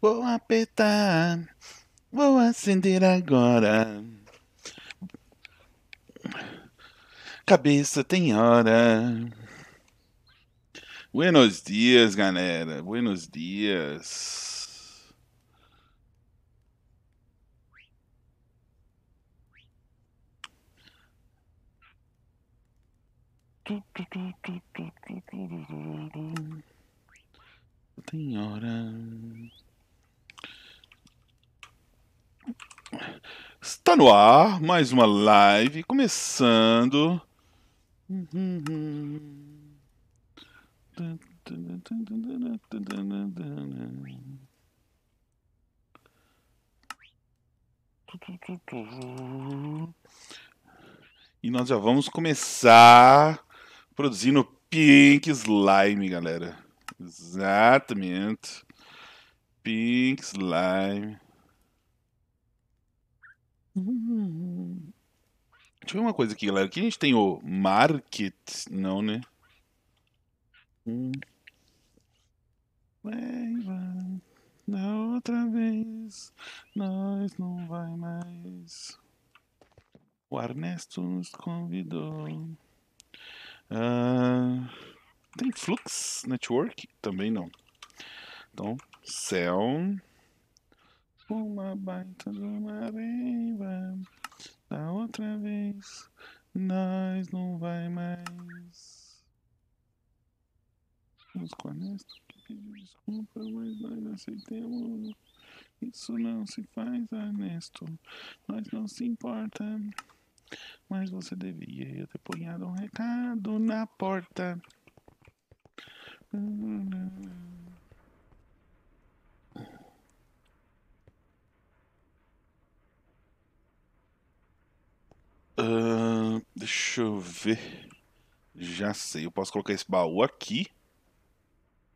Vou apertar, vou acender agora. Cabeça tem hora. Buenos dias, galera. Buenos dias. Tem hora. Está no ar mais uma live começando. E nós já vamos começar produzindo Pink Slime, galera. Exatamente. Pink Slime. Deixa eu ver uma coisa aqui, galera. Aqui a gente tem o market, não, né? Vai, vai. Da outra vez, nós não vai mais. O Ernesto nos convidou. Ah, tem Flux Network? Também não. Então, Cell. Uma baita de uma beiba. Da outra vez, nós não vai mais. Os honestos que pediu desculpa, mas nós aceitamos. Isso não se faz, Ernesto. Nós não se importa. Mas você devia ter punhado um recado na porta. Hum, hum. Uh, deixa eu ver. Já sei. Eu posso colocar esse baú aqui.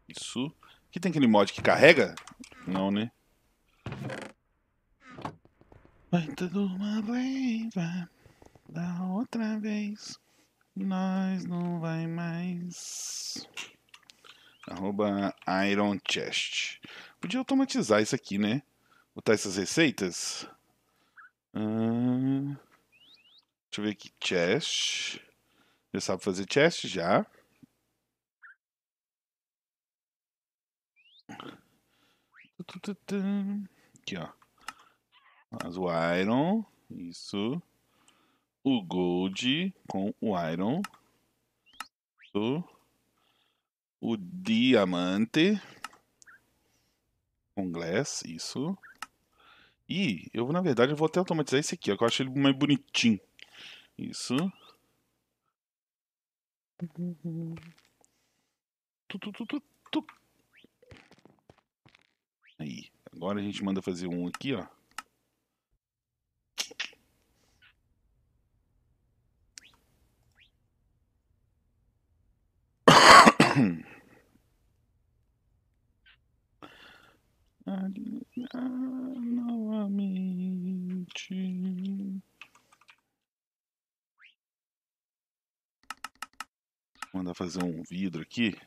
Isso. Aqui tem aquele mod que carrega? Não, né? Vai tudo uma leiva. da outra vez. Nós não vai mais. Arroba Iron Chest. Podia automatizar isso aqui, né? Botar essas receitas. Ahn. Uh... Deixa eu ver aqui, chest. Já sabe fazer chest, já. Aqui, ó. Mas o iron, isso. O gold com o iron. Isso. O diamante com glass, isso. E eu, na verdade, eu vou até automatizar esse aqui, ó, que eu acho ele mais bonitinho. Isso. Uhum. Tu, tu, tu, tu, tu. Aí. Agora a gente manda fazer um aqui, ó. Aliviar novamente. mandar fazer um vidro aqui.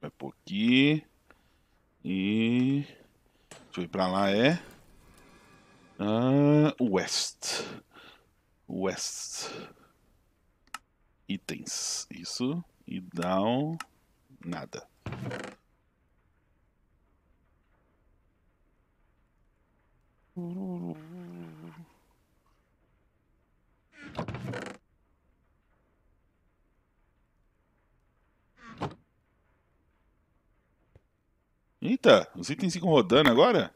Vai por aqui. E... Deixa eu ir pra lá, é... Uh, West. West. Itens. Isso. E down... Nada. Eita, os itens ficam rodando agora?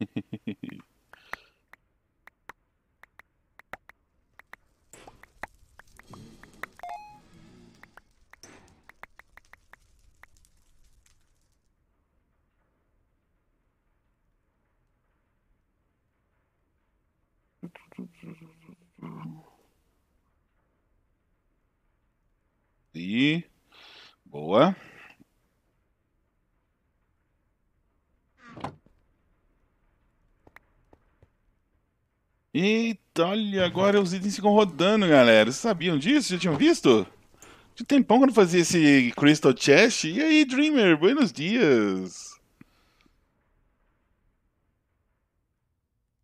Boa. Eita, olha, agora os itens ficam rodando, galera. Vocês sabiam disso? Já tinham visto? De tempão que eu não fazia esse Crystal Chest. E aí, Dreamer, buenos dias.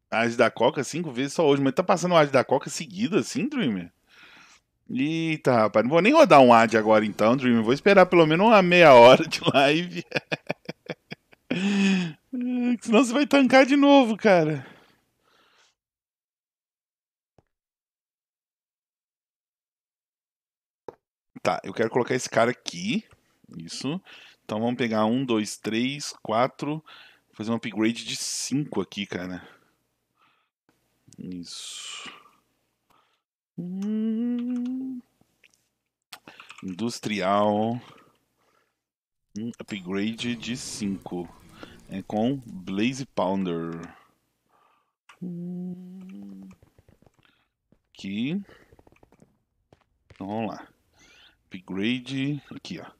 A da Coca cinco vezes só hoje, mas tá passando a da Coca seguida assim, Dreamer? Eita, rapaz, não vou nem rodar um ad agora então, Dream. Vou esperar pelo menos uma meia hora de live. É, senão você vai tancar de novo, cara. Tá, eu quero colocar esse cara aqui. Isso. Então vamos pegar um, dois, três, quatro. Fazer um upgrade de cinco aqui, cara. Isso. Hum... Industrial. Um upgrade de 5. É com Blaze Pounder. Aqui. Então vamos lá. Upgrade. Aqui, ó.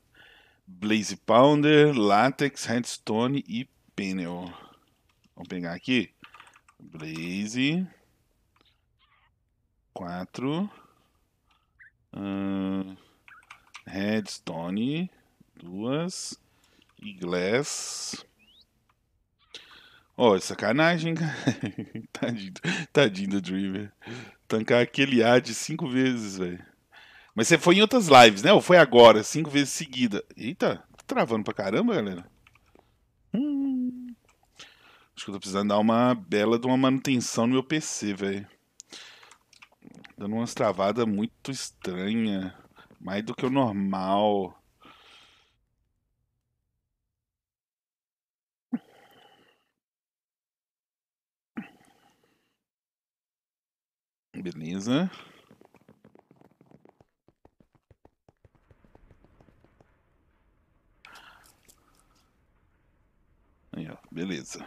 Blaze Pounder, Latex, Redstone e Panel. Vamos pegar aqui. Blaze. 4. Redstone, duas. E glass. Ó, oh, sacanagem, cara. tadinho, tadinho do Dreamer. Tancar aquele ad cinco vezes, velho. Mas você foi em outras lives, né? Ou foi agora, cinco vezes seguida? Eita, tá travando pra caramba, galera. Hum. Acho que eu tô precisando dar uma bela de uma manutenção no meu PC, velho. Dando umas travadas muito estranha. Mais do que o normal. Beleza. Aí, ó, beleza.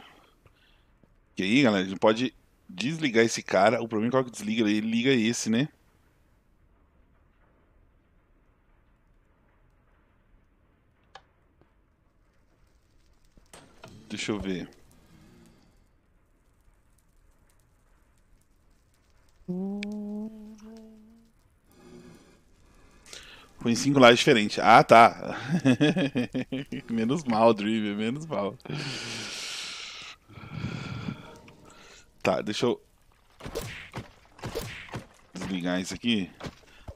E aí, galera, a gente pode desligar esse cara. O problema é que desliga, ele liga esse, né? Deixa eu ver. Foi em cinco lives é diferentes. Ah, tá. menos mal, Dream, menos mal. Tá, deixa eu desligar isso aqui.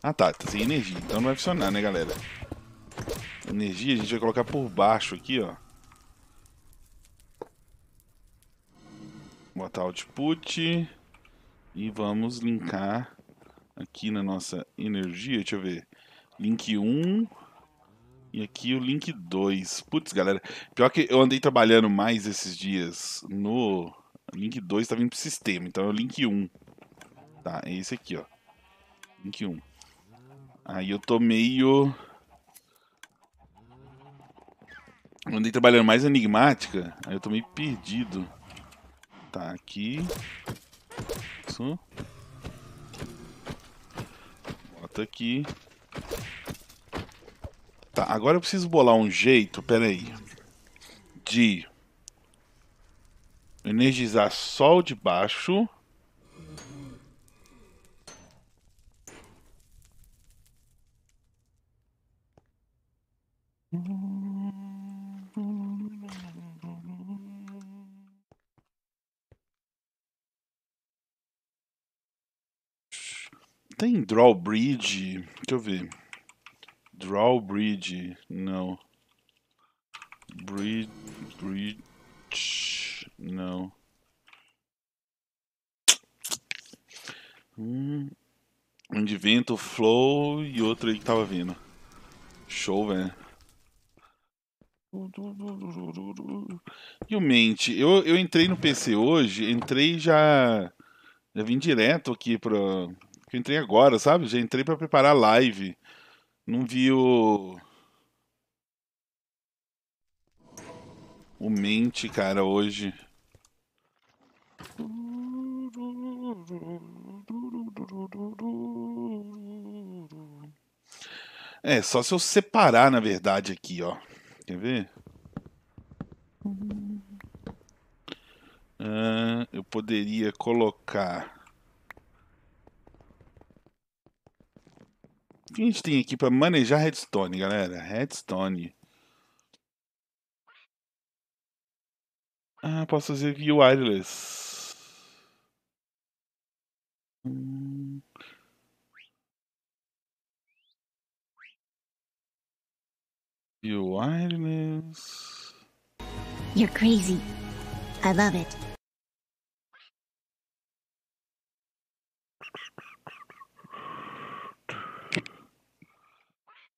Ah, tá, tá sem energia, então não vai funcionar, né, galera? Energia a gente vai colocar por baixo aqui, ó. botar output e vamos linkar aqui na nossa energia, deixa eu ver, link 1 e aqui o link 2. Putz, galera, pior que eu andei trabalhando mais esses dias no link 2 tá vindo pro sistema, então é o link 1. Tá, é esse aqui, ó. Link 1. Aí eu tô meio andei trabalhando mais enigmática, aí eu tô meio perdido. Tá aqui. Isso. Bota aqui. Tá, agora eu preciso bolar um jeito, peraí, de energizar só o de baixo Tem drawbridge? Deixa eu ver. Drawbridge, não. Bridge, bridge, não. Hum. um de vento, flow e outro aí que tava vindo. Show, velho. E o mente, eu, eu entrei no PC hoje, entrei já. Já vim direto aqui pra, eu entrei agora, sabe? Já entrei para preparar a live. Não vi o. O mente, cara, hoje. É, só se eu separar, na verdade, aqui, ó. Quer ver? Uhum. Ah, eu poderia colocar. que a gente tem aqui para manejar redstone, galera? Redstone. Ah, posso fazer aqui wireless. wireless. You're crazy. I love it.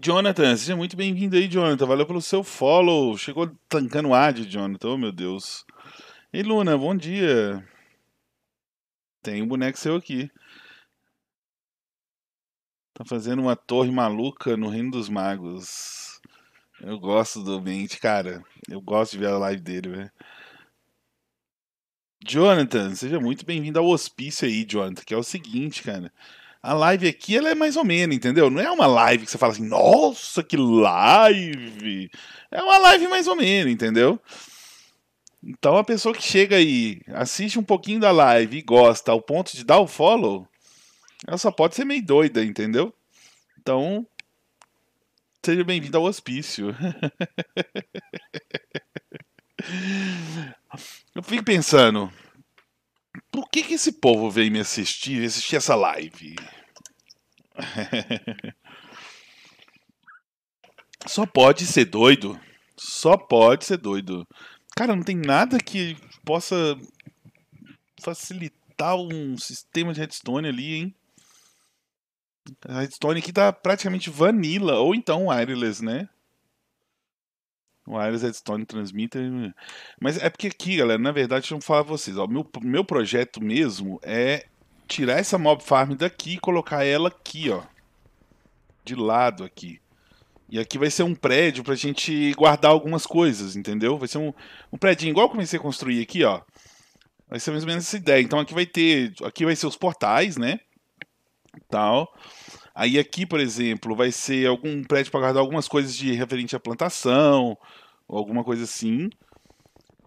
Jonathan, seja muito bem-vindo aí, Jonathan. Valeu pelo seu follow. Chegou tancando ad, Jonathan. Oh, meu Deus. Ei, Luna, bom dia. Tem um boneco seu aqui. Tá fazendo uma torre maluca no Reino dos Magos. Eu gosto do ambiente, cara. Eu gosto de ver a live dele, velho. Jonathan, seja muito bem-vindo ao hospício aí, Jonathan, que é o seguinte, cara. A live aqui ela é mais ou menos, entendeu? Não é uma live que você fala assim, nossa, que live! É uma live mais ou menos, entendeu? Então a pessoa que chega aí, assiste um pouquinho da live e gosta ao ponto de dar o follow, ela só pode ser meio doida, entendeu? Então, seja bem-vindo ao hospício. Eu fico pensando, por que, que esse povo veio me assistir, assistir essa live? Só pode ser doido. Só pode ser doido. Cara, não tem nada que possa facilitar um sistema de redstone ali, hein? A redstone aqui tá praticamente vanilla, ou então wireless, né? O Iris Redstone Transmitter. Né? Mas é porque aqui, galera, na verdade, deixa eu falar pra vocês. Ó, meu, meu projeto mesmo é tirar essa mob farm daqui e colocar ela aqui, ó. De lado aqui. E aqui vai ser um prédio pra gente guardar algumas coisas, entendeu? Vai ser um, um prédio igual eu comecei a construir aqui, ó. Vai ser mais ou menos essa ideia. Então aqui vai ter. Aqui vai ser os portais, né? Tal. Aí aqui, por exemplo, vai ser algum prédio para guardar algumas coisas de referente à plantação, ou alguma coisa assim.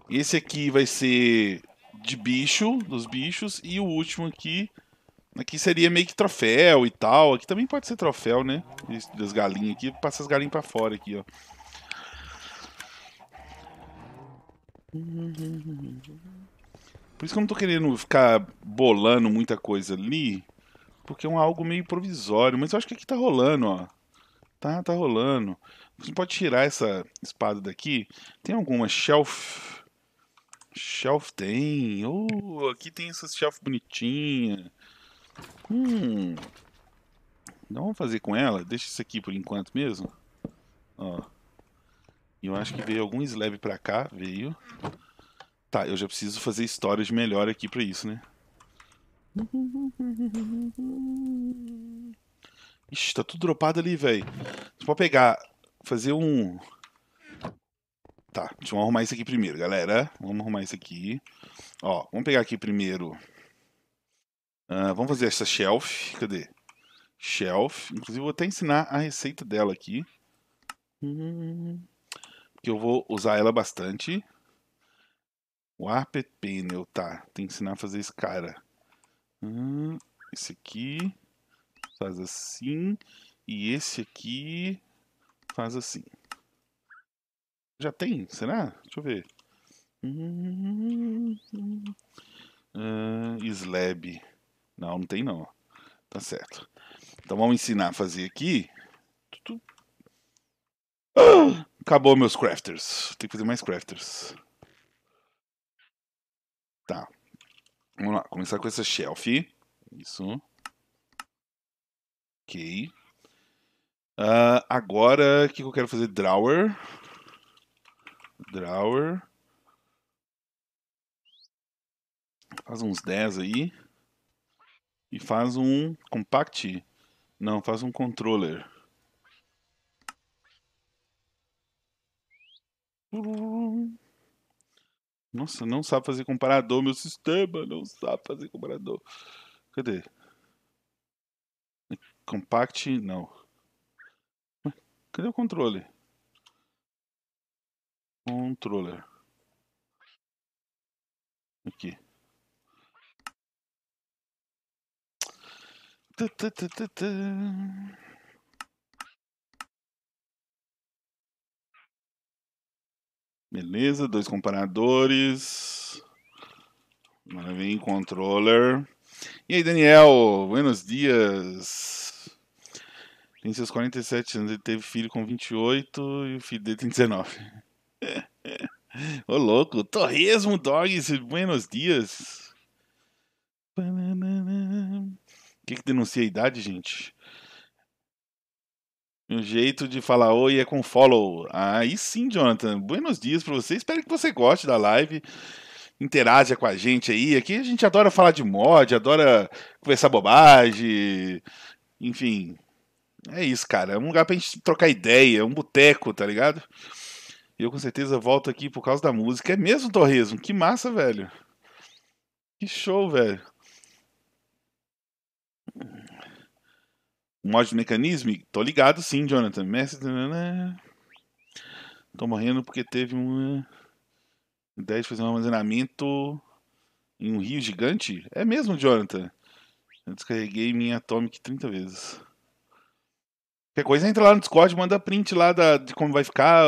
Esse aqui vai ser de bicho, dos bichos, e o último aqui, aqui seria meio que troféu e tal. Aqui também pode ser troféu, né? Das galinhas aqui, passa as galinhas para fora aqui, ó. Por isso que eu não tô querendo ficar bolando muita coisa ali porque é um algo meio provisório, mas eu acho que aqui tá rolando, ó. Tá, tá rolando. Você pode tirar essa espada daqui. Tem alguma shelf? Shelf tem. Oh, aqui tem essas shelf bonitinha. Hum. Então vamos fazer com ela. Deixa isso aqui por enquanto mesmo. Ó. Eu acho que veio algum slab pra cá. Veio. Tá, eu já preciso fazer histórias melhor aqui pra isso, né? Ixi, tá tudo dropado ali, velho. Só pode pegar, fazer um... Tá, deixa eu arrumar isso aqui primeiro, galera. Vamos arrumar isso aqui. Ó, vamos pegar aqui primeiro... Uh, vamos fazer essa shelf. Cadê? Shelf. Inclusive, vou até ensinar a receita dela aqui. Que eu vou usar ela bastante. Warped Panel, tá. Tem que ensinar a fazer esse cara. Hum, esse aqui faz assim. E esse aqui faz assim. Já tem? Será? Deixa eu ver. Hum, hum slab. Não, não tem não. Tá certo. Então vamos ensinar a fazer aqui. Ah, acabou meus crafters. Tem que fazer mais crafters. Tá. Vamos lá, começar com essa shelf. Isso. Ok. Uh, agora, o que eu quero fazer? Drawer. Drawer. Faz uns 10 aí. E faz um compact. Não, faz um controller. Uhum. Nossa, não sabe fazer comparador, meu sistema não sabe fazer comparador. Cadê? Compact, não. Cadê o controle? Controller. Aqui. Tá, Beleza, dois comparadores. Agora vem controller. E aí, Daniel, buenos dias. Tem seus 47 anos, ele teve filho com 28 e o filho dele tem 19. Ô louco, Torresmo Dogs, buenos dias. O que, que denuncia a idade, gente? Um jeito de falar oi é com follow. Aí sim, Jonathan. Buenos dias para você. Espero que você goste da live. Interaja com a gente aí. Aqui a gente adora falar de mod, adora conversar bobagem. Enfim. É isso, cara. É um lugar pra gente trocar ideia, é um boteco, tá ligado? E eu com certeza volto aqui por causa da música. É mesmo, Torresmo? Que massa, velho. Que show, velho mod mecanismo? Tô ligado sim, Jonathan. Mestre. Tô morrendo porque teve uma ideia de fazer um armazenamento em um rio gigante? É mesmo, Jonathan. Eu descarreguei minha Atomic 30 vezes. Qualquer coisa, entra lá no Discord, manda print lá da, de como vai ficar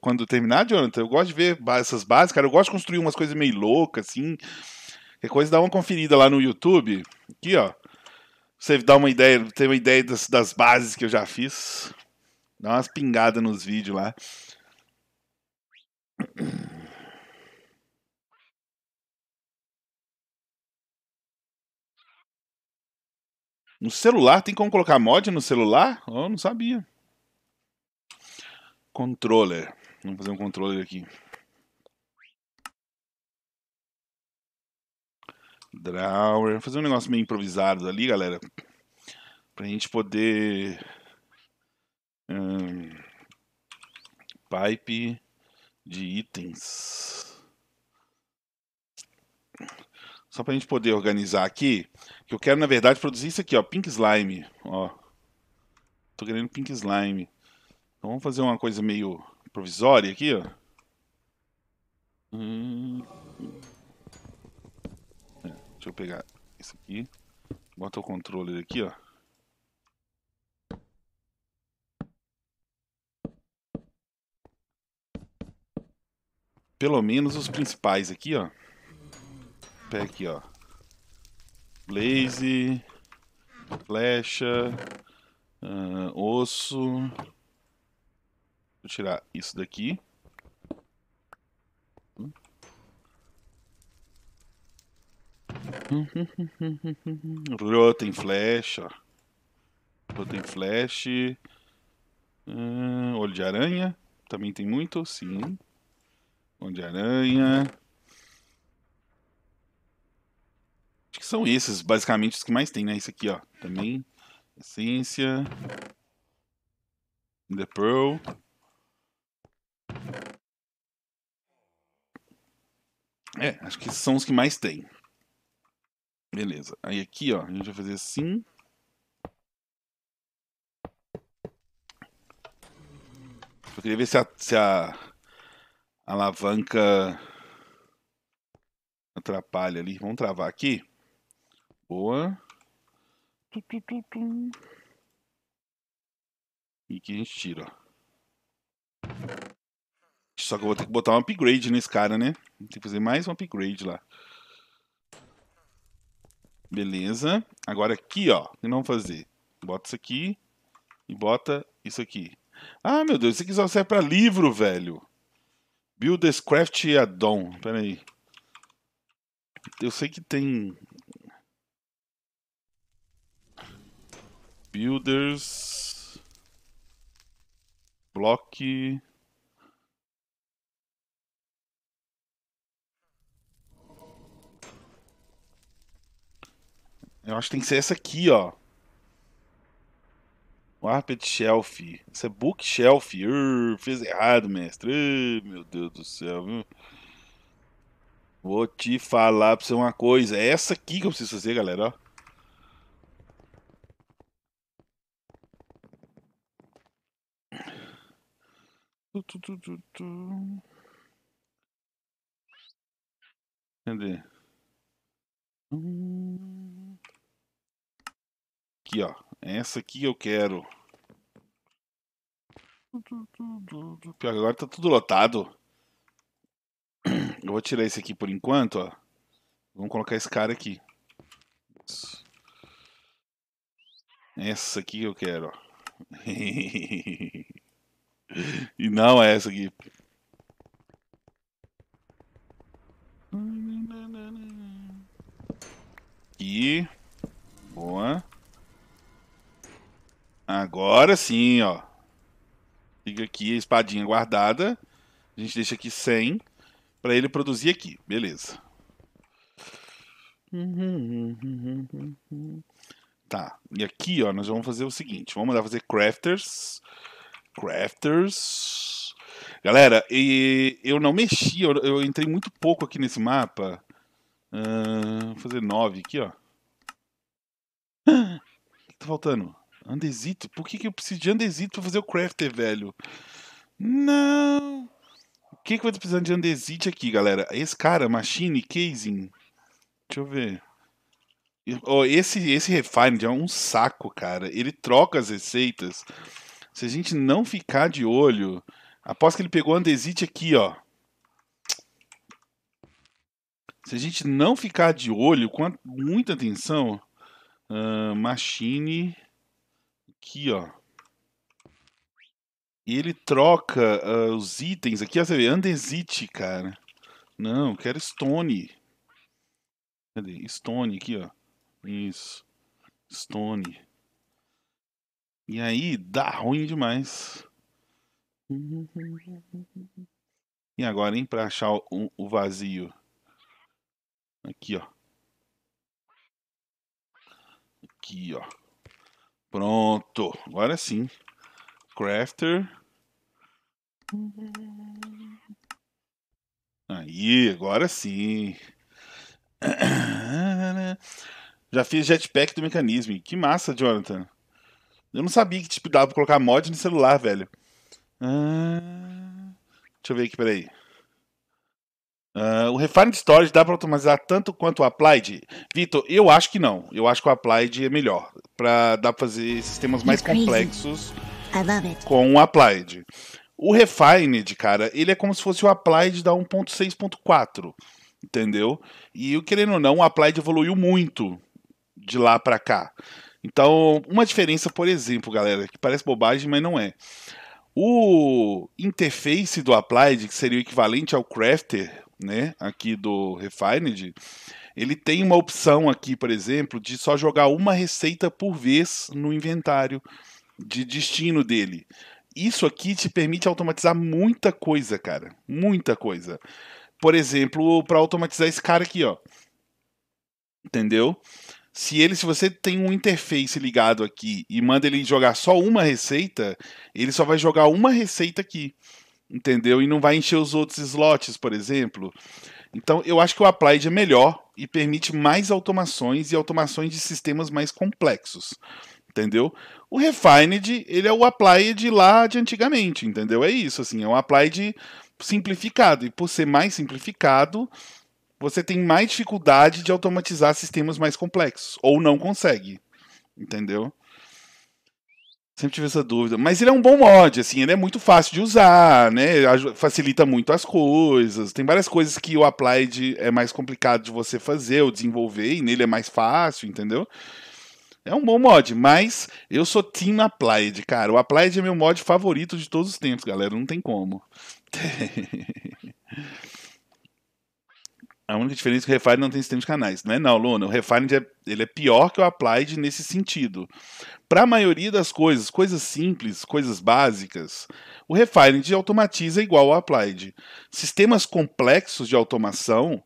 quando terminar, Jonathan. Eu gosto de ver essas bases, cara. Eu gosto de construir umas coisas meio loucas, assim. Qualquer coisa, dá uma conferida lá no YouTube. Aqui, ó. Você dá uma ideia, tem uma ideia das, das bases que eu já fiz. Dá umas pingadas nos vídeos lá. No celular, tem como colocar mod no celular? Eu não sabia. Controller. Vamos fazer um controller aqui. Vou fazer um negócio meio improvisado ali, galera, pra gente poder hum, pipe de itens. Só pra gente poder organizar aqui, que eu quero na verdade produzir isso aqui, ó, pink slime, ó. Tô querendo pink slime. Então vamos fazer uma coisa meio provisória aqui, ó. Hum eu pegar isso aqui. Bota o controle aqui, ó. Pelo menos os principais aqui, ó. pega aqui, ó. Blaze, flecha, uh, osso. Vou tirar isso daqui. Rotem flecha. tem flash. Hum, olho de aranha. Também tem muito, sim. Olho de aranha. Acho que são esses, basicamente, os que mais tem, né? Esse aqui, ó. Também. Essência. The Pearl. É, acho que são os que mais tem. Beleza. Aí aqui, ó, a gente vai fazer assim. Eu queria ver se a, se a, a alavanca atrapalha ali. Vamos travar aqui. Boa. E aqui a gente tira, ó. Só que eu vou ter que botar um upgrade nesse cara, né? Tem que fazer mais um upgrade lá. Beleza. Agora aqui, ó, o que nós vamos fazer? Bota isso aqui e bota isso aqui. Ah, meu Deus, isso aqui só serve para livro, velho. Build this craft add-on. Pera aí. Eu sei que tem... Builders... Block... Eu acho que tem que ser essa aqui, ó. Warped Shelf. Isso é Bookshelf. Uh, fez errado, mestre. meu Deus do céu, viu? Vou te falar pra você uma coisa. É essa aqui que eu preciso fazer, galera. Ó. Cadê? Hum... Aqui, ó. Essa aqui eu quero. Pior agora tá tudo lotado. Eu vou tirar esse aqui por enquanto, ó. Vamos colocar esse cara aqui. Essa aqui eu quero, ó. e não é essa aqui. E... Boa. Agora sim, ó. Fica aqui a espadinha guardada. A gente deixa aqui 100 para ele produzir aqui. Beleza. Tá. E aqui, ó, nós vamos fazer o seguinte. Vamos mandar fazer crafters. Crafters. Galera, e eu não mexi. Eu, eu entrei muito pouco aqui nesse mapa. Uh, vou fazer 9 aqui, ó. o que tá faltando? Andesito? Por que, que eu preciso de andesito pra fazer o crafter, velho? Não! O que, que eu tô precisando de andesite aqui, galera? Esse cara, machine, casing. Deixa eu ver. Oh, esse, esse refined é um saco, cara. Ele troca as receitas. Se a gente não ficar de olho... Após que ele pegou andesite aqui, ó. Se a gente não ficar de olho, com muita atenção... Uh, machine aqui, ó. E ele troca uh, os itens aqui. Ó, você vê, andesite, cara. Não, quero stone. Cadê? Stone aqui, ó. Isso. Stone. E aí, dá ruim demais. E agora, hein, pra achar o, o vazio. Aqui, ó. Aqui, ó. Pronto, agora sim. Crafter. Aí, agora sim. Já fiz jetpack do mecanismo. Que massa, Jonathan. Eu não sabia que tipo, dava pra colocar mod no celular, velho. Ah, deixa eu ver aqui, peraí. Uh, o Refined Storage dá para automatizar tanto quanto o Applied? Vitor, eu acho que não. Eu acho que o Applied é melhor. Pra, dá para fazer sistemas mais complexos com o Applied. O Refined, cara, ele é como se fosse o Applied da 1.6.4, entendeu? E querendo ou não, o Applied evoluiu muito de lá para cá. Então, uma diferença, por exemplo, galera, que parece bobagem, mas não é. O interface do Applied, que seria o equivalente ao Crafter, né, aqui do Refined, ele tem uma opção aqui, por exemplo, de só jogar uma receita por vez no inventário de destino dele. Isso aqui te permite automatizar muita coisa, cara. Muita coisa. Por exemplo, para automatizar esse cara aqui, ó. Entendeu? Se ele, se você tem um interface ligado aqui e manda ele jogar só uma receita, ele só vai jogar uma receita aqui entendeu? E não vai encher os outros slots, por exemplo. Então, eu acho que o Applied é melhor e permite mais automações e automações de sistemas mais complexos, entendeu? O Refined, ele é o Applied lá de antigamente, entendeu? É isso, assim, é um Applied simplificado. E por ser mais simplificado, você tem mais dificuldade de automatizar sistemas mais complexos, ou não consegue, entendeu? Sempre tive essa dúvida. Mas ele é um bom mod, assim, ele é muito fácil de usar, né? Facilita muito as coisas. Tem várias coisas que o Applied é mais complicado de você fazer ou desenvolver, e nele é mais fácil, entendeu? É um bom mod, mas eu sou Team Applied, cara. O Applied é meu mod favorito de todos os tempos, galera. Não tem como. A única diferença é que o Refined não tem sistema de canais. Não é não, Luna. O Refined é, ele é pior que o Applied nesse sentido. Para a maioria das coisas, coisas simples, coisas básicas, o Refined automatiza igual ao Applied. Sistemas complexos de automação,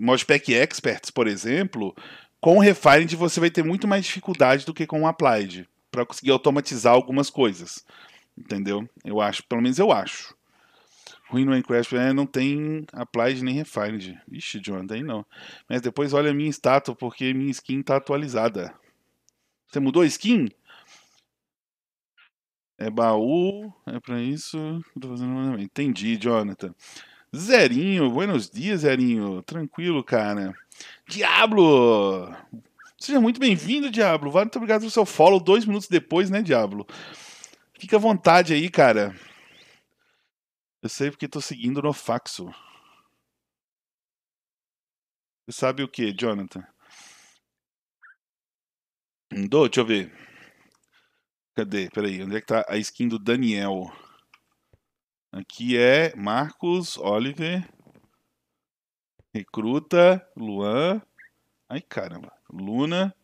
Modpack Experts, por exemplo, com o Refined você vai ter muito mais dificuldade do que com o Applied para conseguir automatizar algumas coisas. Entendeu? Eu acho, pelo menos eu acho. Ruim no Minecraft é, não tem Applied nem Refined. Ixi, John, tem não. Mas depois olha a minha estátua, porque minha skin está atualizada. Você mudou a skin? É baú, é pra isso tô fazendo. Entendi, Jonathan. Zerinho, buenos dias, Zerinho. Tranquilo, cara. Diablo! Seja muito bem-vindo, Diablo. Muito obrigado pelo seu follow. Dois minutos depois, né, Diablo? Fica à vontade aí, cara. Eu sei porque tô seguindo no faxo. Você sabe o que, Jonathan? Do Deixa eu ver. Cadê? Peraí, onde é que tá a skin do Daniel? Aqui é Marcos, Oliver, Recruta, Luan. Ai, caramba. Luna,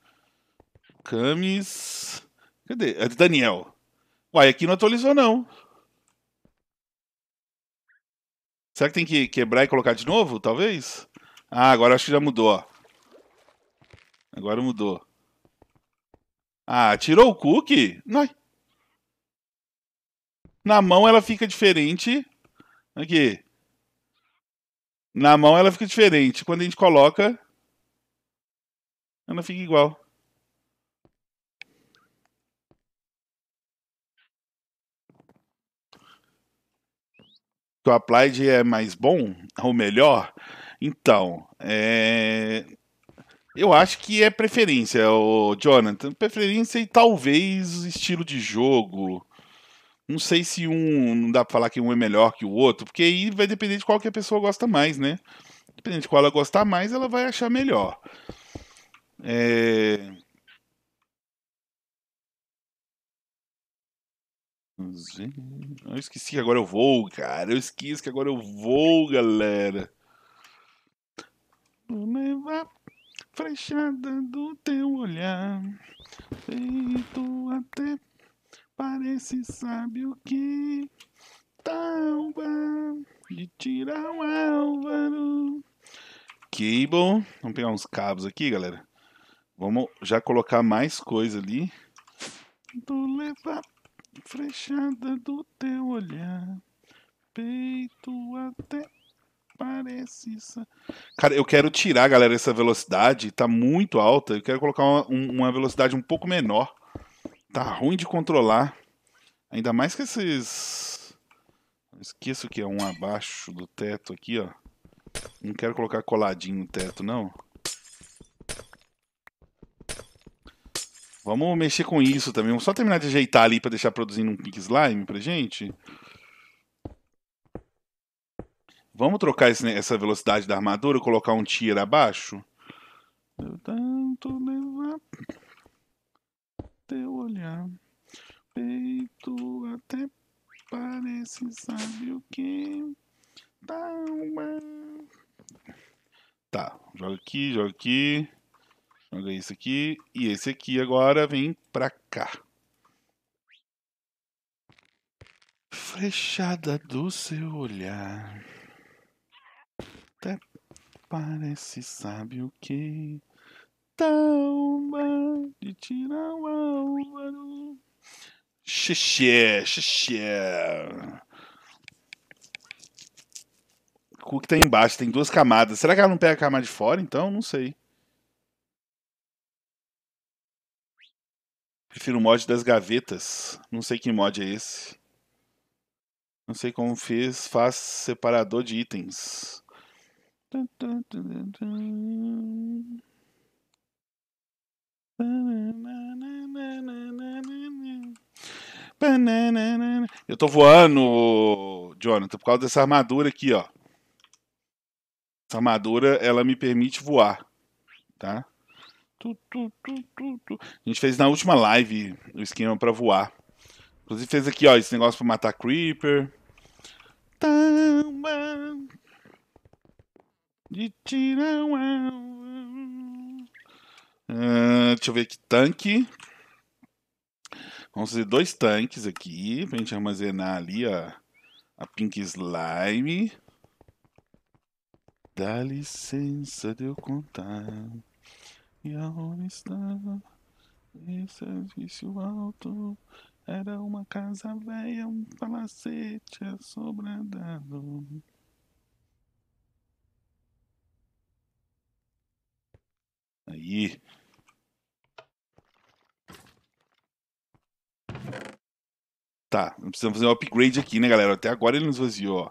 Camis. Cadê? É Daniel. Uai, aqui não atualizou, não. Será que tem que quebrar e colocar de novo? Talvez? Ah, agora acho que já mudou, ó. Agora mudou. Ah, tirou o cookie? Não. Na mão ela fica diferente. Aqui. Na mão ela fica diferente. Quando a gente coloca, ela fica igual. o Applied é mais bom ou melhor? Então, é... Eu acho que é preferência, o Jonathan. Preferência e talvez estilo de jogo. Não sei se um. Não dá pra falar que um é melhor que o outro, porque aí vai depender de qual que a pessoa gosta mais, né? Dependendo de qual ela gostar mais, ela vai achar melhor. É... Eu esqueci que agora eu vou, cara. Eu esqueci que agora eu vou, galera. Não Frechada do teu olhar, feito até parece o que talba de tirar o Álvaro. Cable, vamos pegar uns cabos aqui, galera. Vamos já colocar mais coisa ali. Do levar frechada do teu olhar, peito até parece isso. Cara, eu quero tirar, galera, essa velocidade. Tá muito alta. Eu quero colocar uma, uma velocidade um pouco menor. Tá ruim de controlar. Ainda mais que esses... Esqueço que é um abaixo do teto aqui, ó. Não quero colocar coladinho no teto, não. Vamos mexer com isso também. Vamos só terminar de ajeitar ali para deixar produzindo um pink slime pra gente. Vamos trocar esse, essa velocidade da armadura, e colocar um tiro abaixo? Eu tanto levar teu olhar, peito até parece, sabe o que? Tá, uma... tá, joga aqui, joga aqui, joga isso aqui, e esse aqui agora vem pra cá. Frechada do seu olhar até parece sabe o que. tão de tirar o Álvaro. Xixé, xixé. O que tem tá embaixo tem duas camadas. Será que ela não pega a camada de fora então? Não sei. Prefiro o mod das gavetas. Não sei que mod é esse. Não sei como fez, faz separador de itens. Eu tô voando, Jonathan, por causa dessa armadura aqui, ó. Essa armadura, ela me permite voar, tá? A gente fez na última live o esquema para voar. Inclusive fez aqui, ó, esse negócio para matar creeper. De tirar é, é. ah, um. deixa eu ver aqui. Tanque. Vamos fazer dois tanques aqui pra gente armazenar ali a, a Pink Slime. Dá licença de eu contar. E aonde estava esse edifício alto? Era uma casa velha, um palacete assobradado. Aí. Tá, precisamos fazer um upgrade aqui, né, galera? Até agora ele nos esvaziou, ó.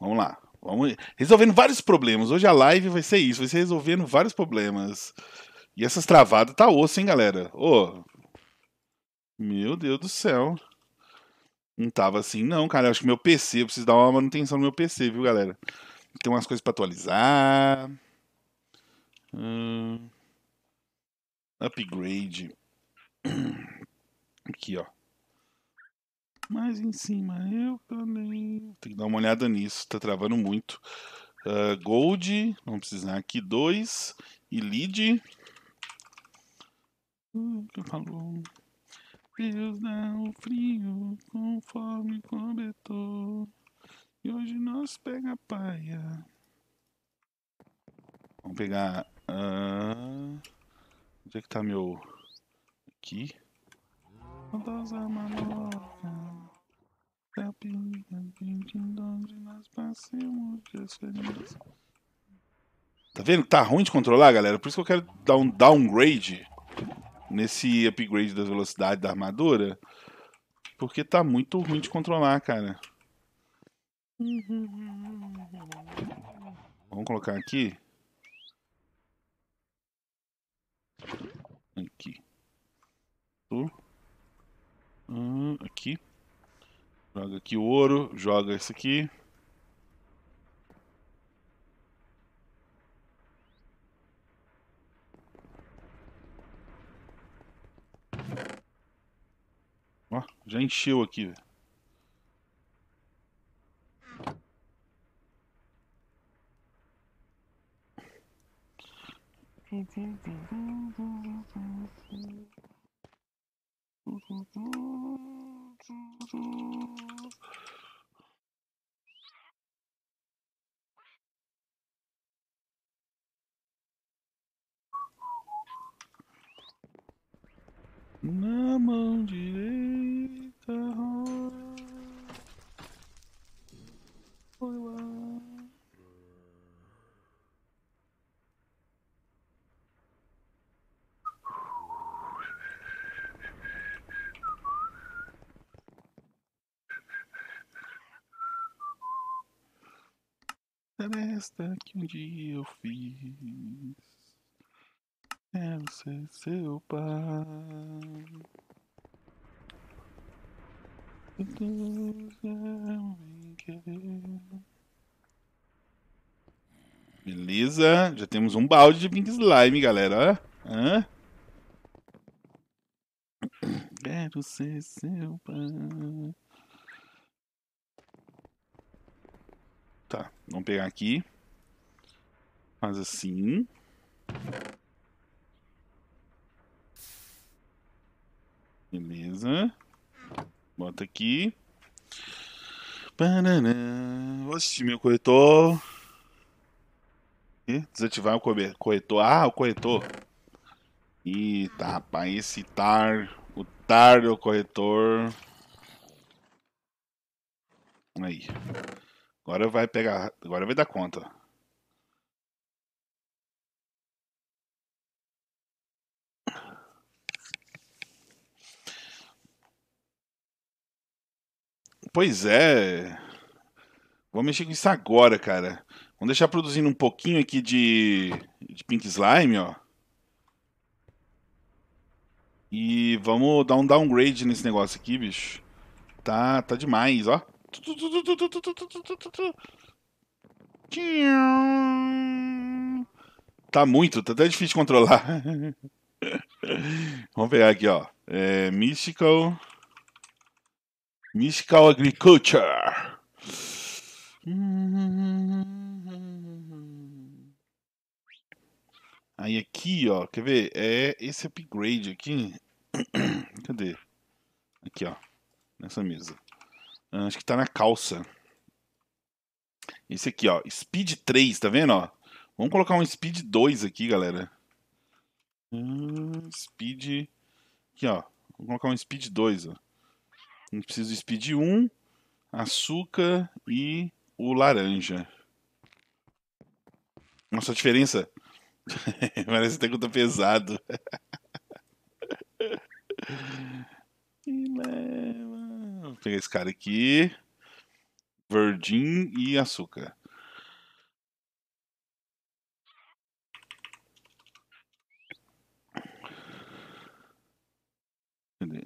Vamos lá. Vamos resolvendo vários problemas. Hoje a live vai ser isso, vai ser resolvendo vários problemas. E essas travadas tá osso, hein, galera? Ô. Oh. Meu Deus do céu. Não tava assim, não, cara. Eu acho que meu PC, eu preciso dar uma manutenção no meu PC, viu, galera? Tem umas coisas pra atualizar. Hum upgrade. Aqui, ó. mais em cima, eu também. Tem que dar uma olhada nisso, tá travando muito. Uh, gold, vamos precisar aqui dois. E lead. Uh, que falou? Deus dá o frio conforme cobertor. E hoje nós pega a paia. Vamos pegar. Uh... Onde é que tá meu... Aqui. Tá vendo? Tá ruim de controlar, galera. Por isso que eu quero dar um downgrade nesse upgrade da velocidade da armadura. Porque tá muito ruim de controlar, cara. Vamos colocar aqui. Aqui. Hum, aqui. Joga aqui o ouro, joga esse aqui. Ó, já encheu aqui, velho. Na mão direita rola. festa que um dia eu fiz. Quero é ser seu pai. Beleza, já temos um balde de pink slime, galera. Hã? Quero ser seu pai. Vamos pegar aqui. Faz assim. Beleza. Bota aqui. banana Vou assistir meu corretor. E desativar o corretor. Ah, o corretor. Eita, tá, rapaz, esse tar. O tar do corretor. Aí. Agora vai pegar. Agora vai dar conta. Pois é. Vou mexer com isso agora, cara. Vamos deixar produzindo um pouquinho aqui de, de Pink Slime, ó. E vamos dar um downgrade nesse negócio aqui, bicho. Tá, tá demais, ó. Tá muito, tá até difícil de controlar. Vamos pegar aqui, ó. É, mystical. Mystical Agriculture. Aí aqui, ó, quer ver? É esse upgrade aqui. Cadê? Aqui, ó. Nessa mesa. Ah, acho que tá na calça. Esse aqui, ó. Speed 3, tá vendo, ó? Vamos colocar um Speed 2 aqui, galera. Hum, speed... Aqui, ó. Vamos colocar um Speed 2, ó. A gente precisa do Speed 1, açúcar e o laranja. Nossa, a diferença... Parece até que eu tô pesado. Né? Vou pegar esse cara aqui. Verdinho e açúcar.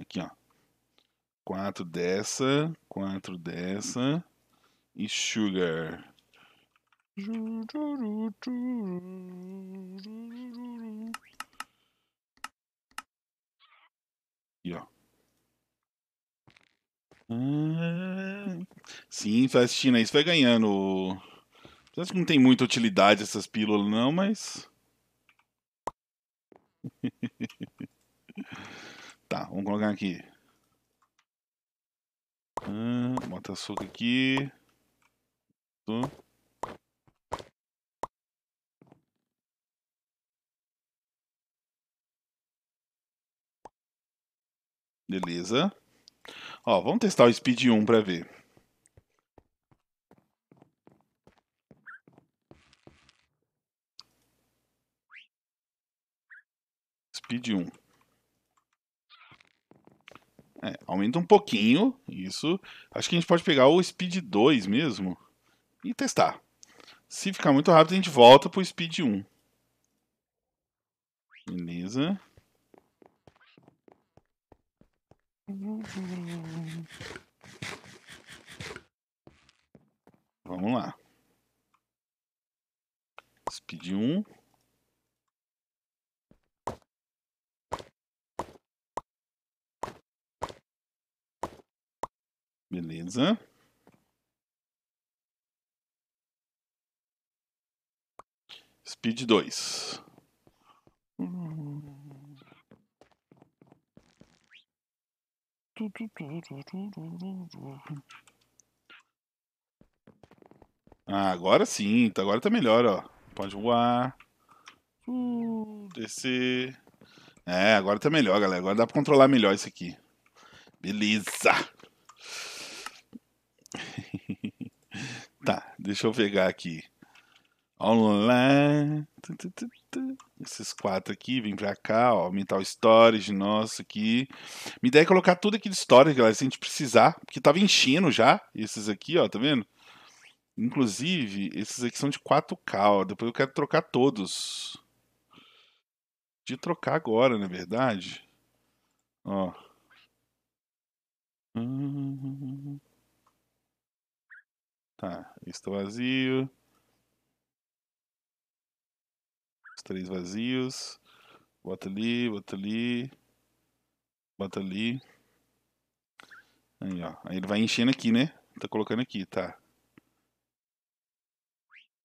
Aqui, ó. Quatro dessa, quatro dessa e sugar. Aqui, ó. Ah, sim, vai tá assistindo aí, você vai ganhando. Apesar que não tem muita utilidade essas pílulas, não, mas. tá, vamos colocar aqui. Ah, bota açúcar aqui. Tô. Beleza. Ó, vamos testar o Speed 1 para ver. Speed 1. É, aumenta um pouquinho, isso. Acho que a gente pode pegar o Speed 2 mesmo e testar. Se ficar muito rápido, a gente volta pro Speed 1. Beleza. Vamos lá. Speed um. Beleza. Speed dois. Hum. Ah, agora sim, tá, agora tá melhor, ó. Pode voar. descer. É, agora tá melhor, galera. Agora dá pra controlar melhor isso aqui. Beleza! tá, deixa eu pegar aqui. Online esses quatro aqui, vem pra cá, ó, aumentar o storage nosso aqui. Me ideia é colocar tudo aqui de storage, galera, se a gente precisar, porque tava enchendo já esses aqui, ó, tá vendo? Inclusive, esses aqui são de 4K, ó, depois eu quero trocar todos. De trocar agora, na é verdade. Ó. Tá, está vazio. três vazios. Bota ali, bota ali. Bota ali. Aí, ó. Aí ele vai enchendo aqui, né? Tá colocando aqui, tá.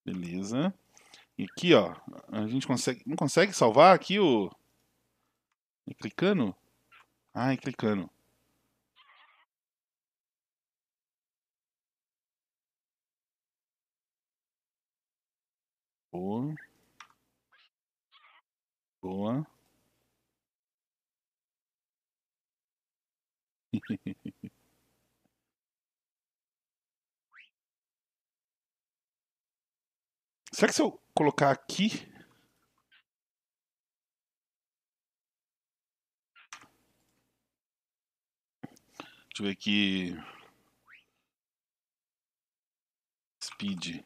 Beleza. E aqui, ó. A gente consegue... Não consegue salvar aqui o... E clicando? Ah, e clicando. Boa. Boa. Será que se eu colocar aqui? Deixa eu ver aqui. Speed.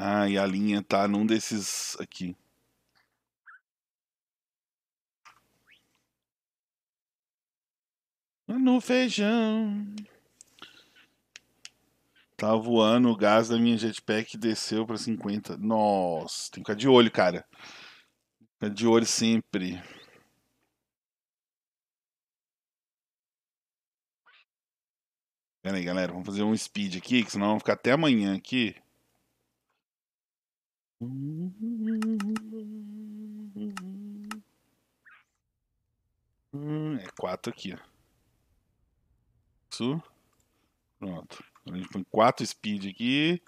Ah, e a linha tá num desses aqui. Ah, no feijão. Tá voando, o gás da minha jetpack desceu pra 50. Nossa, tem que ficar de olho, cara. Fica de olho sempre. Pera aí, galera. Vamos fazer um speed aqui, que senão vamos ficar até amanhã aqui. Hum, é quatro aqui, ó. Isso. Pronto. A gente põe quatro speed aqui.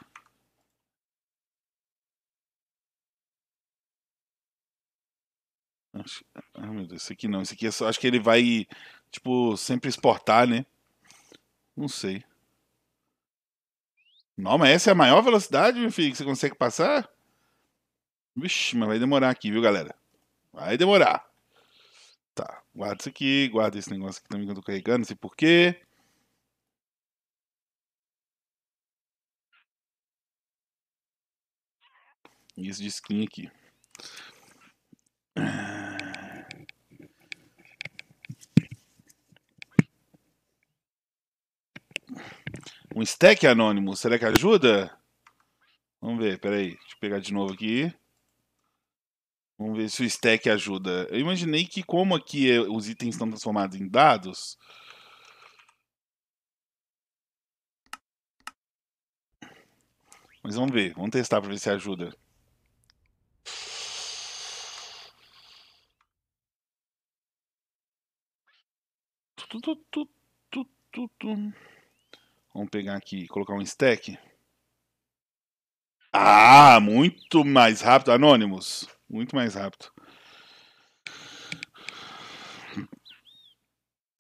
Acho... Ah, meu Deus, esse aqui não. Esse aqui é só... acho que ele vai, tipo, sempre exportar, né? Não sei. Não, mas essa é a maior velocidade, meu filho, que você consegue passar? Vixe, mas vai demorar aqui, viu, galera? Vai demorar. Tá, guarda isso aqui, guarda esse negócio aqui também que eu tô carregando, não sei porquê. Isso de skin aqui. Um stack anônimo, será que ajuda? Vamos ver, peraí. Deixa eu pegar de novo aqui. Vamos ver se o stack ajuda. Eu imaginei que como aqui é, os itens estão transformados em dados, Mas vamos ver, vamos testar para ver se ajuda. Vamos pegar aqui, colocar um stack. Ah, muito mais rápido, Anonymous. Muito mais rápido.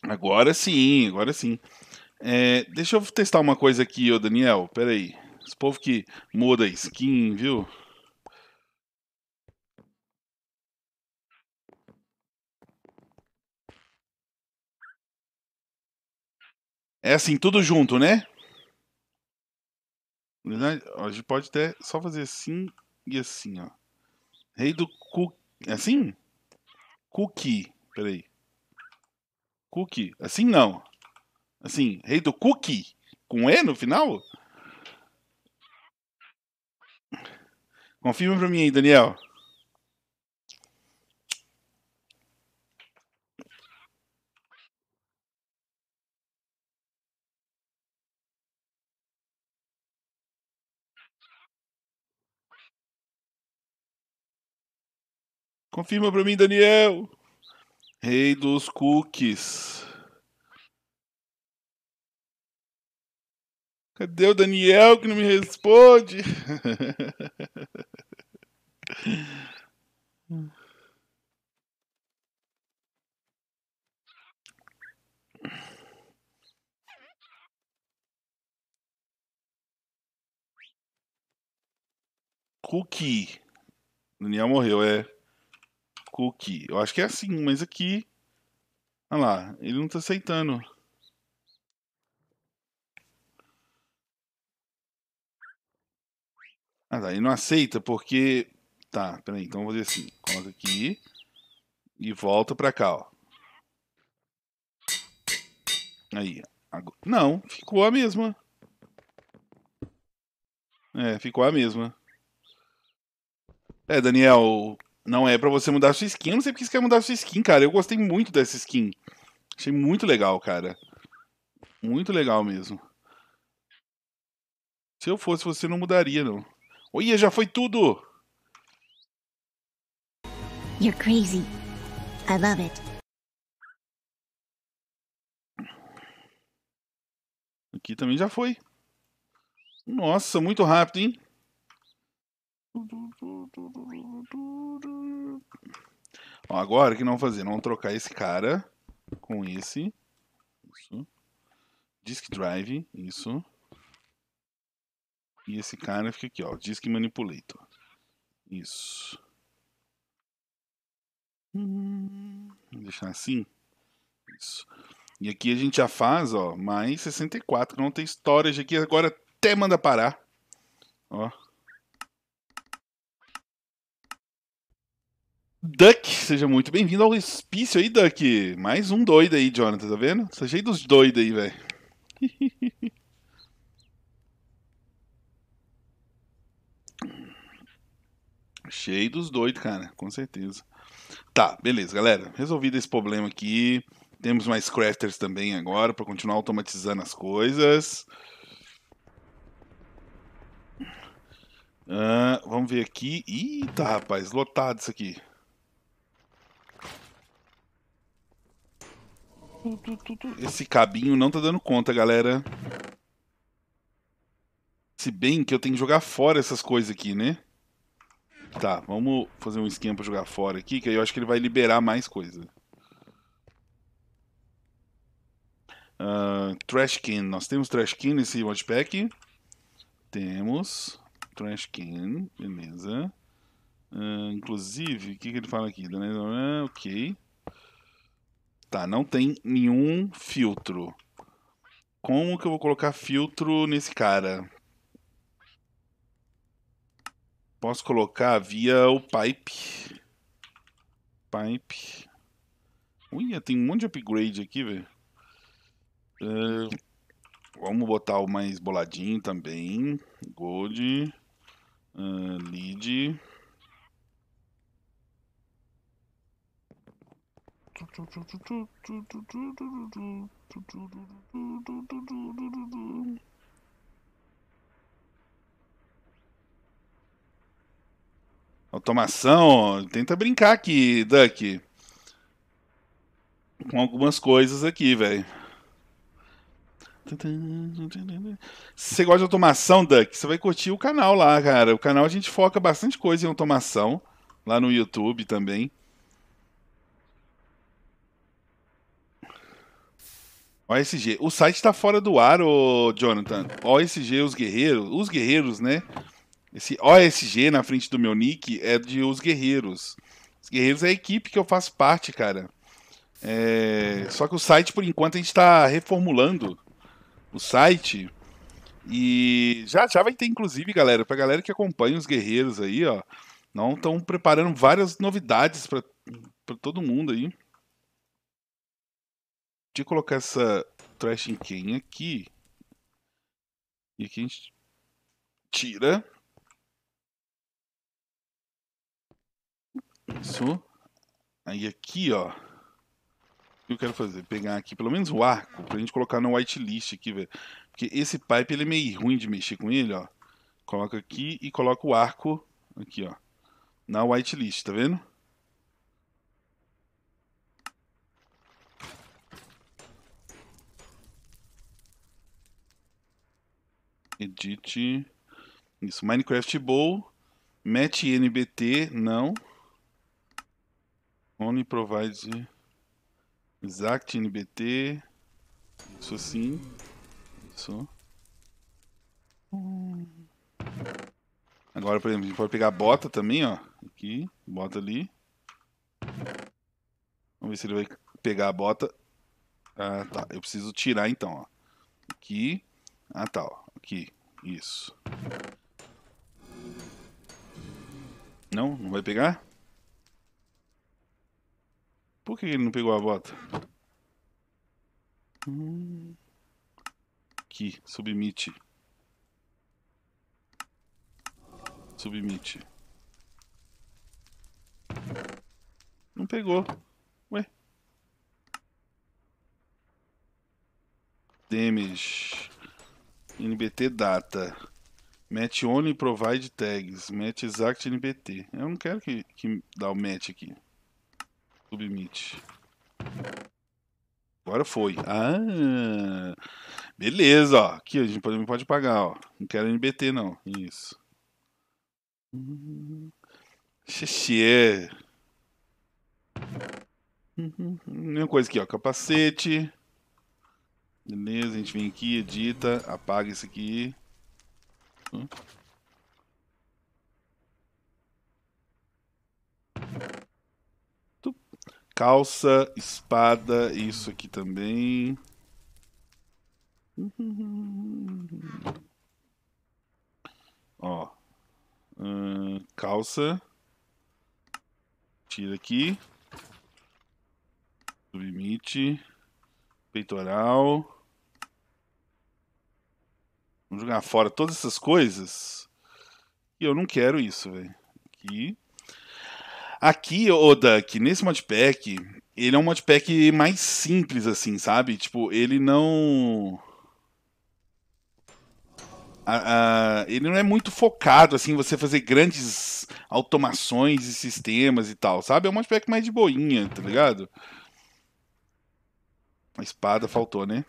Agora sim, agora sim. É, deixa eu testar uma coisa aqui, ô Daniel. Pera aí. Esse povo que muda skin, viu? É assim, tudo junto, né? A gente pode até só fazer assim e assim, ó. Rei do cu... É assim? Cookie. Peraí. Cookie. Assim não. Assim, rei do cookie. Com E no final? Confirma pra mim aí, Daniel. Confirma para mim, Daniel. Rei dos cookies. Cadê o Daniel que não me responde? Cookie. Daniel morreu, é cookie. Eu acho que é assim, mas aqui. Olha lá, ele não tá aceitando. Ah tá, ele não aceita porque. Tá, peraí, então eu vou fazer assim. Coloca aqui. E volta pra cá, ó. Aí. Não, ficou a mesma. É, ficou a mesma. É, Daniel, não é para você mudar a sua skin. Eu não sei porque você quer mudar a sua skin, cara. Eu gostei muito dessa skin. Achei muito legal, cara. Muito legal mesmo. Se eu fosse você, não mudaria, não. Olha, já foi tudo! You're crazy. I love it. Aqui também já foi. Nossa, muito rápido, hein? Ó, agora o que não fazer? Não trocar esse cara com esse. Isso. Disk Drive, isso. E esse cara fica aqui, ó. Disk Manipulator. Isso. deixar assim. Isso. E aqui a gente já faz, ó, mais 64, não tem storage aqui. Agora até manda parar. Ó. Duck, seja muito bem-vindo ao hospício aí, Duck. Mais um doido aí, Jonathan, tá vendo? Você é cheio dos doidos aí, velho. cheio dos doidos, cara, com certeza. Tá, beleza, galera. Resolvido esse problema aqui. Temos mais crafters também agora para continuar automatizando as coisas. Uh, vamos ver aqui. Eita, tá, rapaz, lotado isso aqui. Esse cabinho não tá dando conta, galera. Se bem que eu tenho que jogar fora essas coisas aqui, né? Tá, vamos fazer um esquema pra jogar fora aqui, que aí eu acho que ele vai liberar mais coisa. Uh, trash can. Nós temos trash can nesse watchpack. Temos trash can, beleza. Uh, inclusive, o que, que ele fala aqui? Ok. Ok. Tá, não tem nenhum filtro. Como que eu vou colocar filtro nesse cara? Posso colocar via o pipe. Pipe. Ui, tem um monte de upgrade aqui, velho. Uh, vamos botar o mais boladinho também. Gold. Uh, lead. Automação, tenta brincar aqui, Duck. Com algumas coisas aqui, velho. Se você gosta de automação, Duck, você vai curtir o canal lá, cara. O canal a gente foca bastante coisa em automação, lá no YouTube também. OSG. O site tá fora do ar, ô Jonathan. OSG, os guerreiros. Os guerreiros, né? Esse OSG na frente do meu nick é de Os Guerreiros. Os Guerreiros é a equipe que eu faço parte, cara. É... Só que o site, por enquanto, a gente tá reformulando o site. E já já vai ter, inclusive, galera, pra galera que acompanha os Guerreiros aí, ó. Não estão preparando várias novidades para todo mundo aí. Deixa eu colocar essa trash can aqui. E aqui a gente tira. Isso. Aí aqui, ó. O que eu quero fazer? Pegar aqui pelo menos o arco, pra gente colocar no whitelist aqui, velho. Porque esse pipe, ele é meio ruim de mexer com ele, ó. Coloca aqui e coloca o arco aqui, ó. Na whitelist, tá vendo? Edit. Isso, Minecraft Bowl. Match NBT, não. Only provides exact NBT. Isso sim. Isso. Agora, por exemplo, a gente pode pegar a bota também, ó. Aqui, bota ali. Vamos ver se ele vai pegar a bota. Ah, tá. Eu preciso tirar então, ó. Aqui. Ah, tá, ó que isso. Não? Não vai pegar? Por que ele não pegou a bota? Hum. Aqui, submite. Submite. Não pegou. Ué? Damage. NBT data. Match only provide tags. Match exact NBT. Eu não quero que, que dá o match aqui. Submit. Agora foi. Ah, beleza, ó. Aqui a gente pode, pode pagar, ó. Não quero NBT, não. Isso. Xexê. É. Mesma coisa aqui, ó. Capacete. Beleza, a gente vem aqui, edita, apaga isso aqui. Hum? Calça, espada, isso aqui também. Ó. Hum, calça. Tira aqui. Submite. Peitoral. Vamos jogar fora todas essas coisas. E eu não quero isso, velho. Aqui. Aqui, Oda, que nesse modpack, ele é um modpack mais simples, assim, sabe? Tipo, ele não. ele não é muito focado assim você fazer grandes automações e sistemas e tal, sabe? É um modpack mais de boinha, tá ligado? A espada faltou, né?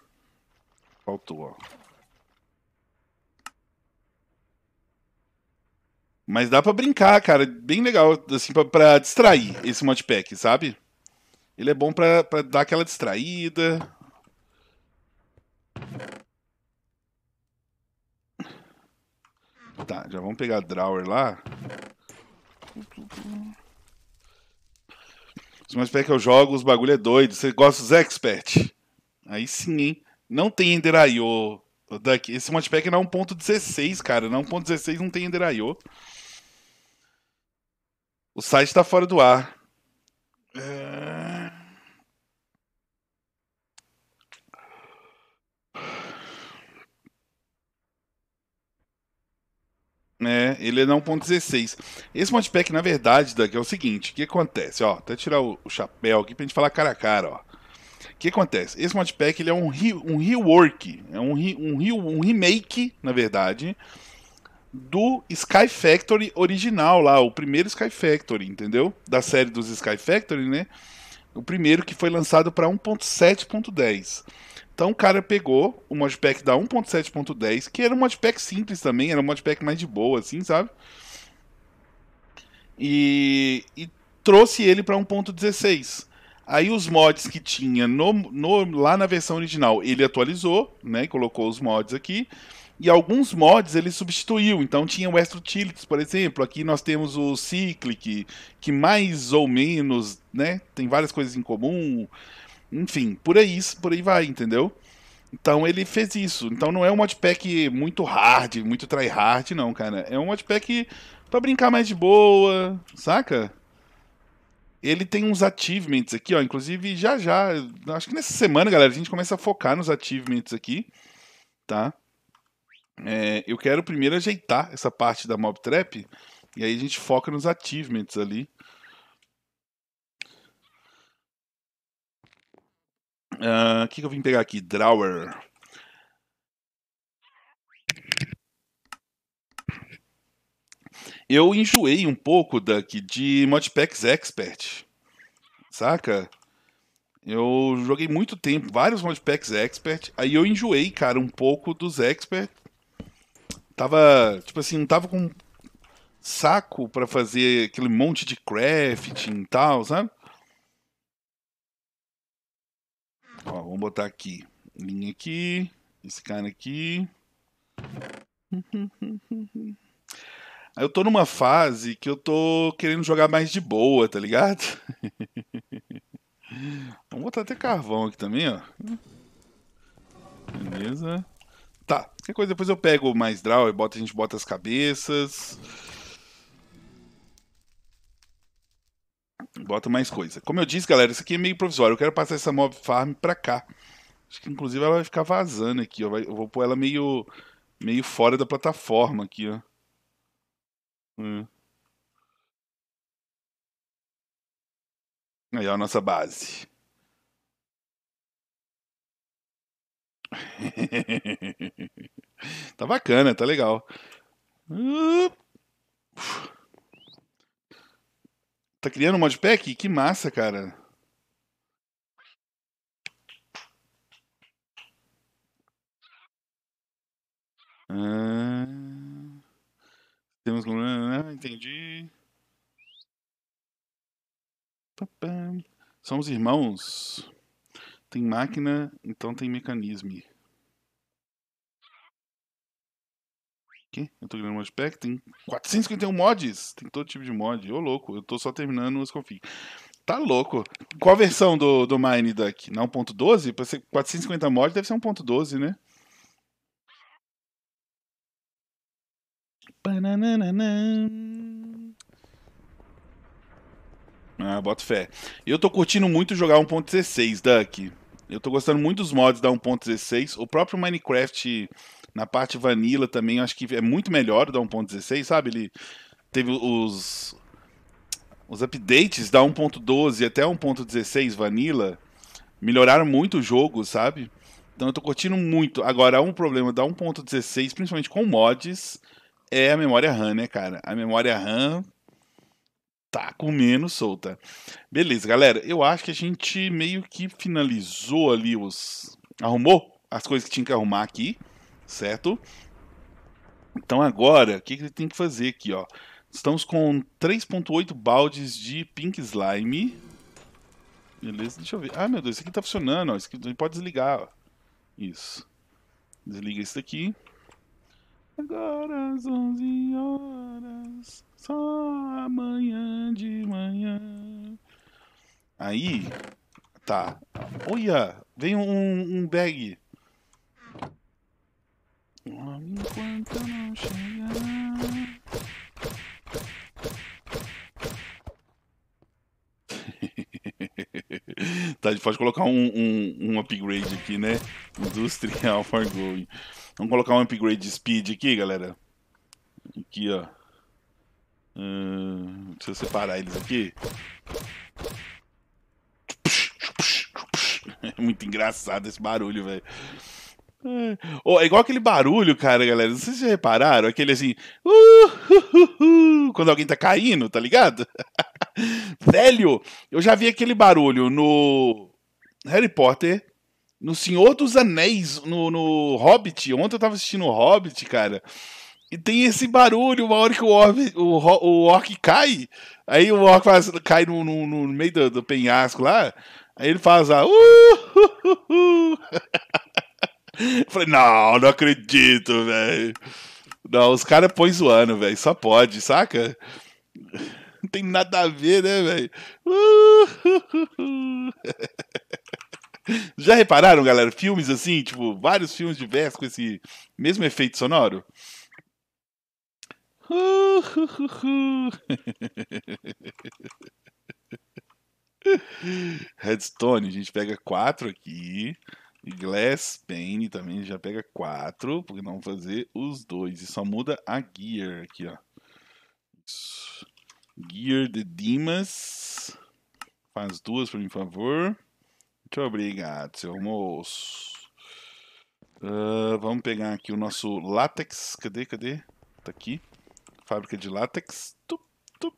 Faltou, ó. Mas dá para brincar, cara. Bem legal, assim, pra, pra distrair esse modpack, sabe? Ele é bom pra, pra dar aquela distraída. Tá, já vamos pegar a Drawer lá. Os mais que eu jogo, os bagulho é doido. Você gosta dos expert? Aí sim, hein? Não tem Ender IO. Daqui. Esse multipack não é 1.16, cara. Não 1.16 é não tem Ender IO. O site tá fora do ar. É... Né? ele é na 1.16. Esse modpack, na verdade, daqui é o seguinte: o que acontece? Ó, até tirar o, o chapéu aqui pra gente falar cara a cara, ó. O que acontece? Esse modpack ele é um, re, um rework, é um, re, um, re, um remake, na verdade, do Sky Factory original lá, o primeiro Sky Factory, entendeu? Da série dos Sky Factory, né? O primeiro que foi lançado para 1.7.10. Então o cara pegou o modpack da 1.7.10, que era um modpack simples também, era um modpack mais de boa, assim, sabe? E, e trouxe ele para 1.16. Aí os mods que tinha no, no, lá na versão original, ele atualizou, né? Colocou os mods aqui. E alguns mods ele substituiu. Então tinha o Astro Utilities, por exemplo. Aqui nós temos o Cyclic, que mais ou menos, né? Tem várias coisas em comum. Enfim, por aí, por aí vai, entendeu? Então ele fez isso. Então não é um modpack muito hard, muito tryhard, não, cara. É um modpack pra brincar mais de boa, saca? Ele tem uns achievements aqui, ó. Inclusive, já já. Acho que nessa semana, galera, a gente começa a focar nos achievements aqui, tá? É, eu quero primeiro ajeitar essa parte da Mob Trap. E aí a gente foca nos achievements ali. O ah, que, que eu vim pegar aqui? Drawer. Eu enjoei um pouco daqui de Modpacks Expert. Saca? Eu joguei muito tempo, vários modpacks expert, aí eu enjoei, cara, um pouco dos expert. Tava, tipo assim, não tava com saco para fazer aquele monte de crafting e tal, sabe? Ó, vamos botar aqui. Linha aqui. Esse cara aqui. Eu tô numa fase que eu tô querendo jogar mais de boa, tá ligado? Vamos botar até carvão aqui também, ó. Beleza. Tá, qualquer coisa depois eu pego mais draw e bota, a gente bota as cabeças. Bota mais coisa. Como eu disse, galera, isso aqui é meio provisório. Eu quero passar essa mob farm pra cá. Acho que inclusive ela vai ficar vazando aqui. Ó. Eu vou pôr ela meio, meio fora da plataforma aqui, ó. Hum. Aí, ó, a nossa base. tá bacana, tá legal. Uh. Tá criando um modpack? Que massa, cara. Ah, temos ah, entendi. Somos irmãos. Tem máquina, então tem mecanismo. Que? Eu tô criando um modpack? Tem 451 mods. Tem todo tipo de mod. Ô, louco, eu tô só terminando os config. Tá louco. Qual a versão do, do Mine Duck? Na 1.12? Pra ser 450 mods deve ser 1.12, né? Ah, boto fé. Eu tô curtindo muito jogar 1.16, Duck. Eu tô gostando muito dos mods da 1.16. O próprio Minecraft na parte vanilla também, acho que é muito melhor da 1.16, sabe? Ele teve os, os updates da 1.12 até 1.16 vanilla melhoraram muito o jogo, sabe? Então eu tô curtindo muito. Agora, um problema da 1.16, principalmente com mods, é a memória RAM, né, cara? A memória RAM tá com menos solta. Beleza, galera. Eu acho que a gente meio que finalizou ali os. Arrumou as coisas que tinha que arrumar aqui certo? Então agora, o que, que ele tem que fazer aqui, ó? Estamos com 3.8 baldes de Pink Slime. Beleza, deixa eu ver. Ah, meu Deus, isso aqui tá funcionando, ó. Isso aqui pode desligar, ó. Isso. Desliga isso daqui. Agora às 11 horas, só amanhã de manhã. Aí, tá. Olha, vem um, um bag. Enquanto não chegar. tá, a gente pode colocar um, um, um upgrade aqui, né? Industrial going. Vamos colocar um upgrade speed aqui, galera. Aqui, ó. Hum, eu separar eles aqui. É muito engraçado esse barulho, velho. É. Oh, é igual aquele barulho, cara, galera. Não sei se vocês repararam. Aquele assim. Uh, uh, uh, quando alguém tá caindo, tá ligado? Velho, eu já vi aquele barulho no Harry Potter, no Senhor dos Anéis, no, no Hobbit. Ontem eu tava assistindo o Hobbit, cara. E tem esse barulho, uma hora que o orc, o, o orc cai. Aí o orc faz, cai no, no, no meio do, do, penhasco lá. Aí ele faz a. Uh, uh, uh, Eu falei, não, não acredito, velho. Não, os caras põem zoando, velho. Só pode, saca? Não tem nada a ver, né, velho? Já repararam, galera? Filmes assim, tipo, vários filmes diversos com esse mesmo efeito sonoro? Redstone, a gente pega quatro aqui. E Glass Pane também já pega 4, porque não fazer os dois. E só muda a Gear aqui, ó. Gear de Dimas. Faz duas, por mim, favor. Muito obrigado, seu moço. Uh, ah, vamos pegar aqui o nosso látex. Cadê, cadê? Tá aqui. Fábrica de látex. Tup, tup.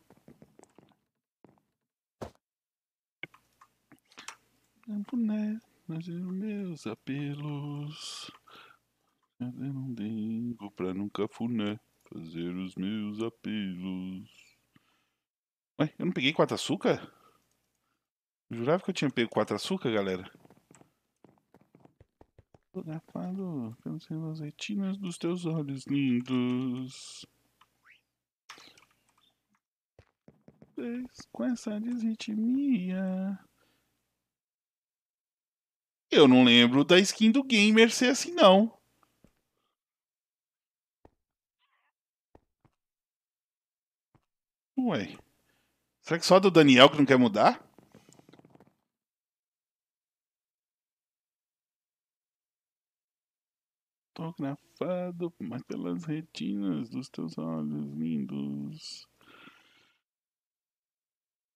É não, mas é meus apelos. Eu não digo pra nunca funé fazer os meus apelos. Ué, eu não peguei quatro açúcar? Eu jurava que eu tinha pego quatro açúcar, galera. Fotografado pelas rosetinas dos teus olhos lindos. Com essa desritimia. Eu não lembro da skin do gamer ser assim, não. Ué. Será que só do Daniel que não quer mudar? Fotografado mas pelas retinas dos teus olhos lindos.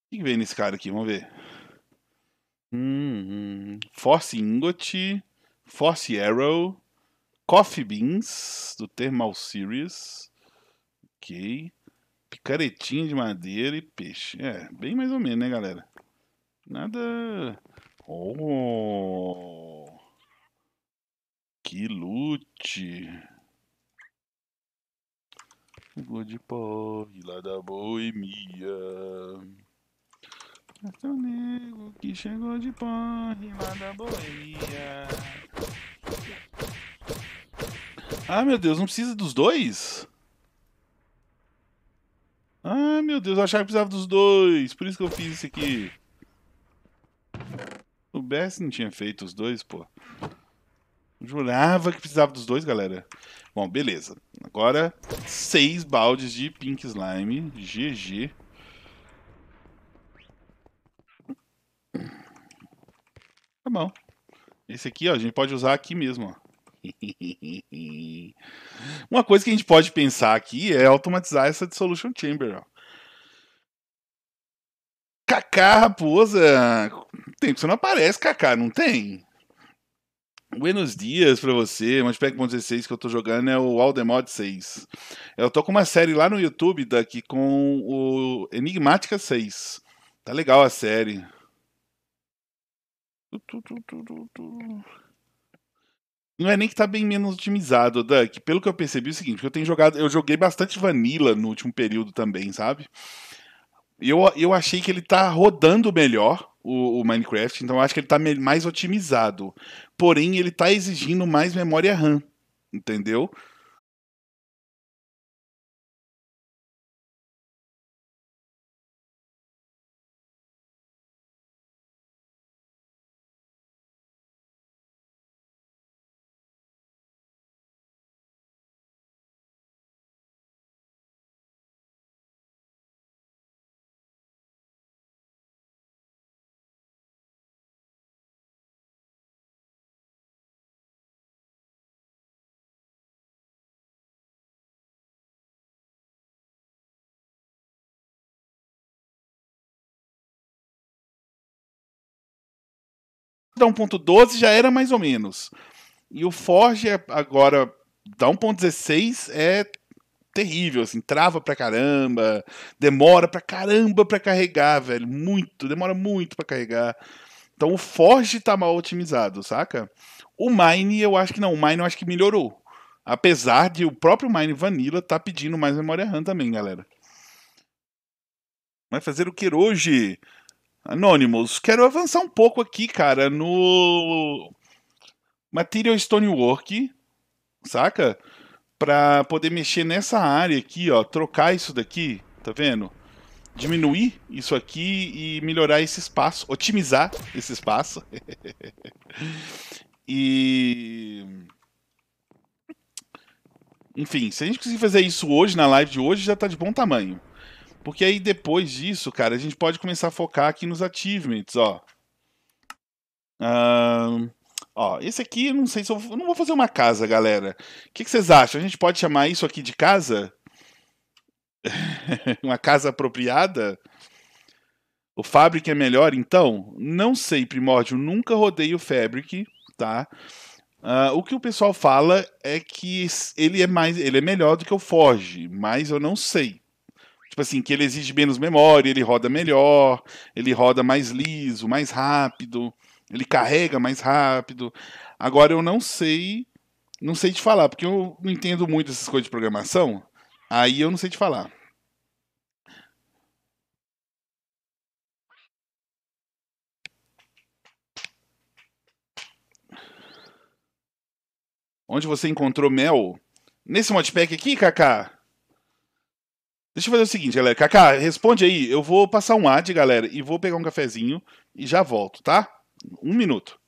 O que vem nesse cara aqui? Vamos ver. Hum, Force Ingot, Force Arrow, Coffee Beans, do Thermal Series. Ok. picaretinho de madeira e peixe. É, bem mais ou menos, né, galera? Nada. Oh! Que lute! Gol de pó, Vila da Boemia. Seu nego que chegou de pão, rima da boemia. Ah, meu Deus, não precisa dos dois? Ah, meu Deus, eu achava que precisava dos dois. Por isso que eu fiz isso aqui. O Bess não tinha feito os dois, pô. Jurava que precisava dos dois, galera. Bom, beleza. Agora, seis baldes de Pink Slime. GG. Tá bom. Esse aqui, ó, a gente pode usar aqui mesmo, ó. Uma coisa que a gente pode pensar aqui é automatizar essa dissolution chamber, ó. Kaká, raposa. Tem que você não aparece, Kaká, não tem? Buenos dias pra você. Multipack.16 que eu tô jogando é o Aldemod 6. Eu tô com uma série lá no YouTube daqui com o Enigmática 6. Tá legal a série. Não é nem que tá bem menos otimizado, Duck. Pelo que eu percebi é o seguinte, eu tenho jogado, eu joguei bastante Vanilla no último período também, sabe? Eu, eu achei que ele tá rodando melhor o, o Minecraft, então acho que ele tá mais otimizado. Porém, ele tá exigindo mais memória RAM, entendeu? da 1.12 já era mais ou menos. E o Forge é agora da 1.16 é terrível, assim, trava pra caramba, demora pra caramba pra carregar, velho, muito, demora muito pra carregar. Então o Forge tá mal otimizado, saca? O Mine eu acho que não, o Mine eu acho que melhorou. Apesar de o próprio Mine Vanilla tá pedindo mais memória RAM também, galera. Vai fazer o que hoje? Anonymous, quero avançar um pouco aqui, cara, no Material Stonework, saca? Pra poder mexer nessa área aqui, ó, trocar isso daqui, tá vendo? Diminuir isso aqui e melhorar esse espaço, otimizar esse espaço. e enfim, se a gente conseguir fazer isso hoje na live de hoje, já tá de bom tamanho. Porque aí depois disso, cara, a gente pode começar a focar aqui nos achievements, ó. ó, esse aqui, não sei se eu, eu, não vou fazer uma casa, galera. O que, que vocês acham? A gente pode chamar isso aqui de casa? uma casa apropriada? O Fabric é melhor, então? Não sei, Primórdio. Nunca rodei o Fabric, tá? Uh, o que o pessoal fala é que ele é mais, ele é melhor do que o Forge, mas eu não sei. Tipo assim, que ele exige menos memória, ele roda melhor, ele roda mais liso, mais rápido, ele carrega mais rápido. Agora eu não sei, não sei te falar, porque eu não entendo muito essas coisas de programação, aí eu não sei te falar. Onde você encontrou mel? Nesse modpack aqui, Kaká? Deixa eu fazer o seguinte, galera. Kaká, responde aí. Eu vou passar um ad, galera, e vou pegar um cafezinho e já volto, tá? Um minuto.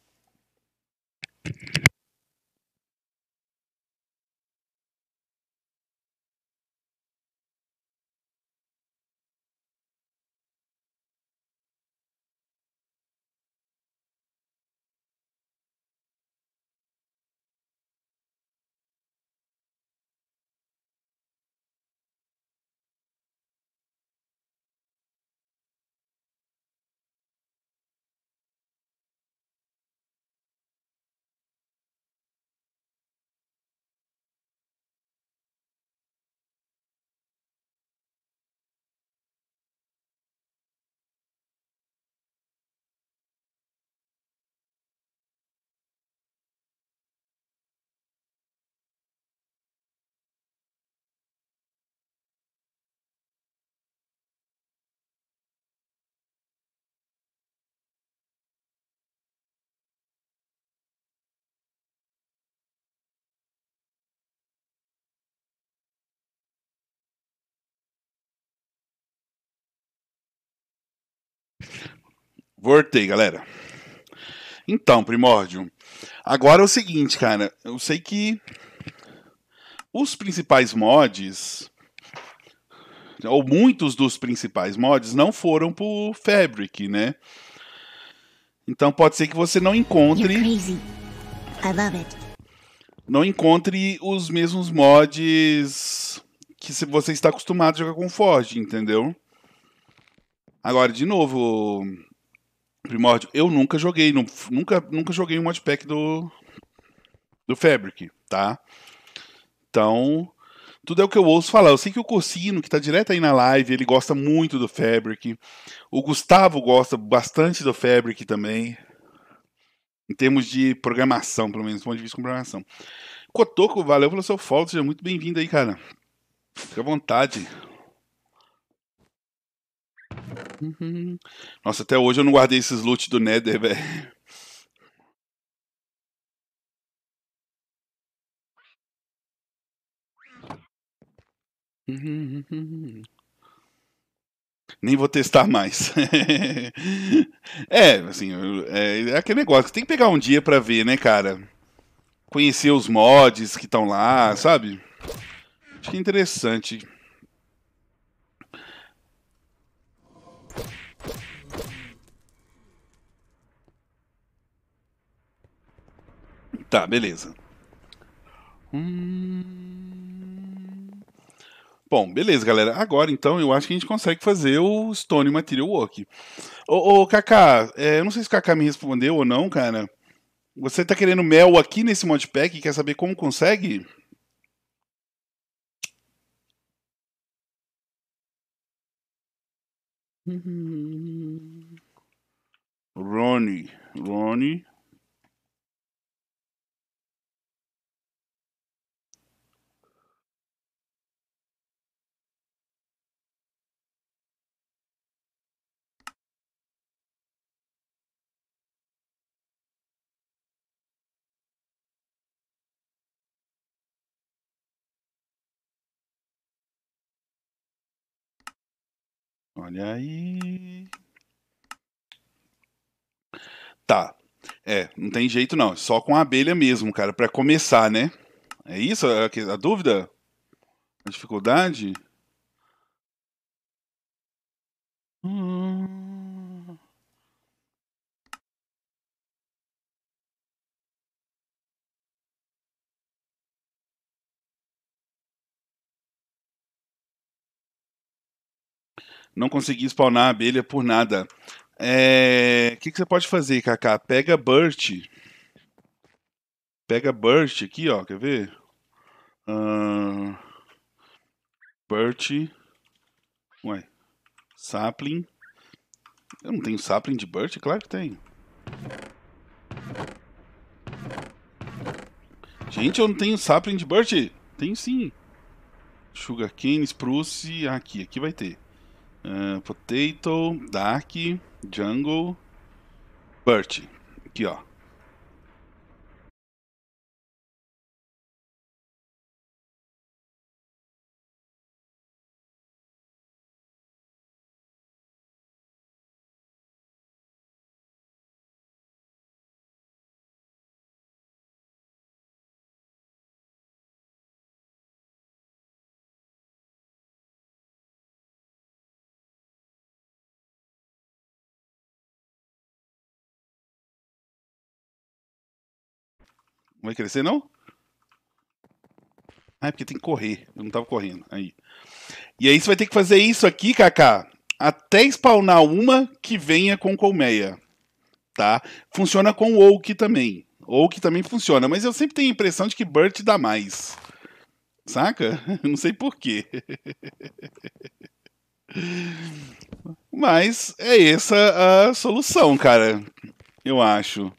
Voltei, galera. Então, Primórdio. Agora é o seguinte, cara. Eu sei que os principais mods, ou muitos dos principais mods, não foram pro Fabric, né? Então pode ser que você não encontre. Não encontre os mesmos mods que você está acostumado a jogar com Forge, entendeu? Agora, de novo, Primórdio, eu nunca joguei, nunca, nunca joguei um modpack do, do Fabric, tá? Então, tudo é o que eu ouço falar. Eu sei que o Corsino, que está direto aí na live, ele gosta muito do Fabric. O Gustavo gosta bastante do Fabric também. Em termos de programação, pelo menos, do ponto de vista de programação. Cotoco, valeu pelo seu follow, seja muito bem-vindo aí, cara. Fique à vontade. Uhum. Nossa, até hoje eu não guardei esses loot do Nether, velho. Uhum. Nem vou testar mais. é, assim, é, é, aquele negócio. Tem que pegar um dia para ver, né, cara? Conhecer os mods que estão lá, é. sabe? Acho que é interessante. Tá, beleza. Hum... Bom, beleza, galera. Agora, então, eu acho que a gente consegue fazer o Stone Material Work. Ô, ô Kaká, é, eu não sei se o Kaká me respondeu ou não, cara. Você tá querendo mel aqui nesse modpack e quer saber como consegue? Ronnie, uhum. Ronnie. Olha aí. Tá. É, não tem jeito não. Só com a abelha mesmo, cara, para começar, né? É isso a, a dúvida? A dificuldade? Hum. não consegui spawnar a abelha por nada. O é, que, que, você pode fazer, Kaká? Pega Burst. Pega Burst aqui, ó. Quer ver? Uh... Burst. Ué. Sapling. Eu não tenho sapling de Burst? Claro que tenho. Gente, eu não tenho sapling de Burst. Tenho sim. Sugarcane, Spruce. Aqui, aqui vai ter. Uh, potato, Dark, Jungle, birch Aqui, ó. Não vai crescer, não? Ah, é porque tem que correr. Eu não tava correndo. Aí. E aí você vai ter que fazer isso aqui, Kaká, até spawnar uma que venha com colmeia. Tá? Funciona com oak também. Oak também funciona, mas eu sempre tenho a impressão de que Burt dá mais. Saca? Não sei porquê. Mas é essa a solução, cara. Eu acho.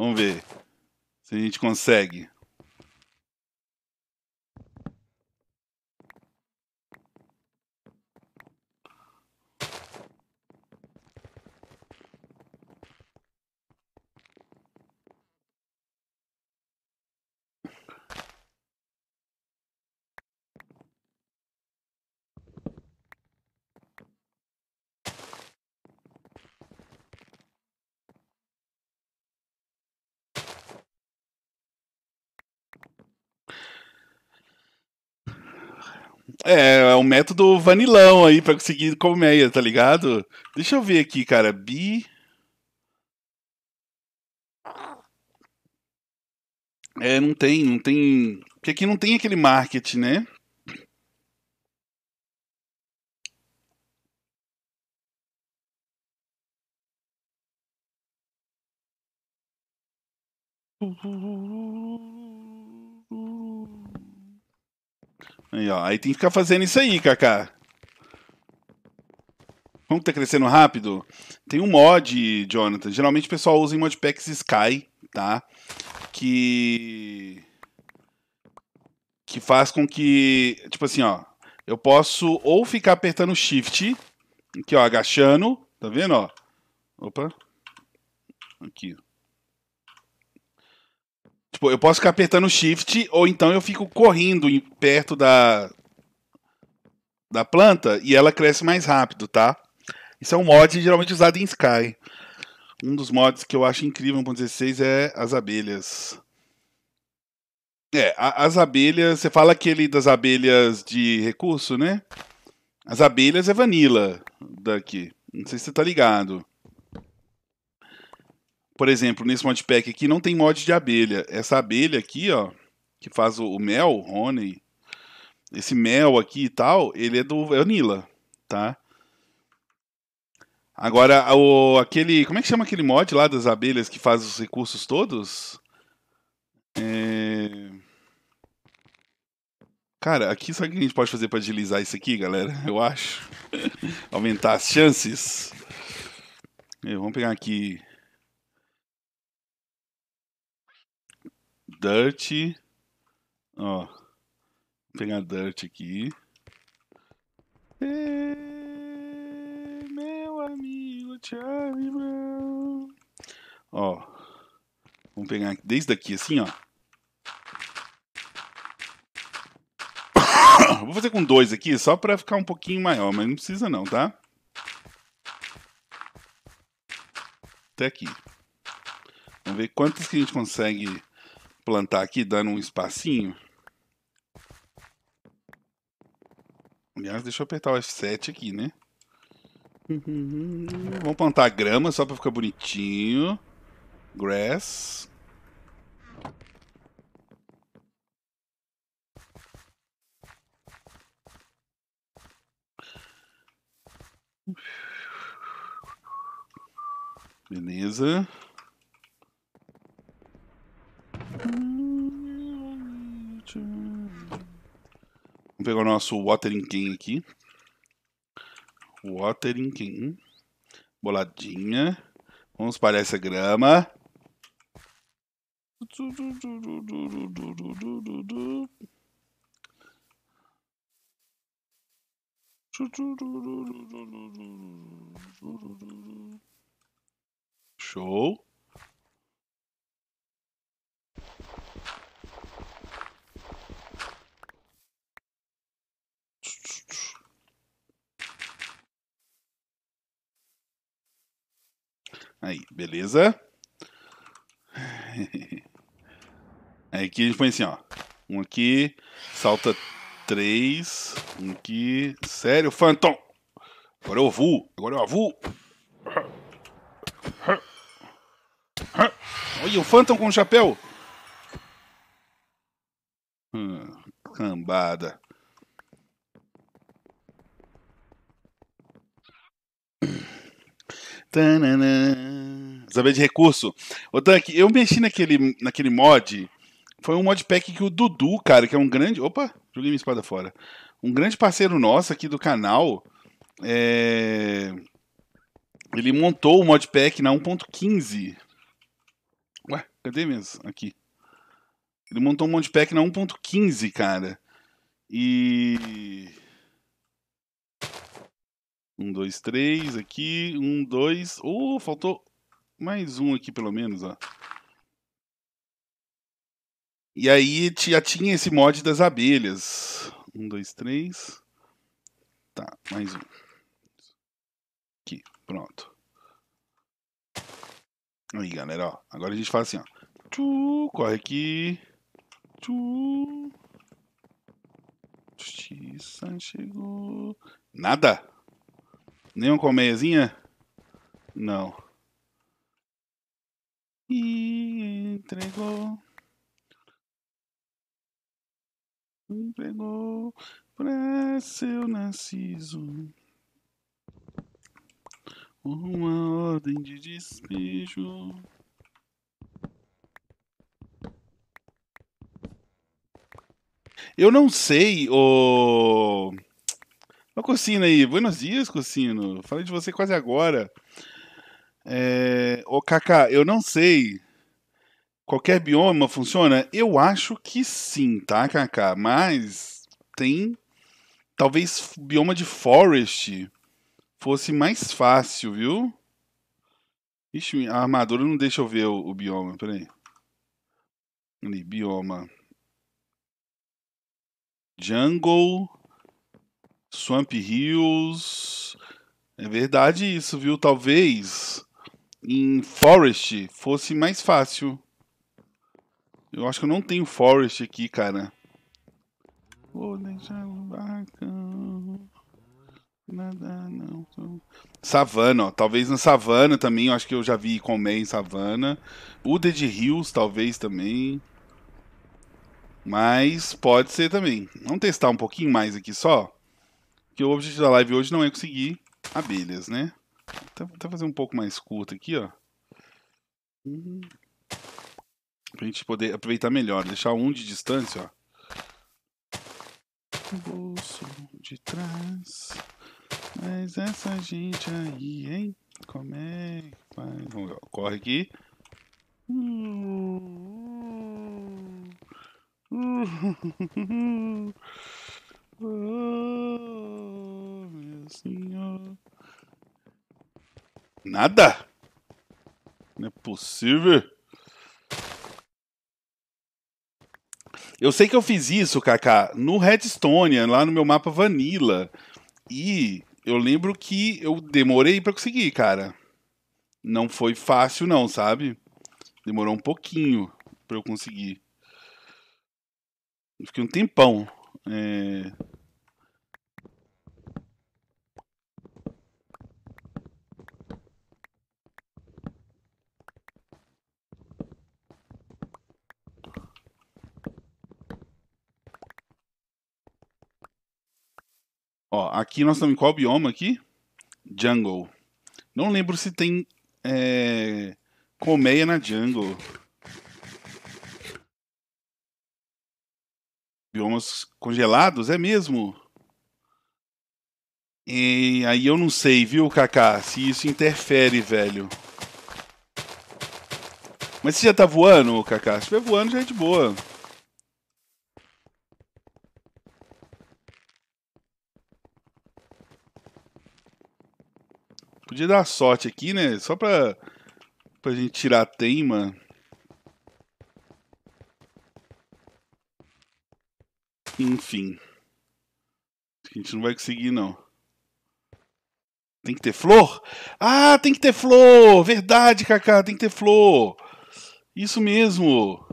Vamos ver se a gente consegue. É, é um método vanilão aí pra conseguir colmeia, tá ligado? Deixa eu ver aqui, cara. Bi. É, não tem, não tem. Porque aqui não tem aquele marketing, né? Aí, ó. Aí tem que ficar fazendo isso aí, Kaká. Como tá crescendo rápido? Tem um mod, Jonathan. Geralmente o pessoal usa em modpacks Sky, tá? Que. Que faz com que. Tipo assim, ó. Eu posso ou ficar apertando Shift, aqui, ó, agachando. Tá vendo, ó? Opa. Aqui, ó. Tipo, eu posso ficar apertando shift ou então eu fico correndo perto da da planta e ela cresce mais rápido, tá? Isso é um mod geralmente usado em Sky. Um dos mods que eu acho incrível 1.16 é as abelhas. É, a, as abelhas, você fala aquele das abelhas de recurso, né? As abelhas é vanilla daqui. Não sei se você tá ligado. Por exemplo, nesse modpack aqui não tem mod de abelha. Essa abelha aqui, ó, que faz o, mel, honey, esse mel aqui e tal, ele é do é o Nila, tá? Agora, o, aquele. Como é que chama aquele mod lá das abelhas que faz os recursos todos? É... Cara, aqui sabe o que a gente pode fazer para agilizar isso aqui, galera? Eu acho. Aumentar as chances. Eu, vamos pegar aqui Dirt. Ó. Vou pegar Dirt aqui. Ei, é, meu amigo Charlie Brown. Ó. Vamos pegar desde aqui assim, ó. Vou fazer com dois aqui, só pra ficar um pouquinho maior, mas não precisa não, tá? Até aqui. Vamos ver quantos que a gente consegue plantar aqui, dando um espacinho. Aliás, deixa eu apertar o F7 aqui, né? Uhum. Vamos plantar grama só para ficar bonitinho. Grass. Beleza. Vamos pegar o nosso Watering Can aqui. Watering Can. Boladinha. Vamos espalhar essa grama. Show. Aí, beleza? Aí aqui a gente põe assim, ó. Um aqui, salta três. Um aqui. Sério, Phantom! Agora eu é vou, agora eu é vou. Olha o Phantom com o chapéu! Hum, cambada. Tanana. Saber de recurso. Ô, Tank, eu mexi naquele, naquele mod. Foi um modpack que o Dudu, cara, que é um grande. Opa, joguei minha espada fora. Um grande parceiro nosso aqui do canal. É... Ele montou o modpack na 1.15. Ué, cadê mesmo? Aqui. Ele montou um modpack na 1.15, cara. E. Um, dois, três aqui. Um, dois. Oh, faltou mais um aqui, pelo menos, ó. E aí já tinha esse mod das abelhas. Um, dois, três. Tá, mais um. Aqui, pronto. Aí, galera, ó. Agora a gente faz assim, ó. Tchu, corre aqui. Tchu. Justiça chegou. Nada. Nenhum com Não. E entregou. Entregou pra seu Narciso uma ordem de despejo. Eu não sei o. Oh... Ó, Cocina aí. Buenos dias, Cocino. Falei de você quase agora. É... Ô, Kaká, eu não sei. Qualquer bioma funciona? Eu acho que sim, tá, Kaká? Mas tem. Talvez bioma de forest fosse mais fácil, viu? Ixi, a armadura não deixa eu ver o, o bioma, peraí. Ali, bioma. Jungle. Swamp Hills. É verdade isso, viu? Talvez em Forest fosse mais fácil. Eu acho que eu não tenho Forest aqui, cara. Vou deixar no barcão. Nada, não. Savana, ó. Talvez na Savana também. Eu acho que eu já vi comer em Savana. Uda de Hills, talvez também. Mas pode ser também. Vamos testar um pouquinho mais aqui só. Porque o objetivo da live hoje não é conseguir abelhas, né? Vou tá, tentar tá fazer um pouco mais curto aqui, ó. Pra gente poder aproveitar melhor. Deixar um de distância, ó. Bolso de trás. Mas essa gente aí, hein? Como é que faz? Vamos ver, corre aqui. senhor. Nada? Não é possível. Eu sei que eu fiz isso, Kaká, no Redstone, lá no meu mapa Vanilla. E eu lembro que eu demorei para conseguir, cara. Não foi fácil, não, sabe? Demorou um pouquinho para eu conseguir. fiquei um tempão. É... Ó, aqui nós estamos em qual bioma aqui? Jungle. Não lembro se tem é, colmeia na jungle. biomas congelados, é mesmo? E aí eu não sei, viu, Kaká, se isso interfere, velho. Mas você já tá voando, Kaká? Se estiver voando, já é de boa. Podia dar sorte aqui, né? Só pra, pra gente tirar a teima. Enfim. A gente não vai conseguir, não. Tem que ter flor? Ah, tem que ter flor! Verdade, Kaká, tem que ter flor! Isso mesmo!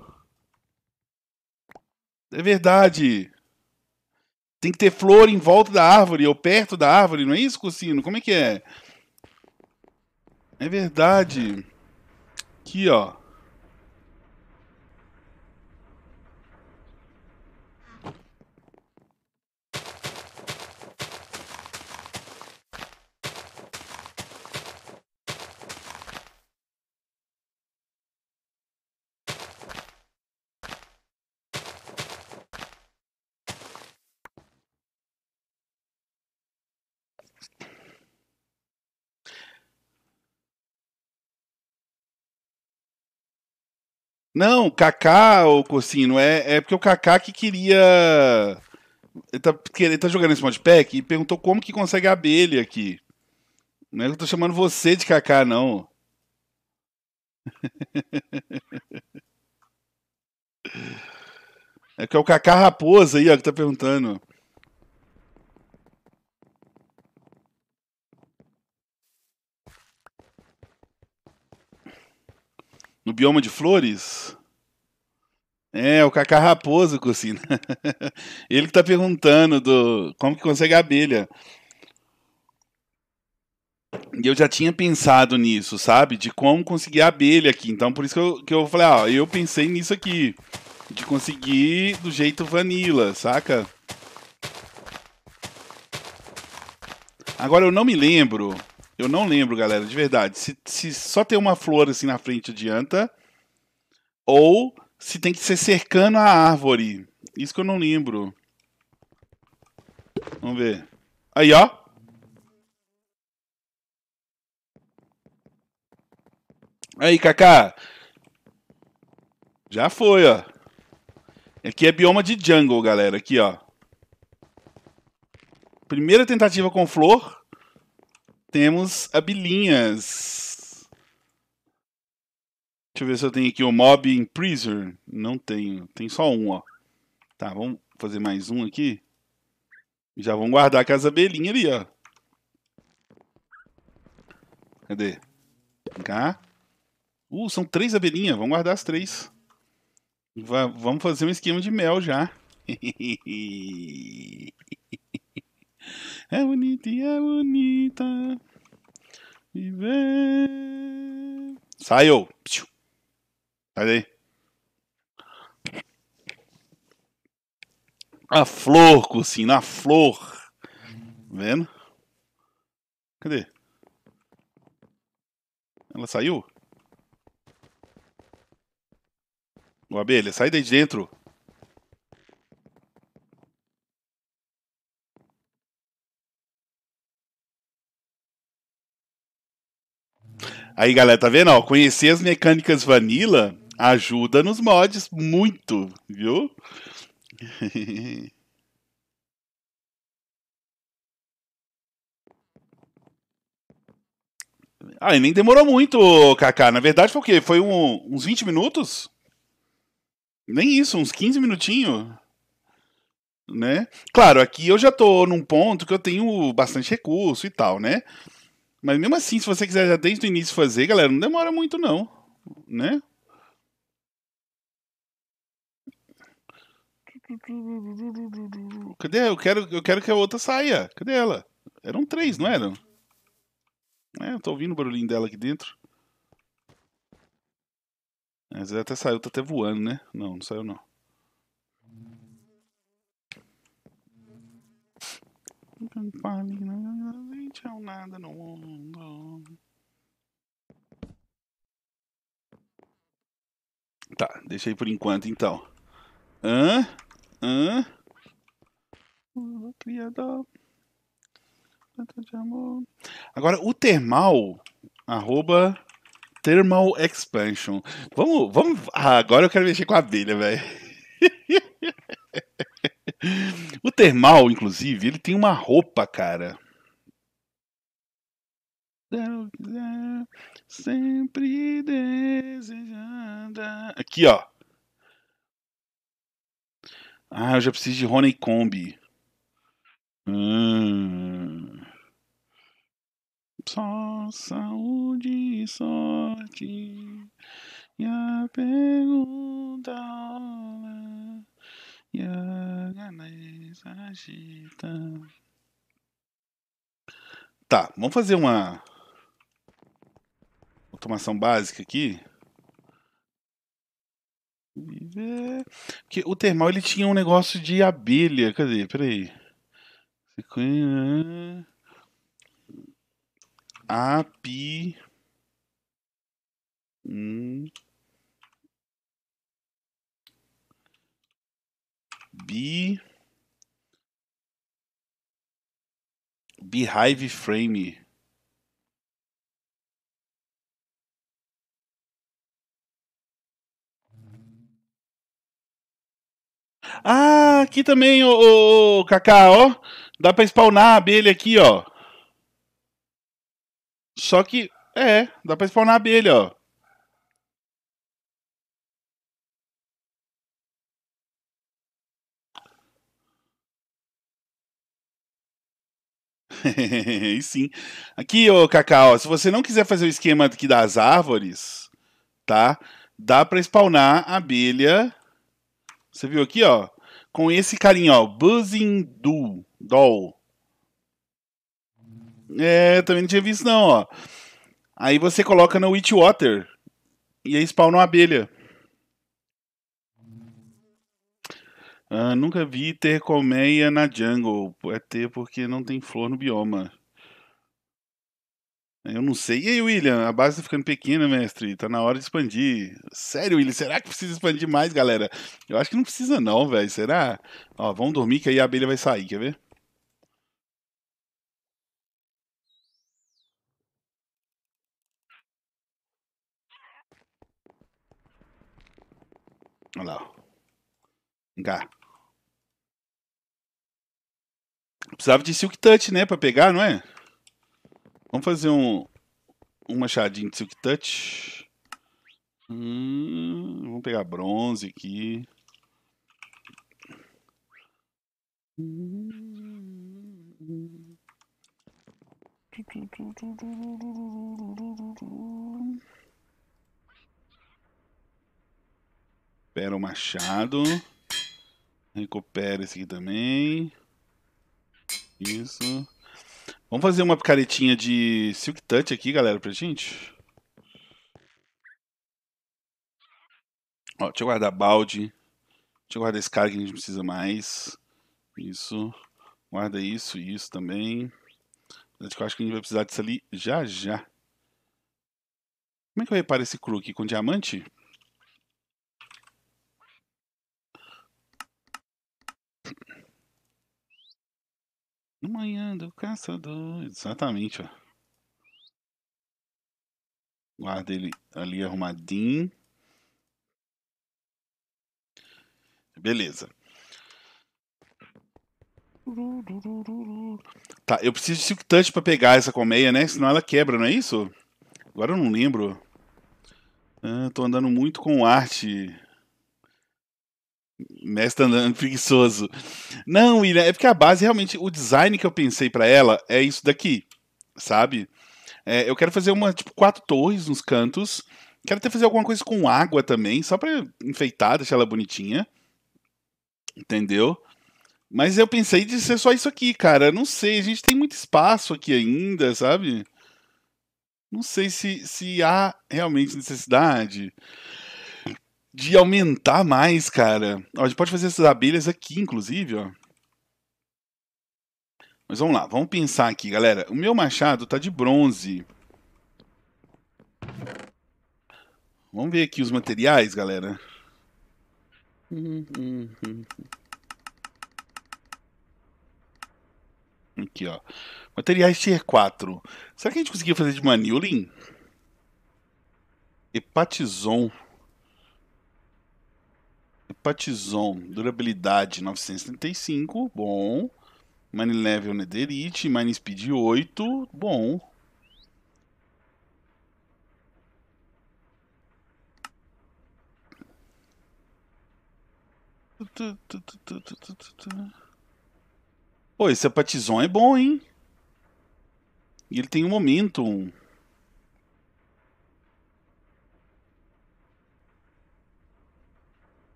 É verdade! Tem que ter flor em volta da árvore, ou perto da árvore, não é isso, Cursino? Como é que é? É verdade. Aqui, ó. Não, Kaká, ou Cocinho é, é porque o Kaká que queria. Ele tá, ele tá jogando esse modpack e perguntou como que consegue a abelha aqui. Não é que eu tô chamando você de Kaká, não. É que é o Kaká Raposa aí, ó, que tá perguntando. no bioma de flores? É, o Cacá Raposo, Cursina. Ele que tá perguntando do como que consegue a abelha. E eu já tinha pensado nisso, sabe? De como conseguir a abelha aqui. Então, por isso que eu, que eu falei, ó, eu pensei nisso aqui. De conseguir do jeito vanilla, saca? Agora, eu não me lembro eu não lembro, galera, de verdade. Se, se só ter uma flor assim na frente adianta. Ou se tem que ser cercando a árvore. Isso que eu não lembro. Vamos ver. Aí, ó. Aí, Kaká. Já foi, ó. Aqui é bioma de jungle, galera. Aqui, ó. Primeira tentativa com flor temos habilinhas. Deixa eu ver se eu tenho aqui o Mob prison Não tenho, tem só um, ó. Tá, vamos fazer mais um aqui. Já vamos guardar com as abelhinhas ali, ó. Cadê? Vem cá. Uh, são três abelhinhas. Vamos guardar as três. Va vamos fazer um esquema de mel já. É, é bonita e é bonita. Viver. Saiu! Sai daí. A flor, cursinho, na flor. Vendo? Cadê? Ela saiu? O abelha, sai daí de dentro. Aí, galera, tá vendo? Ó, conhecer as mecânicas vanilla ajuda nos mods muito, viu? ah, e nem demorou muito, Kaká. Na verdade foi o quê? Foi um, uns 20 minutos? Nem isso, uns 15 minutinhos. Né? Claro, aqui eu já tô num ponto que eu tenho bastante recurso e tal, né? Mas mesmo assim, se você quiser já desde o início fazer, galera, não demora muito não, né? Cadê? Eu quero, eu quero que a outra saia. Cadê ela? Eram três, não eram? É, eu tô ouvindo o barulhinho dela aqui dentro. Mas ela até saiu, tá até voando, né? Não, não saiu não. Não Gente é um nada no mundo. Tá, aí por enquanto então. Hã? Hã? criador. Tanto de amor. Agora, o termal. Arroba Thermal Expansion. Vamos, vamos. Ah, agora eu quero mexer com a abelha, velho. o termal, inclusive, ele tem uma roupa, cara quiser, sempre desejada. Aqui, ó. Ah, eu já preciso de Honeycomb. Hum. Ah. Só saúde e sorte. E a pergunta hora. a ganância agita. Tá, vamos fazer uma automação básica aqui. Porque é, o termal ele tinha um negócio de abelha. Cadê? Peraí. Api. Hum. Bi. Beehive Frame. Ah, aqui também, ô, ô, ô ó. Dá pra spawnar a abelha aqui, ó. Só que. É, dá pra spawnar a abelha, ó. e sim. Aqui, ô Cacau, se você não quiser fazer o esquema aqui das árvores, tá? Dá para spawnar abelha você viu aqui, ó? Com esse carinha, ó. Buzzing do, Doll. É, também não tinha visto, não, ó. Aí você coloca no Witchwater. E aí spawna uma abelha. Ah, nunca vi ter colmeia na jungle. É ter porque não tem flor no bioma. Eu não sei. E aí, William, a base tá ficando pequena, mestre. Tá na hora de expandir. Sério, William, será que precisa expandir mais, galera? Eu acho que não precisa não, velho. Será? Ó, vamos dormir que aí a abelha vai sair, quer ver? Olha lá. Vem cá. Precisava de Silk Touch, né? Pra pegar, não é? Vamos fazer um, um machadinho de silk touch. Hum, vamos pegar bronze aqui. Recupera o machado. Recupera esse aqui também. Isso. Vamos fazer uma picaretinha de Silk Touch aqui, galera, pra gente? Ó, deixa eu guardar balde. Deixa eu guardar esse cara que a gente precisa mais. Isso. Guarda isso e isso também. Eu acho que a gente vai precisar disso ali já já. Como é que eu reparo esse cru aqui? Com diamante? amanhã manhã do caçador. Exatamente, ó. Guarda ele ali arrumadinho. Beleza. Tá, eu preciso de 5 touch pra pegar essa colmeia, né? Senão ela quebra, não é isso? Agora eu não lembro. Ah, tô andando muito com arte Mestre andando preguiçoso. Não, William, é porque a base realmente, o design que eu pensei para ela é isso daqui, sabe? É, eu quero fazer uma, tipo, quatro torres nos cantos. Quero até fazer alguma coisa com água também, só pra enfeitar, deixar ela bonitinha. Entendeu? Mas eu pensei de ser só isso aqui, cara. Não sei, a gente tem muito espaço aqui ainda, sabe? Não sei se, se há realmente necessidade de aumentar mais, cara. a gente pode fazer essas abelhas aqui, inclusive, ó. Mas vamos lá, vamos pensar aqui, galera. O meu machado tá de bronze. Vamos ver aqui os materiais, galera. Aqui, ó. Materiais tier 4. Será que a gente conseguiu fazer de manilin? Hepatizon. Patizon, durabilidade 935, bom. Mine Level Netherite, Mine Speed 8, bom. Pô, esse apatizon é bom, hein? E ele tem um momento.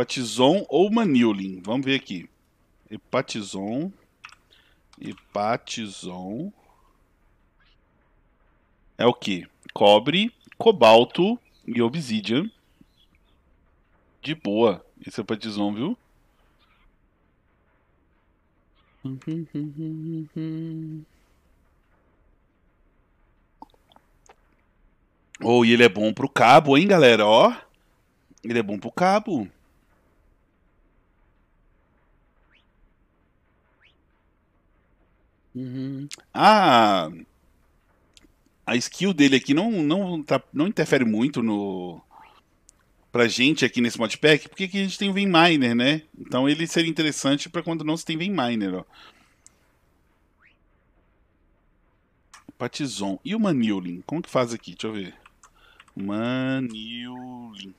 Hepatizon ou Manilin. Vamos ver aqui. Hepatizon. Hepatizon. É o que? Cobre, cobalto e obsidian. De boa. Esse hepatizon, viu? Oh, e ele é bom pro cabo, hein, galera? Ó. Ele é bom pro cabo. Uhum. a skill dele aqui não, não, tá, não interfere muito no pra gente aqui nesse modpack, porque aqui a gente tem o miner né? Então ele seria interessante para quando não se tem Veinminer, ó. Patizon. E o Maniulin? Como que faz aqui? Deixa eu ver. Maniulin.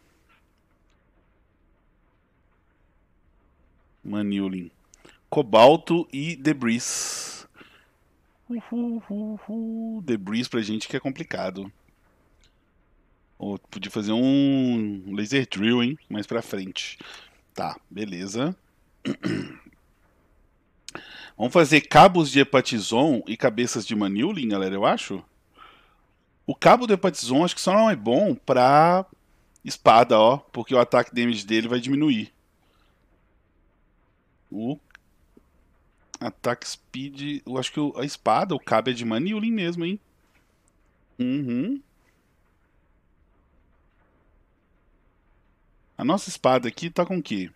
Maniulin. Cobalto e Debris uh, uh, pra gente que é complicado. Ou podia fazer um laser drill, hein? Mais pra frente. Tá, beleza. Vamos fazer cabos de hepatizon e cabeças de Manilin, galera, eu acho. O cabo do hepatizon acho que só não é bom pra espada, ó. Porque o ataque damage dele vai diminuir. O Ataque speed. Eu acho que a espada, o cabo é de Maniulin mesmo, hein? Uhum. A nossa espada aqui tá com o quê?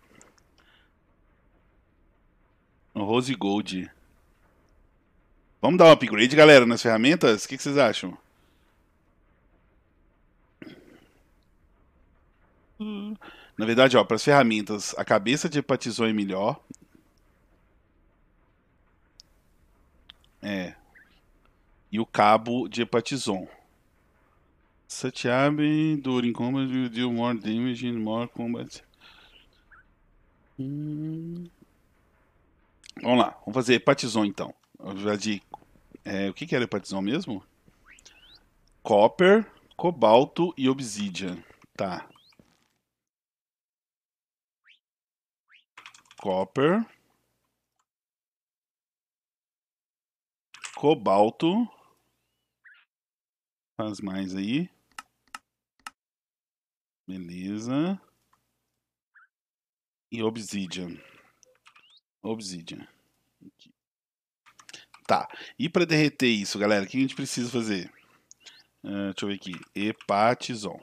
Rose Gold. Vamos dar um upgrade, galera, nas ferramentas? O que, que vocês acham? Hum. Na verdade, ó, para as ferramentas, a cabeça de hepatizou é melhor, É. E o cabo de hepatizon. Satiab, during combat, you deal more damage in more combat. Hum. Vamos lá, vamos fazer hepatizon então. Já de, é, o que, que era hepatizon mesmo? Copper, cobalto e obsidian. Tá. Copper. cobalto. Faz mais aí. Beleza. E obsidian. Obsidian. Aqui. Tá. E para derreter isso, galera, o que a gente precisa fazer? Uh, deixa eu ver aqui. Hepatizon.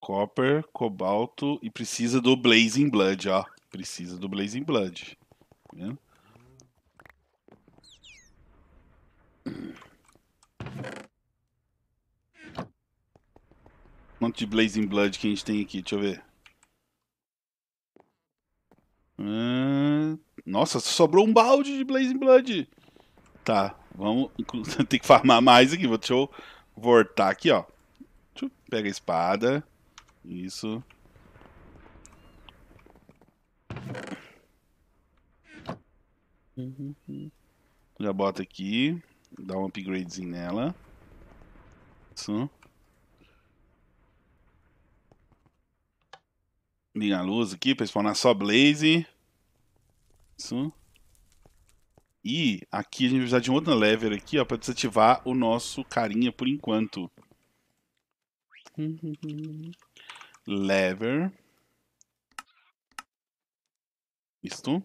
Copper, cobalto e precisa do Blazing Blood, ó. Precisa do Blazing Blood. Tá vendo? Quanto de Blazing Blood que a gente tem aqui? Deixa eu ver. Ah, nossa, sobrou um balde de Blazing Blood. Tá, vamos. Tem que farmar mais aqui. Deixa eu voltar aqui, ó. Pega a espada. Isso. Uhum. Já bota aqui dar um upgradezinho nela. Isso. Liga a luz aqui para spawnar só Blaze. Isso. E aqui a gente vai precisar de um outro lever aqui, ó, pra desativar o nosso carinha por enquanto. Lever. Isto.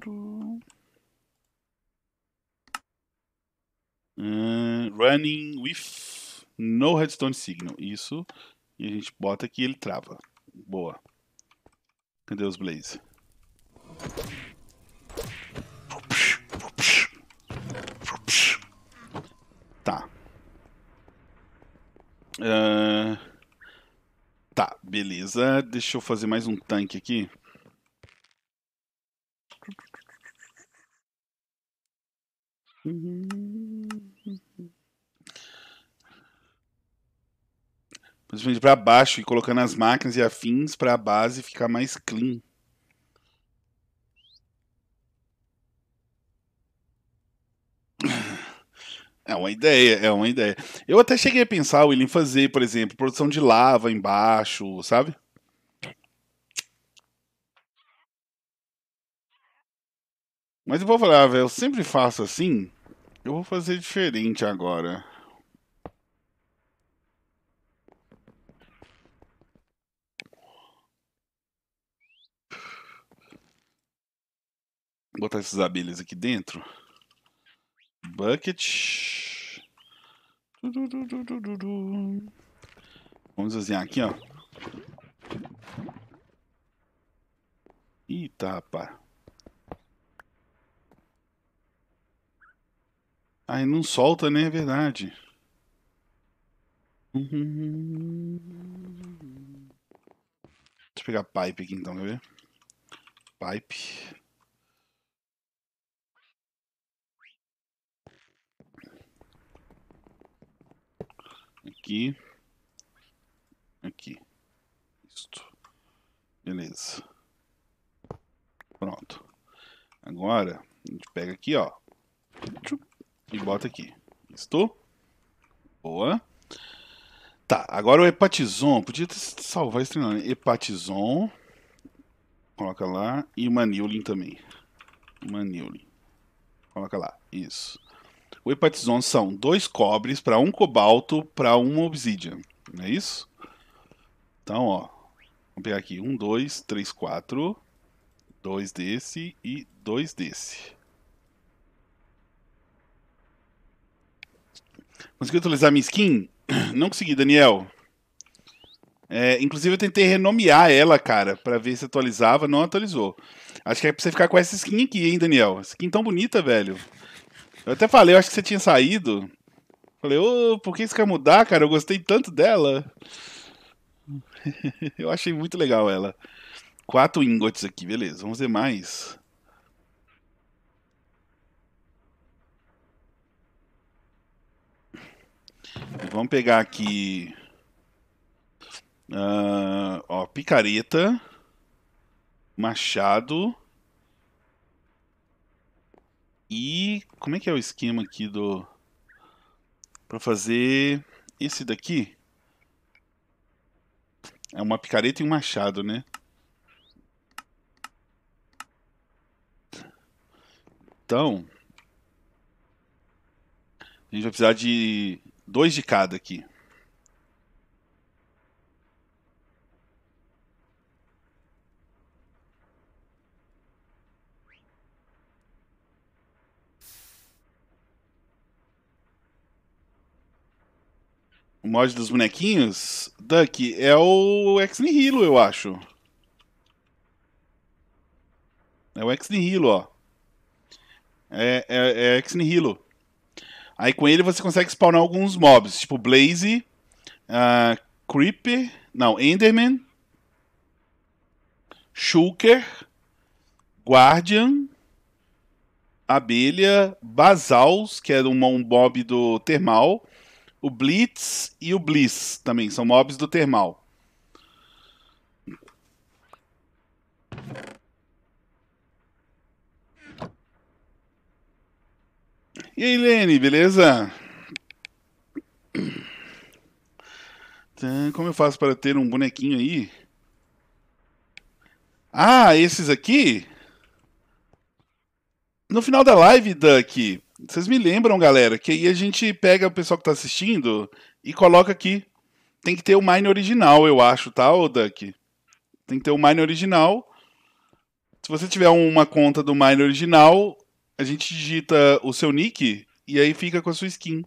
tu, uh, hum, running with no redstone signal. Isso. E a gente bota aqui ele trava. Boa. Cadê os blaze? Tá. Uh, tá, beleza. Deixa eu fazer mais um tanque aqui. Principalmente para baixo e colocando as máquinas e afins para a base ficar mais clean. É uma ideia, é uma ideia. Eu até cheguei a pensar, William, fazer, por exemplo, produção de lava embaixo, sabe? Mas eu vou falar, velho, eu sempre faço assim. Eu vou fazer diferente agora. Vou botar essas abelhas aqui dentro. Bucket. Vamos desenhar aqui, ó. Eita, rapaz. Aí não solta, né? É verdade. Deixa eu pegar pipe aqui então, quer ver? Pipe. Aqui. Aqui. Isto. Beleza. Pronto. Agora, a gente pega aqui, ó. Tchup e bota aqui. Estou? Boa. Tá, agora o hepatizon. Podia salvar esse treinamento. Né? Hepatizon. Coloca lá. E o Maniulin também. Maniulin. Coloca lá. Isso. O hepatizon são dois cobres para um cobalto para um obsidian. Não é isso? Então, ó. Vamos pegar aqui. Um, dois, três, quatro. Dois desse e dois desse. Consegui atualizar minha skin? Não consegui, Daniel. É, inclusive eu tentei renomear ela, cara, para ver se atualizava, não atualizou. Acho que é pra você ficar com essa skin aqui, hein, Daniel? skin tão bonita, velho. Eu até falei, eu acho que você tinha saído. Falei, ô, oh, por que isso quer mudar, cara? Eu gostei tanto dela. eu achei muito legal ela. Quatro ingots aqui, beleza. Vamos ver mais. Vamos pegar aqui. Uh, ó, picareta. Machado. E como é que é o esquema aqui do. Pra fazer esse daqui? É uma picareta e um machado, né? Então. A gente vai precisar de Dois de cada aqui. O mod dos bonequinhos, Duck, é o Ex Nihilo, eu acho. É o Ex Nihilo, ó. É, é, é Ex Nihilo. Aí com ele você consegue spawnar alguns mobs, tipo Blaze, uh, Creeper, não, Enderman, Shulker, Guardian, Abelha, Basals, que era um mob do Termal, o Blitz e o Bliss também, são mobs do Termal. E aí, Lene, beleza? Como eu faço para ter um bonequinho aí? Ah, esses aqui? No final da live, Duck, vocês me lembram, galera, que aí a gente pega o pessoal que está assistindo e coloca aqui. Tem que ter o Mine original, eu acho, tá, ô Duck? Tem que ter o Mine original. Se você tiver uma conta do Mine original, a gente digita o seu nick e aí fica com a sua skin.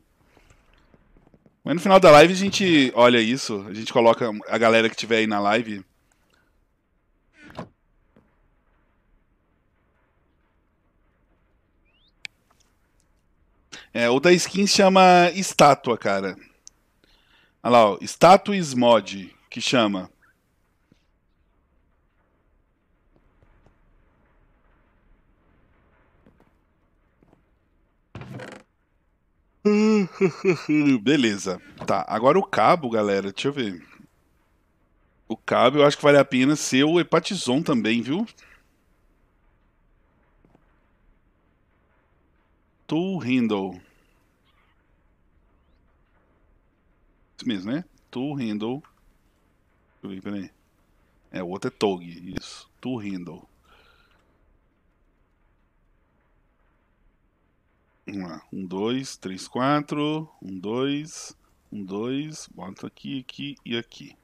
Mas no final da live a gente olha isso, a gente coloca a galera que tiver aí na live. É, o da skin chama estátua, cara. Olha lá, ó, Statues Mod, que chama. Beleza. Tá, agora o cabo, galera, deixa eu ver. O cabo eu acho que vale a pena ser o hepatizon também, viu? Tu handle. Isso mesmo, né? Tu handle. Deixa eu ver, peraí. É, o outro é Tog, isso. Tu handle. Vamos lá. Um, dois, três, quatro. Um, dois. Um, dois. Bota aqui, aqui e aqui.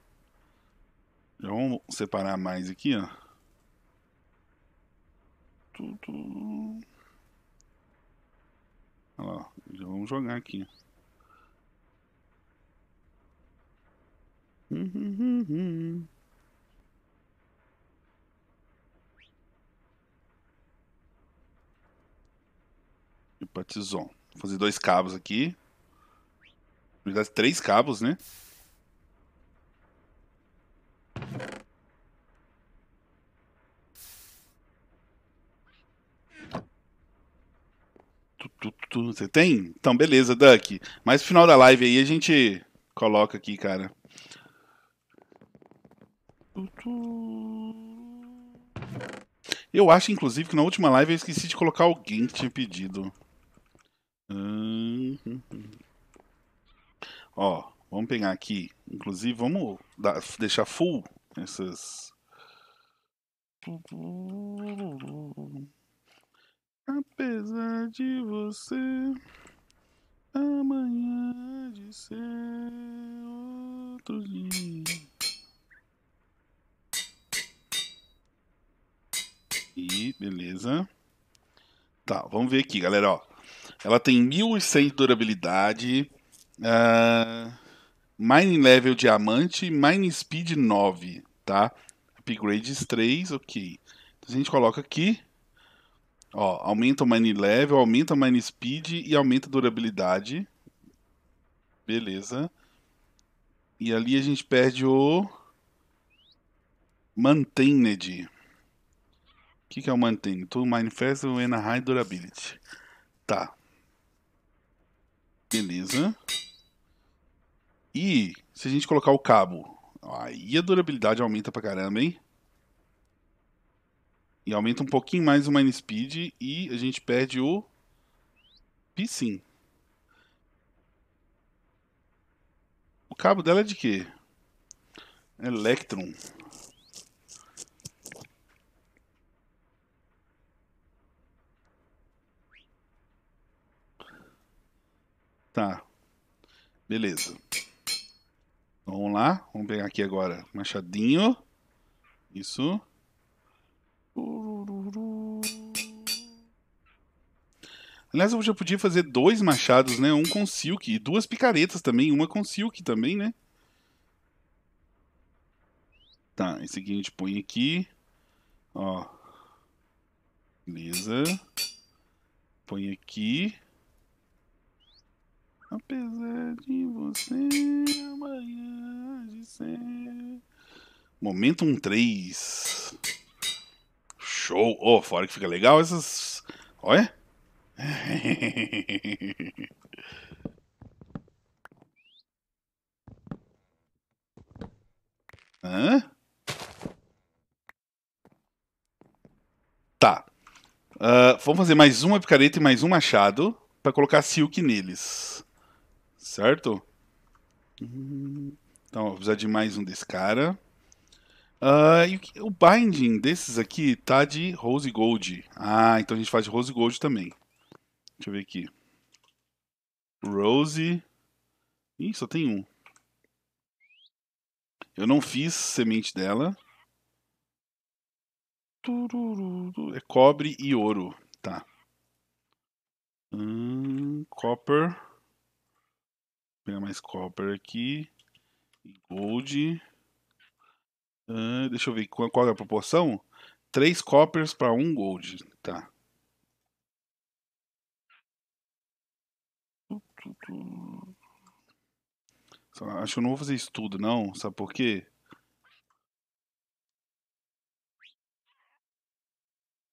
Já vamos separar mais aqui, ó. Tudo. Olha lá, já vamos jogar aqui. Hum, hum, hum, hum. Simpatizou. Vou fazer dois cabos aqui. Na verdade, três cabos, né? Você tem? Então, beleza, Duck. Mas no final da live aí a gente coloca aqui, cara. Eu acho, inclusive, que na última live eu esqueci de colocar alguém que tinha pedido. Hum, Ó, vamos pegar aqui. Inclusive, vamos dar, deixar full essas. Apesar de você, amanhã de ser outro dia. E beleza. Tá, vamos ver aqui, galera. Ó. Ela tem 1100 de durabilidade, uh, Level Diamante, mine Speed 9, tá? Upgrades 3, ok. Então, a gente coloca aqui, ó, aumenta o mine Level, aumenta o mine Speed e aumenta a durabilidade. Beleza. E ali a gente perde o Maintained. O que, que é o Maintained? To Manifest and High Durability. Tá. Beleza. E se a gente colocar o cabo, aí a durabilidade aumenta pra caramba, hein? E aumenta um pouquinho mais o Mine Speed e a gente perde o Piscin. O cabo dela é de quê? É Electron. Tá. Beleza. Então, vamos lá. Vamos pegar aqui agora machadinho. Isso. Aliás, eu já podia fazer dois machados, né? Um com silk e duas picaretas também. Uma com silk também, né? Tá, esse aqui a gente põe aqui. Ó. Beleza. Põe aqui. Apesar de você amanhã de ser. Momentum 3. Show! Oh, fora que fica legal essas. Olha! Hã? Tá. Uh, vamos fazer mais uma picareta e mais um machado para colocar silk neles. Certo? Então, vou precisar de mais um desse cara. Uh, o binding desses aqui tá de Rose Gold. Ah, então a gente faz de Rose Gold também. Deixa eu ver aqui. Rose. Ih, só tem um. Eu não fiz semente dela. É cobre e ouro. Tá. Hum, copper pegar mais copper aqui. gold. Uh, deixa eu ver qual é a proporção. 3 coppers para 1 um gold. Tá. Só, acho que eu não vou fazer isso tudo, não. Sabe por quê?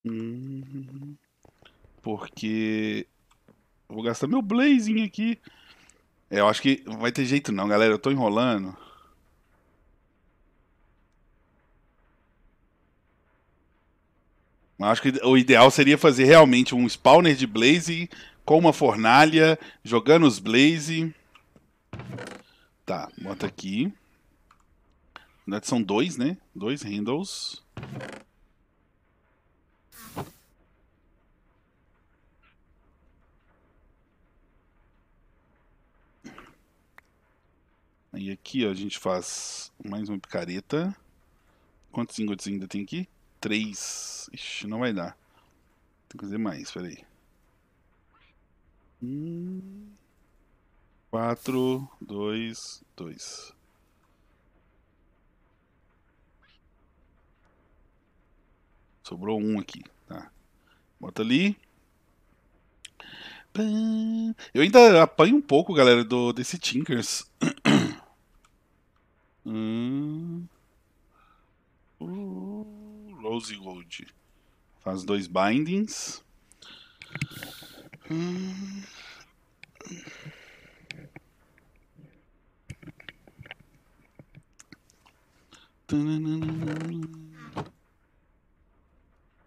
Hum, porque... vou gastar meu blazing aqui. É, eu acho que não vai ter jeito não, galera. Eu tô enrolando. Eu acho que o ideal seria fazer realmente um spawner de Blaze com uma fornalha, jogando os Blaze. Tá, bota aqui. Na verdade são dois, né? Dois handles. E aqui ó, a gente faz mais uma picareta. Quantos ingots ainda tem aqui? Três. Ixi, não vai dar. Tem que fazer mais, peraí. Um, quatro, dois, dois. Sobrou um aqui, tá. Bota ali. Eu ainda apanho um pouco, galera, do desse Tinkers. Hum... Uh, Rose Gold. Faz dois bindings. Hum...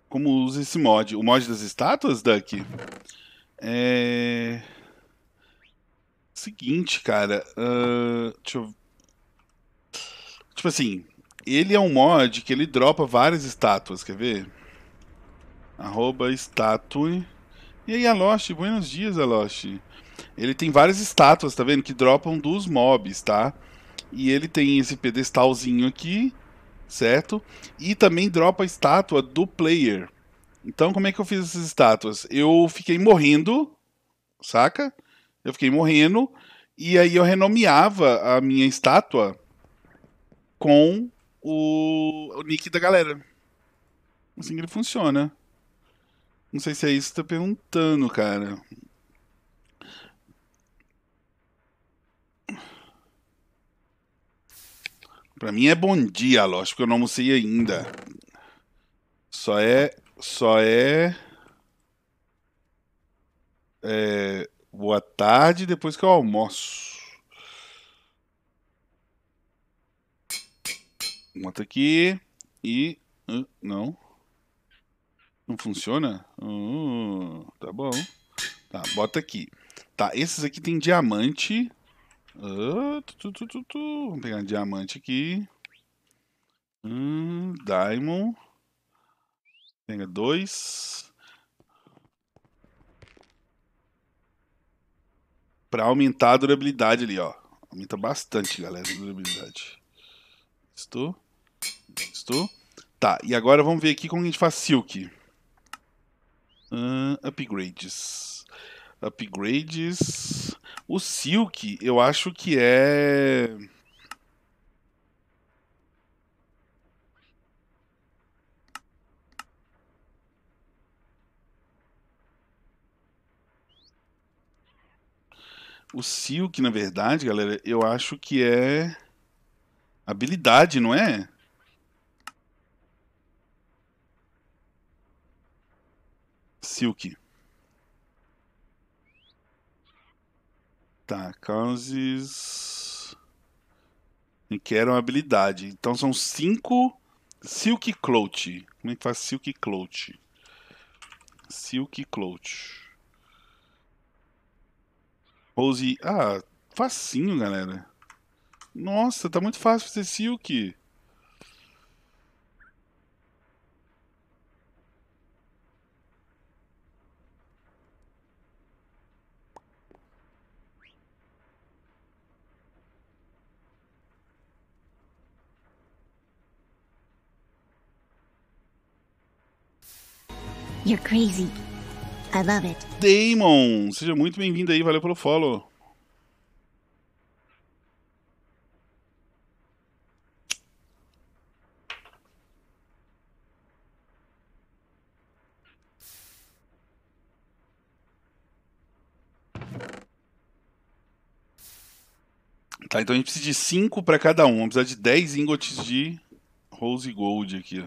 Como usa esse mod? O mod das estátuas, Duck? É. Seguinte, cara. Uh... deixa eu Tipo assim, ele é um mod que ele dropa várias estátuas, quer ver? Arroba statue. E aí, Alosh, buenos dias, Alosh. Ele tem várias estátuas, tá vendo? Que dropam dos mobs, tá? E ele tem esse pedestalzinho aqui, certo? E também dropa a estátua do player. Então, como é que eu fiz essas estátuas? Eu fiquei morrendo, saca? Eu fiquei morrendo, e aí eu renomeava a minha estátua com o, o nick da galera. Assim que ele funciona. Não sei se é isso que tá perguntando, cara. Pra mim é bom dia, lógico, que eu não almocei ainda. Só é. Só é. É. Boa tarde depois que eu almoço. Mata aqui. E. não. Não funciona? Uh, tá bom. Tá, bota aqui. Tá, esses aqui tem diamante. Uh, tu, tu, tu, Vamos pegar um diamante aqui. Hum, diamond. Pega dois. Pra aumentar a durabilidade ali, ó. Aumenta bastante, galera, a durabilidade. Estou. Estou? Tá, e agora vamos ver aqui como a gente faz silk. Uh, upgrades. Upgrades. O silk, eu acho que é... O Silk, na verdade, galera, eu acho que é habilidade, não é? Silk. Tá, causes. Requeram habilidade. Então são cinco Silk Clout. Como é que faz Silk Clout? Silk Clout. Rose. Ah, facinho, galera. Nossa, tá muito fácil fazer Silk. You're crazy. I love it. Damon, seja muito bem-vindo aí, valeu pelo follow. Tá, então a gente precisa de 5 para cada um. Vamos precisar de 10 ingots de Rose Gold aqui.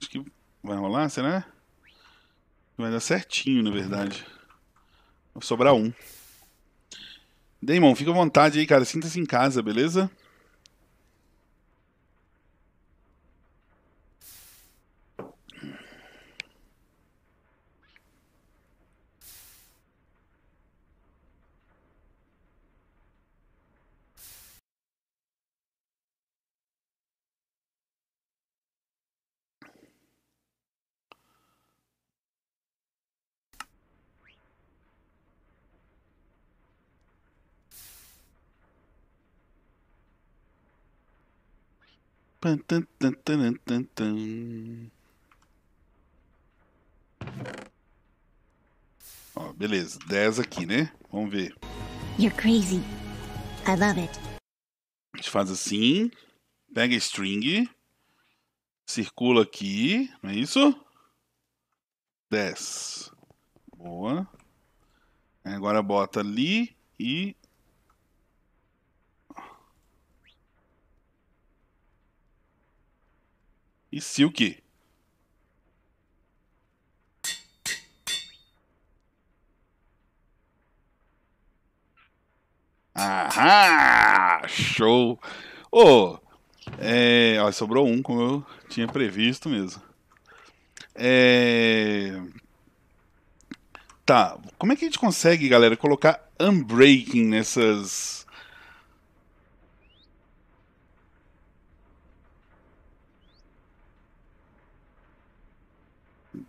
Acho que Vai rolar, será? Vai dar certinho, na verdade. Vai sobrar um. Damon, fica à vontade aí, cara. Sinta-se em casa, beleza? Ó, beleza, 10 aqui, né? Vamos ver. You're crazy. I love it. A gente faz assim, pega a string, circula aqui, não é isso? 10. Boa. Agora bota ali e e Silk. Ahá! Show! Ô, oh, é, sobrou um, como eu tinha previsto mesmo. É... Tá, como é que a gente consegue, galera, colocar unbreaking nessas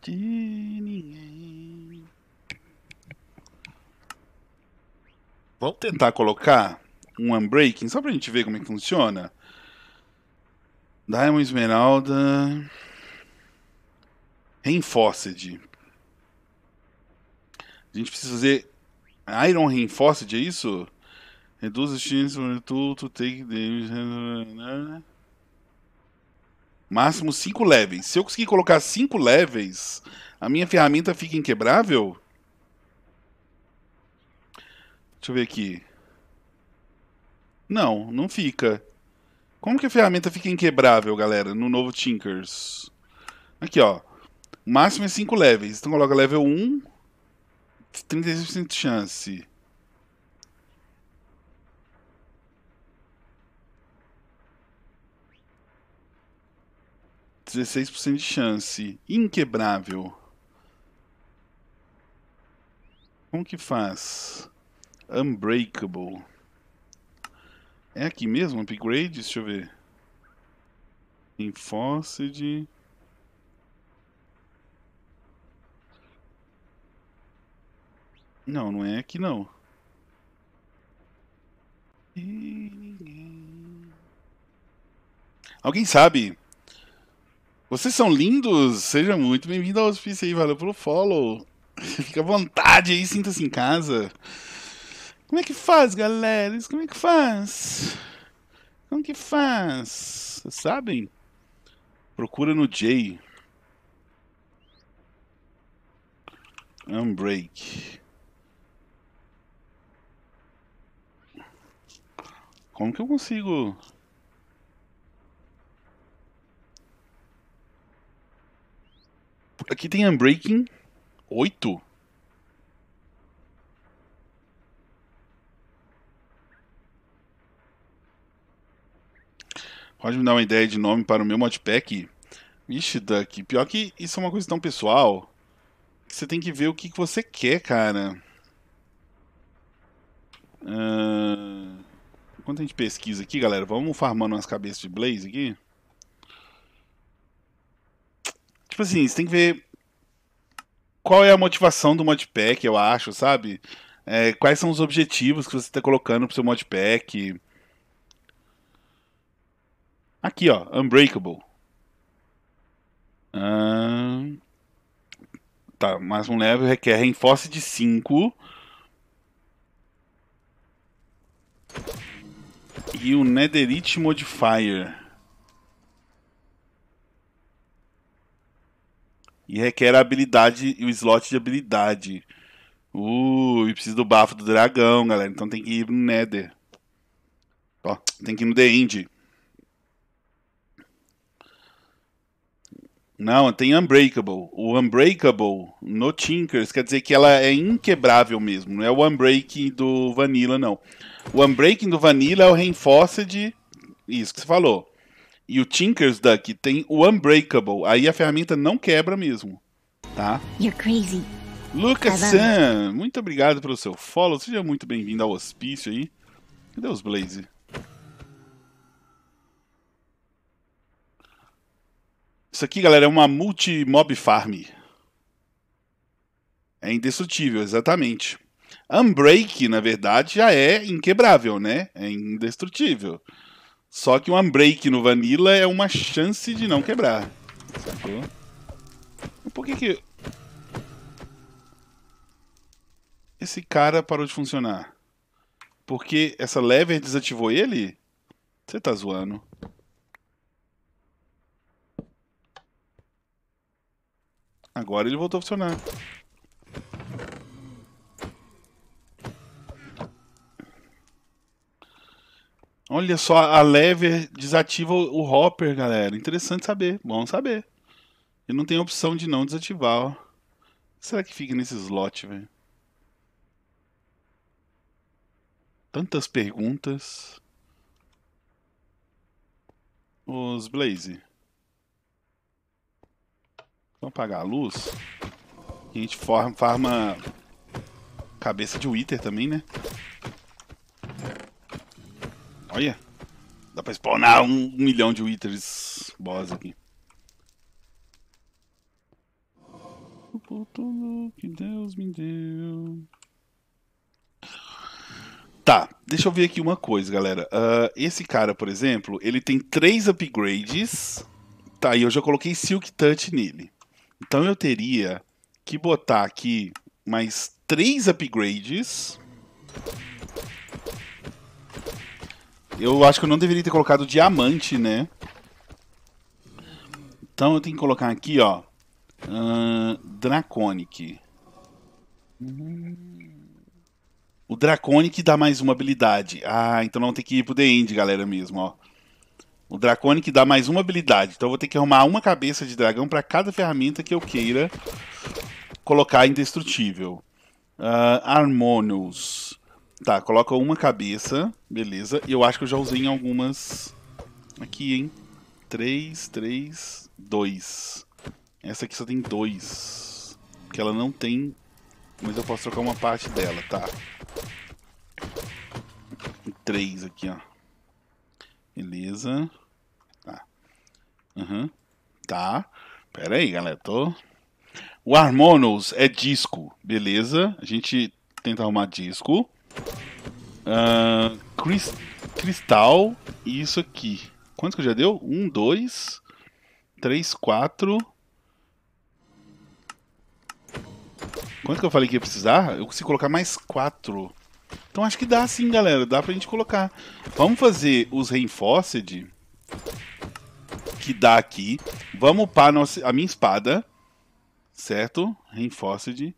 de ninguém. Vamos tentar colocar um unbreaking só pra gente ver como é que funciona. Diamond Esmeralda. Reinforced. A gente precisa fazer Iron Reinforced, é isso? Reduz o chances tudo, take damage. Máximo 5 levels. Se eu conseguir colocar 5 levels, a minha ferramenta fica inquebrável? Deixa eu ver aqui. Não, não fica. Como que a ferramenta fica inquebrável, galera, no novo Tinkers? Aqui, ó. máximo é 5 levels. Então coloca level 1, 36% de chance. 16% de chance. Inquebrável. Como que faz? Unbreakable. É aqui mesmo? Upgrade? Deixa eu ver. Enforced. Não, não é aqui não. Alguém sabe vocês são lindos, seja muito bem-vindo ao hospício aí, valeu pelo follow. Fica à vontade aí, sinta-se em casa. Como é que faz, galera? Como é que faz? Como que faz? Vocês sabem? Procura no Jay. Unbreak. Como que eu consigo Aqui tem Unbreaking 8. Pode me dar uma ideia de nome para o meu modpack? Ixi, Duck, pior que isso é uma coisa tão pessoal que você tem que ver o que, você quer, cara. Uh... Enquanto a gente pesquisa aqui, galera, vamos farmando umas cabeças de Blaze aqui. Tipo assim, você tem que ver qual é a motivação do modpack, eu acho, sabe? É, quais são os objetivos que você está colocando pro seu modpack. Aqui, ó, Unbreakable. Ah, tá, mais um level requer reforço de 5. E o Netherite Modifier. E requer a habilidade e o slot de habilidade. Uh, e precisa do bafo do dragão, galera. Então tem que ir no Nether. Ó, tem que ir no The End. Não, tem Unbreakable. O Unbreakable no Tinkers quer dizer que ela é inquebrável mesmo. Não é o Unbreaking do Vanilla, não. O Unbreaking do Vanilla é o Reinforced. Isso que você falou. E o Tinker's Duck tem o Unbreakable. Aí a ferramenta não quebra mesmo, tá? You're crazy. Lucas tá Sam, muito obrigado pelo seu follow. Seja muito bem-vindo ao hospício aí. Cadê os Blaze? Isso aqui, galera, é uma multi-mob farm. É indestrutível, exatamente. Unbreak, na verdade, já é inquebrável, né? É indestrutível. Só que um unbreak no Vanilla é uma chance de não quebrar. Sacou? Por que que... Esse cara parou de funcionar? Porque essa lever desativou ele? Você tá zoando. Agora ele voltou a funcionar. Olha só, a lever desativa o, hopper, galera. Interessante saber, bom saber. Ele não tem opção de não desativar, ó. O que será que fica nesse slot, velho? Tantas perguntas. Os Blaze. Vamos apagar a luz. A gente forma, farma cabeça de Wither também, né? Olha, dá pra spawnar um, um milhão de Withers boss aqui. O outono que Deus me deu. Tá, deixa eu ver aqui uma coisa, galera. Uh, esse cara, por exemplo, ele tem três upgrades. Tá, e eu já coloquei Silk Touch nele. Então eu teria que botar aqui mais três upgrades. Eu acho que eu não deveria ter colocado diamante, né? Então eu tenho que colocar aqui, ó. Uh, Draconic. O Draconic dá mais uma habilidade. Ah, então não tem que ir pro The End, galera, mesmo, ó. O Draconic dá mais uma habilidade. Então eu vou ter que arrumar uma cabeça de dragão para cada ferramenta que eu queira colocar indestrutível. Uh, ah, Harmonious. Tá, coloca uma cabeça, beleza. E eu acho que eu já usei em algumas. Aqui, hein? três três dois Essa aqui só tem dois. Porque ela não tem. Mas eu posso trocar uma parte dela, tá? Três aqui, ó. Beleza. Tá. Uhum. Tá. Pera aí, galera. Tô. O Harmonos é disco, beleza? A gente tenta arrumar disco. Ah, cris, cristal e isso aqui. Quantos que já deu? Um, dois, três, quatro. Quanto que eu falei que ia precisar? Eu consigo colocar mais quatro. Então acho que dá sim, galera. Dá pra gente colocar. Vamos fazer os Reinforced. Que dá aqui. Vamos upar a, nossa, a minha espada. Certo? Reinforced.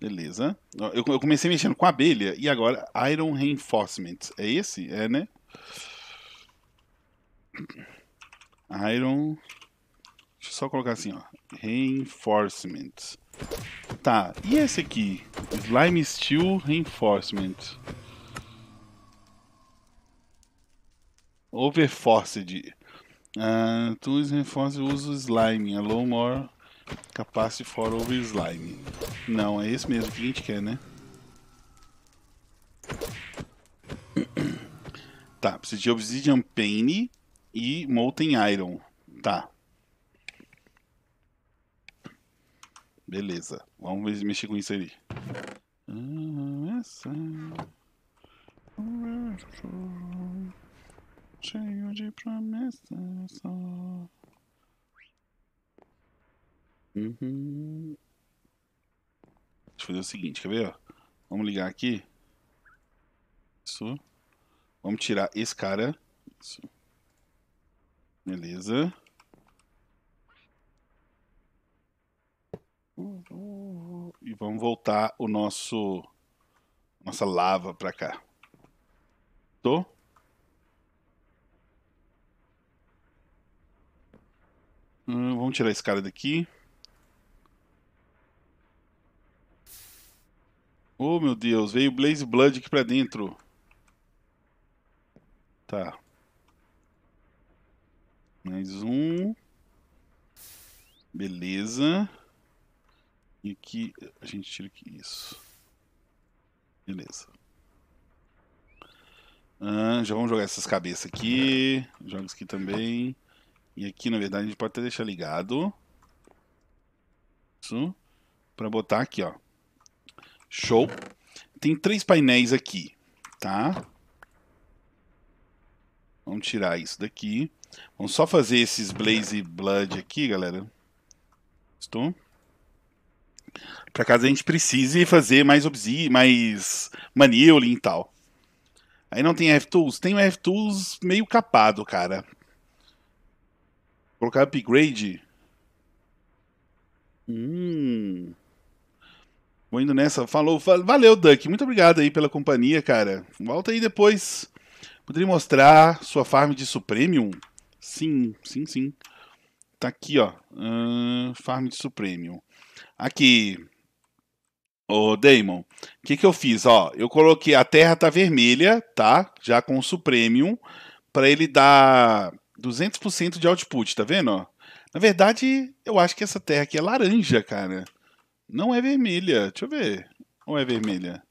Beleza. Eu, eu comecei mexendo com abelha e agora Iron Reinforcement. É esse? É, né? Iron. Deixa eu só colocar assim, ó. Reinforcement. Tá, e esse aqui? Slime Steel Reinforcement. Overforced. Uh, tools Reinforced usa slime. low more Capacity for over slime. Não, é esse mesmo que a gente quer, né? Tá, precisa de Obsidian Pain e Molten Iron. Tá. Beleza. Vamos ver se mexer com isso ali. Cheio de promessas. Uhum. Deixa eu fazer o seguinte, quer ver? Ó? Vamos ligar aqui. Isso. Vamos tirar esse cara. Isso. Beleza. E vamos voltar o nosso nossa lava para cá. Tô? Hum, vamos tirar esse cara daqui. Oh, meu Deus. Veio Blaze Blood aqui pra dentro. Tá. Mais um. Beleza. E aqui a gente tira aqui isso. Beleza. Ah, já vamos jogar essas cabeças aqui. Joga isso aqui também. E aqui, na verdade, a gente pode até deixar ligado. Isso. Pra botar aqui, ó. Show. Tem três painéis aqui, tá? Vamos tirar isso daqui. Vamos só fazer esses Blaze Blood aqui, galera. Estou? Pra caso a gente precise fazer mais obsi, mais Maniolin e tal. Aí não tem F-Tools? Tem o F-Tools meio capado, cara. Vou colocar upgrade. Hum. Vou indo nessa. Falou. Valeu, Duck. Muito obrigado aí pela companhia, cara. Volta aí depois. Poderia mostrar sua farm de supremium Sim, sim, sim. Tá aqui, ó. Uh, farm de supremium Aqui. Ô, Damon. O que que eu fiz? Ó, eu coloquei... A terra tá vermelha, tá? Já com o Supremium. Pra ele dar 200% de output, tá vendo? Ó? Na verdade, eu acho que essa terra aqui é laranja, cara. Não é vermelha. Deixa eu ver. Ou é vermelha?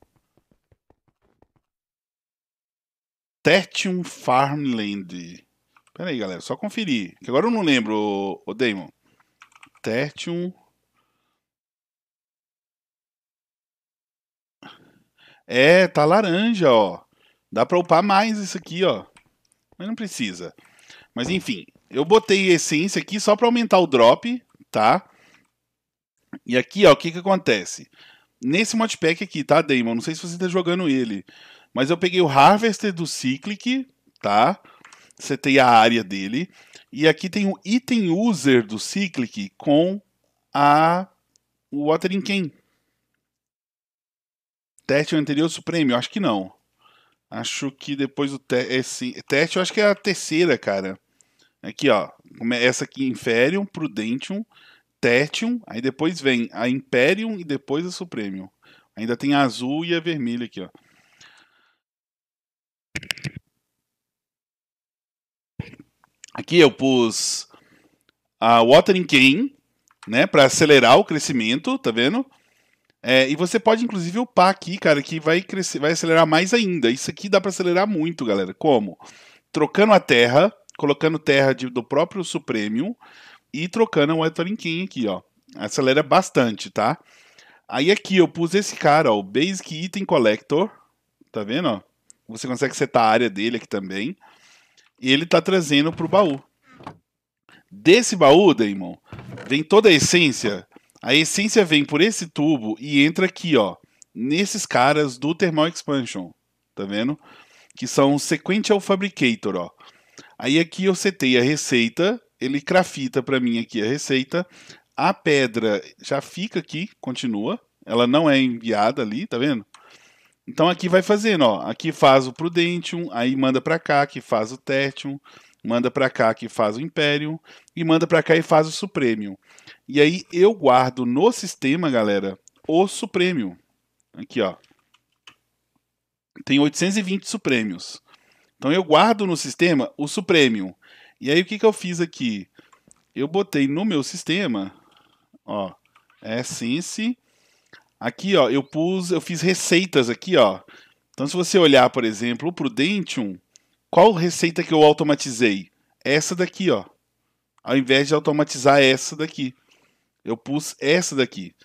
Tertium Farmland. Pera aí, galera. Só conferir. Que agora eu não lembro, o Damon. Tertium... É, tá laranja, ó. Dá pra upar mais isso aqui, ó. Mas não precisa. Mas enfim, eu botei essência aqui só pra aumentar o drop, tá? E aqui, ó, o que que acontece? Nesse modpack aqui, tá, Damon? Não sei se você tá jogando ele, mas eu peguei o Harvester do Cyclic, tá? Você tem a área dele. E aqui tem o item user do Cyclic com a o Watering Can. Teste anterior Supremo? Acho que não. Acho que depois do te esse é teste, eu acho que é a terceira, cara. Aqui, ó. Essa aqui, Inferium, Prudentium. Tertium, aí depois vem a Imperium e depois a Supremium. Ainda tem a azul e a vermelha aqui, ó. Aqui eu pus a Watering Cane, né, para acelerar o crescimento, tá vendo? É, e você pode inclusive upar aqui, cara, que vai crescer, vai acelerar mais ainda. Isso aqui dá para acelerar muito, galera. Como? Trocando a terra, colocando terra de, do próprio Supremium e trocando o King aqui, ó. Acelera bastante, tá? Aí aqui eu pus esse cara, ó, o Basic Item Collector, tá vendo, ó? Você consegue setar a área dele aqui também. E ele tá trazendo pro baú. Desse baú, Damon, vem toda a essência. A essência vem por esse tubo e entra aqui, ó, nesses caras do Thermal Expansion, tá vendo? Que são o Sequential Fabricator, ó. Aí aqui eu setei a receita ele crafita para mim aqui a receita. A pedra já fica aqui, continua. Ela não é enviada ali, tá vendo? Então aqui vai fazendo, ó. Aqui faz o Prudentium, aí manda para cá que faz o Tertium, manda para cá que faz o Imperium e manda para cá e faz o Supremium. E aí eu guardo no sistema, galera, o Supremium. Aqui, ó. Tem 820 Supremios. Então eu guardo no sistema o Supremium. E aí o que, que eu fiz aqui? Eu botei no meu sistema, ó, Essence. É aqui, ó, eu pus, eu fiz receitas aqui, ó. Então se você olhar, por exemplo, o Prudentium, qual receita que eu automatizei? Essa daqui, ó. Ao invés de automatizar essa daqui. Eu pus essa daqui.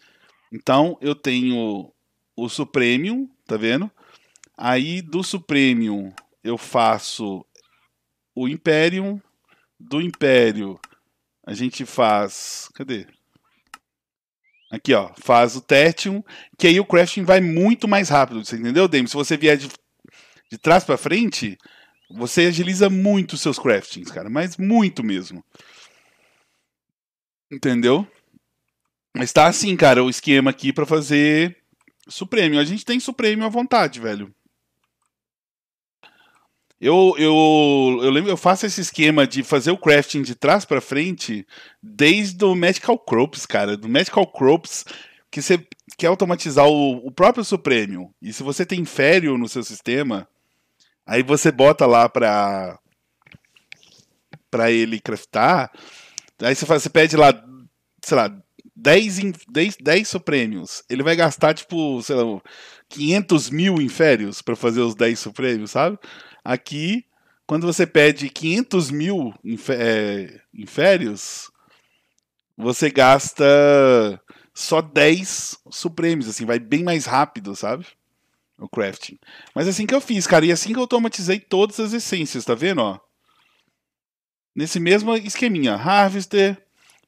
Então eu tenho o Supremium, tá vendo? Aí do Supremium eu faço o Imperium, do Império, a gente faz. Cadê? Aqui, ó. Faz o tétium que aí o crafting vai muito mais rápido. Você entendeu, Demi? Se você vier de, de trás para frente, você agiliza muito os seus craftings, cara. Mas muito mesmo. Entendeu? Mas tá assim, cara, o esquema aqui para fazer Supremo. A gente tem Supremo à vontade, velho. Eu, eu, eu lembro, eu faço esse esquema de fazer o crafting de trás para frente desde o medical Crops, cara. Do medical Crops, que você quer automatizar o, o próprio Supremium. E se você tem Fério no seu sistema, aí você bota lá pra, pra ele craftar. Aí você, faz, você pede lá, sei lá, 10, 10, 10 suprêmios, ele vai gastar, tipo, sei lá, 500 mil inférios para fazer os 10 suprêmios, sabe? Aqui, quando você pede 500 mil é, inférios, você gasta só 10 suprêmios, assim, vai bem mais rápido, sabe? O crafting. Mas assim que eu fiz, cara, e assim que eu automatizei todas as essências, tá vendo, ó? Nesse mesmo esqueminha, Harvester,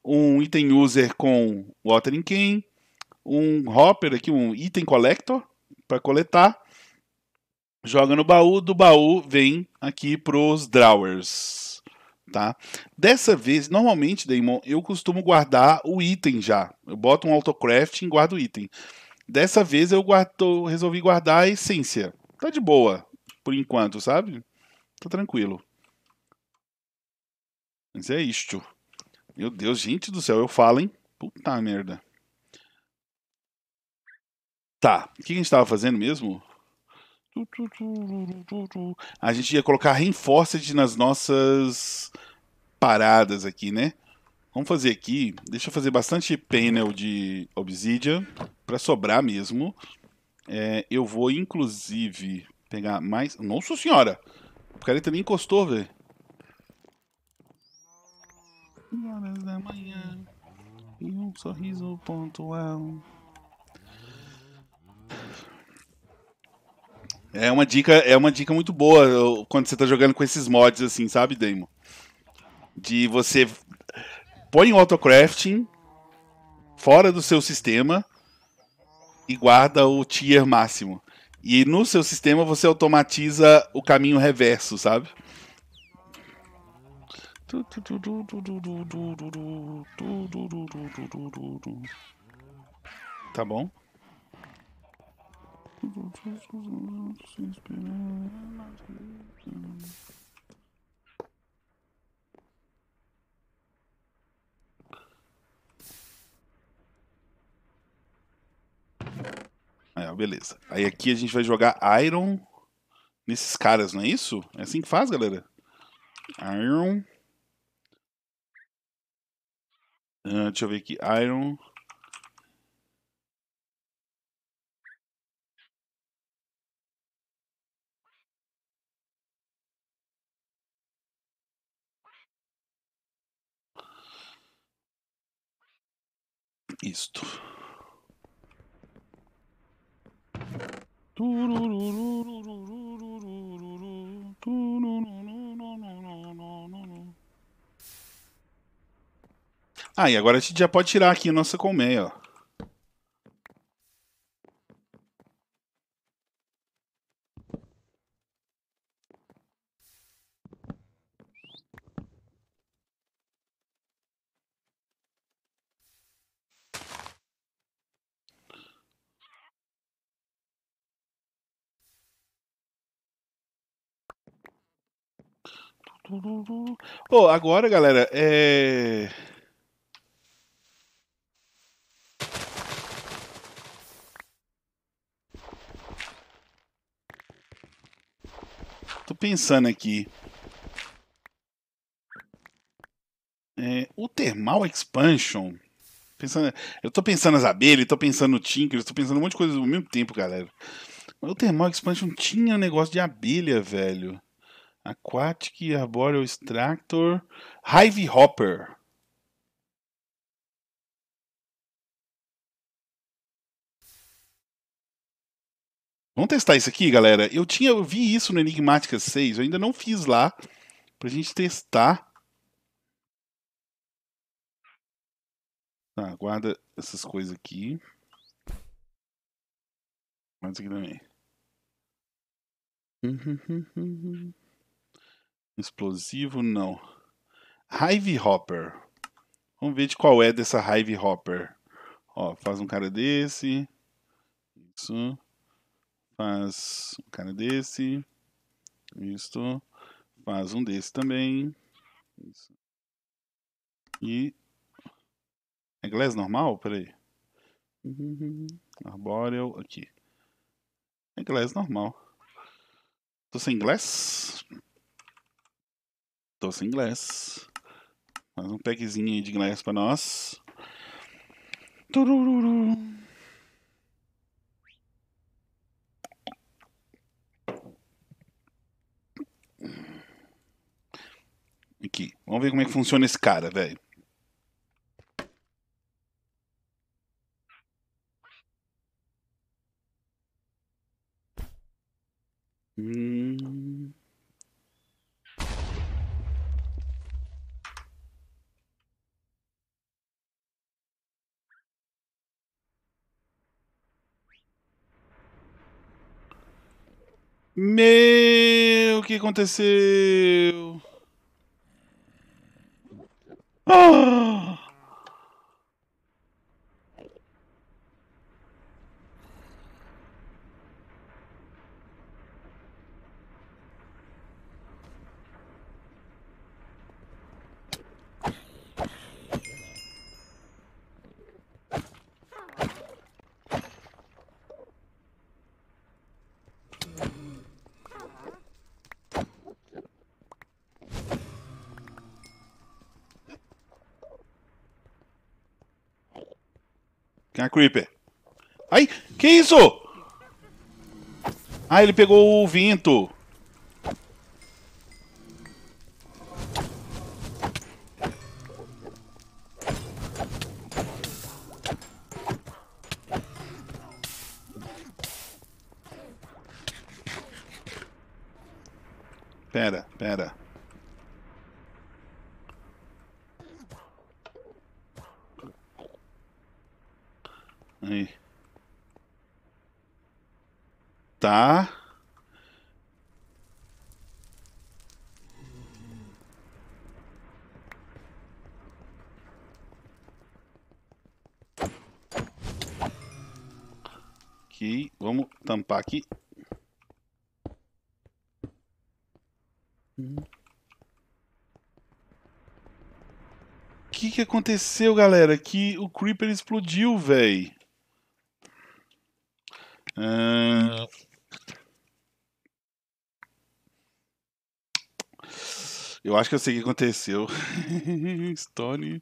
um item user com watering can, um hopper aqui, um item collector para coletar, joga no baú, do baú vem aqui pros drawers, tá? Dessa vez, normalmente, Damon, eu costumo guardar o item já. Eu boto um autocraft e guardo o item. Dessa vez eu guardo, resolvi guardar a essência. Tá de boa, por enquanto, sabe? Tá tranquilo. Mas é isto. Meu Deus, gente do céu, eu falo, hein? Puta merda. Tá, o que a gente estava fazendo mesmo? A gente ia colocar reinforced nas nossas paradas aqui, né? Vamos fazer aqui, deixa eu fazer bastante panel de obsidian, para sobrar mesmo. É, eu vou, inclusive, pegar mais... Nossa senhora! O cara também encostou, velho horas da manhã e um sorriso pontual. É uma dica, é uma dica muito boa quando você está jogando com esses mods assim, sabe, demo De você põe o autocrafting fora do seu sistema e guarda o tier máximo. E no seu sistema você automatiza o caminho reverso, sabe? Tá bom? Ah, beleza. Aí aqui a gente vai jogar Iron nesses caras, não é isso? É assim que faz, galera? Iron. Ah, deixa eu ver aqui. Iron. Isto. Tururururururururu. Ah, e agora a gente já pode tirar aqui a nossa colmeia, ó. Oh, agora, galera, é... pensando aqui. É, o Thermal Expansion. Pensando, eu tô pensando nas abelhas, tô pensando no Tinker, tô pensando um monte de coisa ao mesmo tempo, galera. Mas o Thermal Expansion tinha um negócio de abelha, velho. Aquatic Arboreal Extractor Hive Hopper. Vamos testar isso aqui, galera. Eu tinha eu vi isso no Enigmática 6, eu ainda não fiz lá pra gente testar. Tá, guarda essas coisas aqui. Guarda isso aqui também. Explosivo, não. Hive Hopper. Vamos ver de qual é dessa Hive Hopper. Ó, faz um cara desse. Isso faz um cara desse, isto, faz um desse também, isso. e é glass normal? Peraí, uhum. arboreal aqui, é glass normal, tô sem glass, tô sem glass, faz um packzinho de glass pra nós, Tururu. aqui. Vamos ver como é que funciona esse cara, velho. Hum... Meu, o que aconteceu? 啊。a Creeper. Ai, que isso? Ah, ele pegou o vinto. aconteceu, galera? Que o Creeper explodiu, velho. Ah... Eu acho que eu sei o que aconteceu. Stone.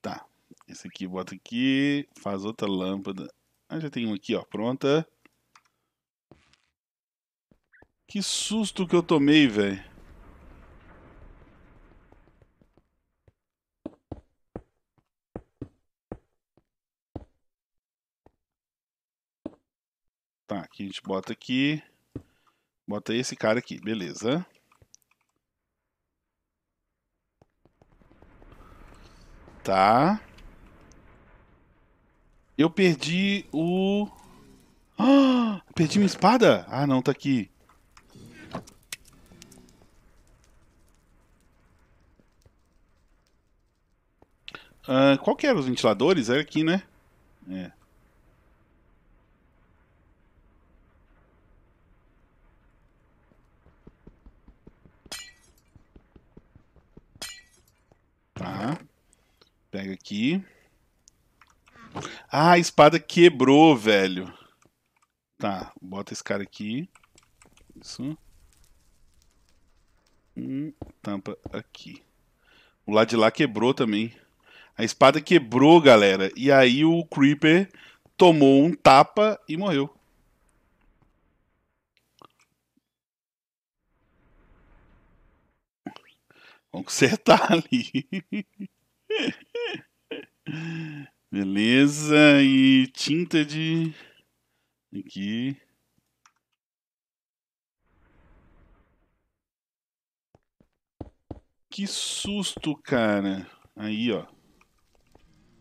Tá. Esse aqui bota aqui. Faz outra lâmpada. Ah, já tem uma aqui, ó. Pronta. Que susto que eu tomei, velho. Tá, aqui a gente bota aqui. Bota esse cara aqui, beleza. Tá. Eu perdi o... Ah, perdi minha espada? Ah, não, tá aqui. Uh, qual que era os ventiladores? Era aqui, né? É. Tá. Pega aqui. Ah, a espada quebrou, velho. Tá, bota esse cara aqui. Isso. Hum, tampa aqui. O lado de lá quebrou também. A espada quebrou, galera. E aí o Creeper tomou um tapa e morreu. Vamos consertar ali. Beleza. E tinta de. Aqui. Que susto, cara. Aí, ó.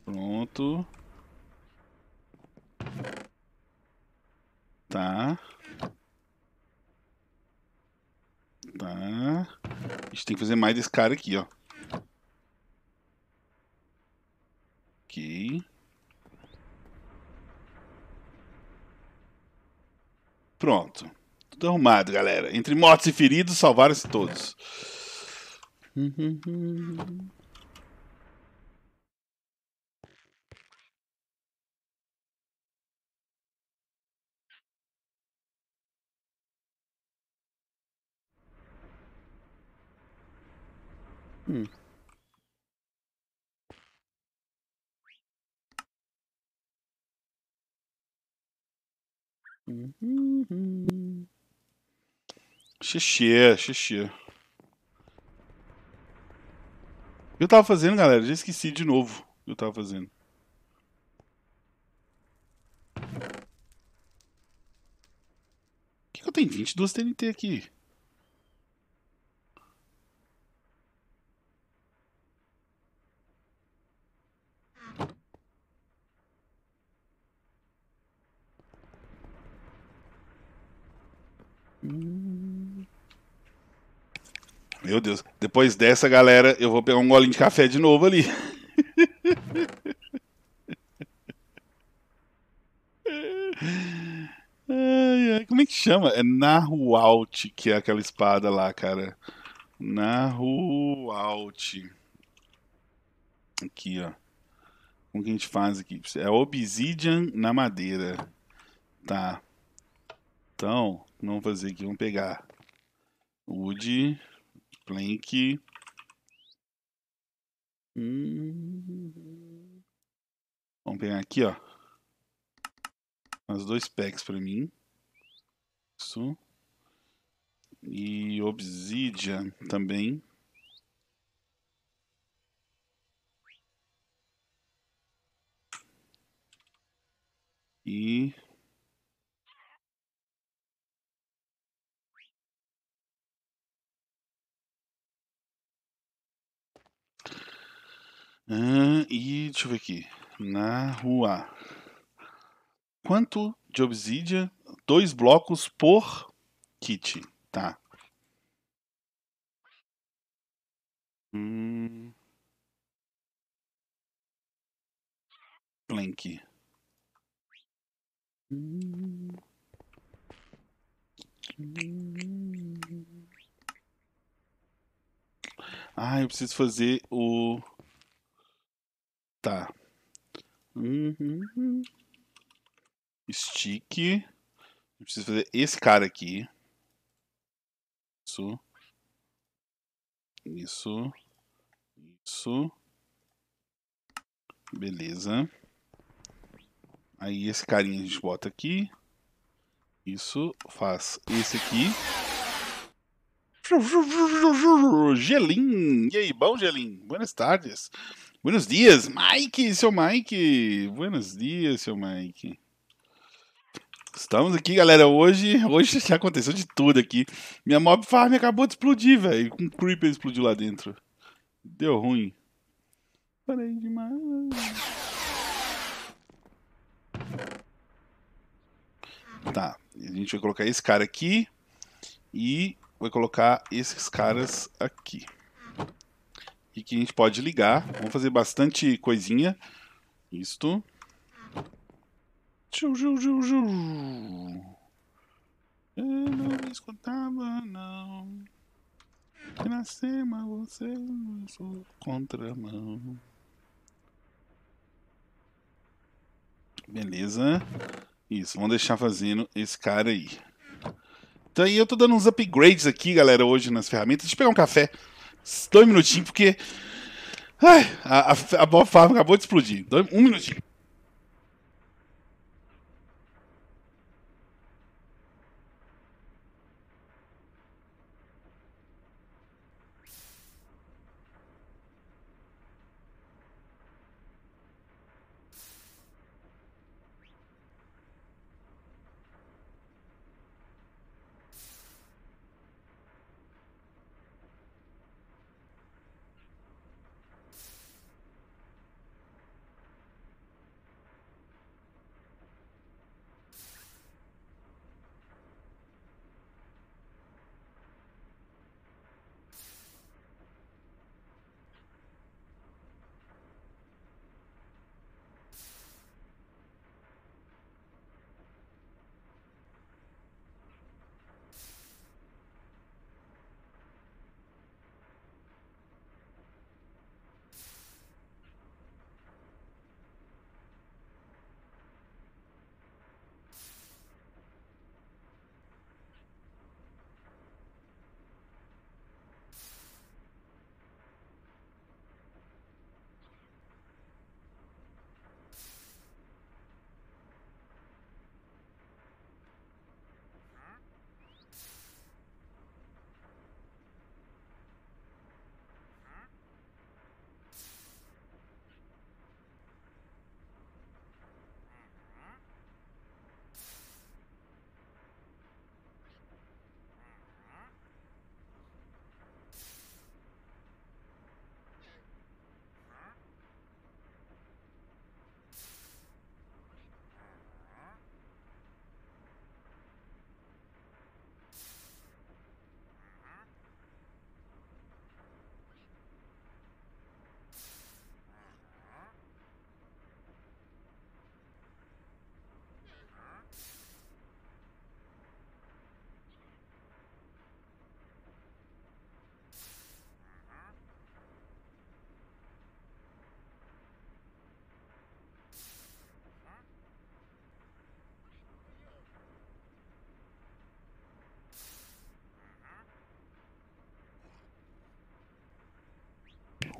Pronto. Tá. Tá. A gente tem que fazer mais desse cara aqui, ó. Ok. Pronto. Tudo arrumado, galera. Entre mortos e feridos, salvaram-se todos. Uhum. uhum, uhum. Hum. Uhum. Xixi, é, xixi. Eu tava fazendo, galera? Já esqueci de novo eu tava fazendo. Por que eu tenho 22 TNT aqui? Meu Deus. Depois dessa, galera, eu vou pegar um golinho de café de novo ali. como é que chama? É Nahualt, que é aquela espada lá, cara. Nahualt. Aqui, ó. Como que a gente faz aqui? É obsidian na madeira. Tá. Então, vamos fazer aqui, vamos pegar wood, plank. Hum, vamos pegar aqui, ó. As dois packs pra mim. Isso. E obsidian também. E Hã, e deixa eu ver aqui. Na rua. Quanto de obsidian? Dois blocos por kit. Tá. Hum. Plank. Hum. Ah, eu preciso fazer o Tá. Uhum. Stick. Eu preciso fazer esse cara aqui. Isso. Isso. Isso. Beleza. Aí esse carinha a gente bota aqui. Isso. Faz esse aqui. Gelim! E aí, bom, Gelim? Boas tardes. Buenos dias, Mike, seu Mike. Buenos dias, seu Mike. Estamos aqui, galera. Hoje, hoje já aconteceu de tudo aqui. Minha mob farm acabou de explodir, velho. Com um creeper explodiu lá dentro. Deu ruim. Parei demais. Tá, a gente vai colocar esse cara aqui e vai colocar esses caras aqui e que a gente pode ligar. Vamos fazer bastante coisinha. Isto. Eu não me escutava, não. Que você não é sou contramão. Beleza. Isso, vamos deixar fazendo esse cara aí. Então aí eu tô dando uns upgrades aqui, galera, hoje nas ferramentas. Deixa eu pegar um café. Dois minutinhos, porque. Ai, a, a, a, acabou de explodir. Dois, um minutinho.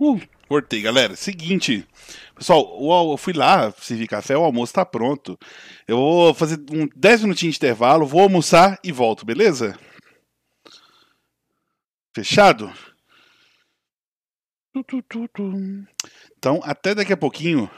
Uh, cortei, galera. Seguinte. Pessoal, eu fui lá servir café, o almoço tá pronto. Eu vou fazer um 10 minutinhos de intervalo, vou almoçar e volto, beleza? Fechado? Então, até daqui a pouquinho.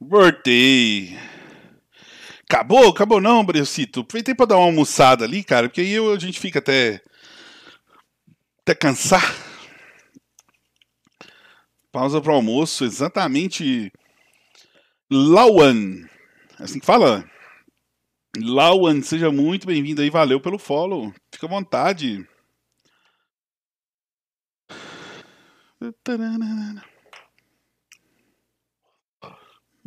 Voltei. Acabou? Acabou não, Brecito. Aproveitei pra dar uma almoçada ali, cara, porque aí eu, a gente fica até. até cansar. Pausa pro almoço, exatamente. Lawan. É assim que fala? Lawan, seja muito bem-vindo aí, valeu pelo follow. Fica à vontade.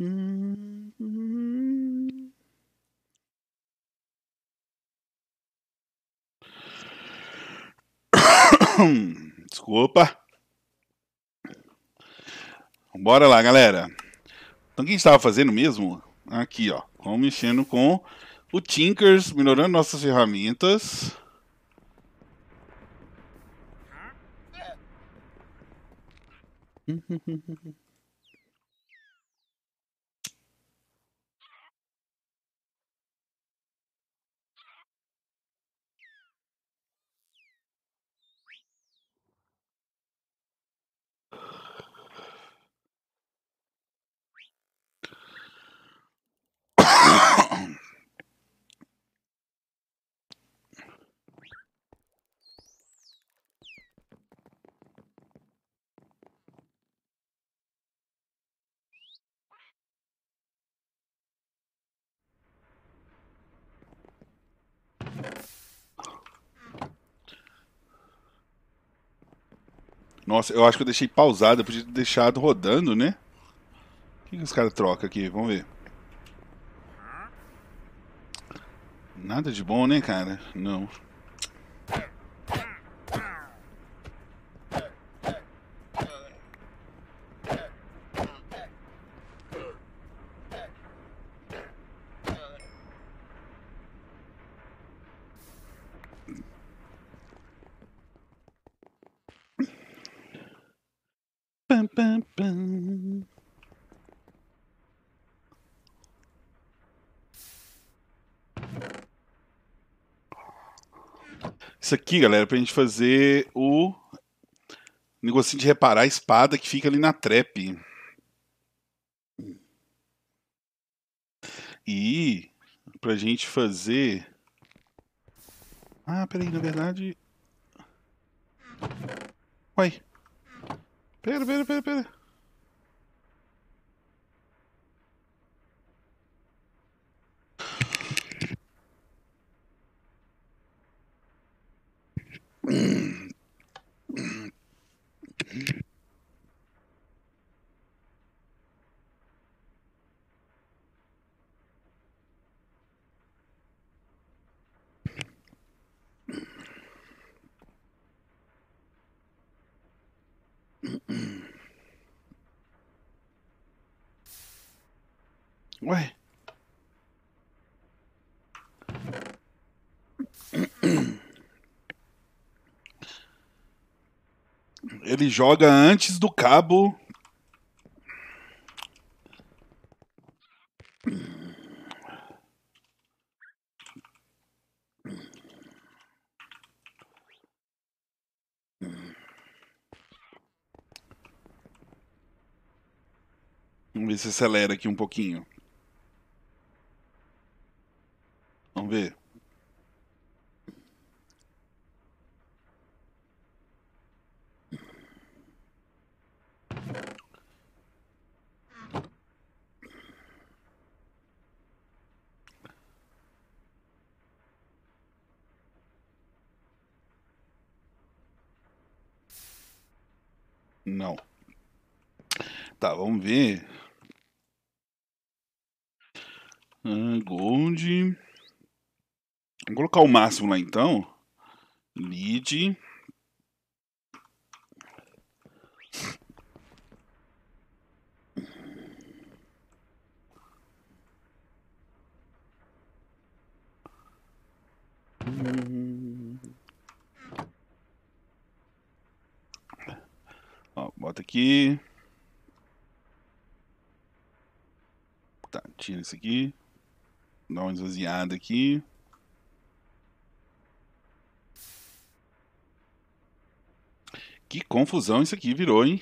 Desculpa. Bora lá, galera. Então, o que a gente estava fazendo mesmo? Aqui, ó. Vamos mexendo com o Tinkers, melhorando nossas ferramentas. Nossa, eu acho que eu deixei pausado, eu podia ter deixado rodando, né? O que, que os caras trocam aqui? Vamos ver. Nada de bom, né, cara? Não. Pam, pam, pam. Isso aqui, galera, é pra gente fazer o negocinho de reparar a espada que fica ali na trap. E pra gente fazer. Ah, peraí, na verdade. Oi. Bitte, bitte, bitte, bitte. ele joga antes do cabo. Vamos ver se acelera aqui um pouquinho. ver. Ah, gold. colocar o máximo lá então. Lead. Ó, bota aqui. tira isso aqui. Dá uma esvaziada aqui. Que confusão isso aqui virou, hein?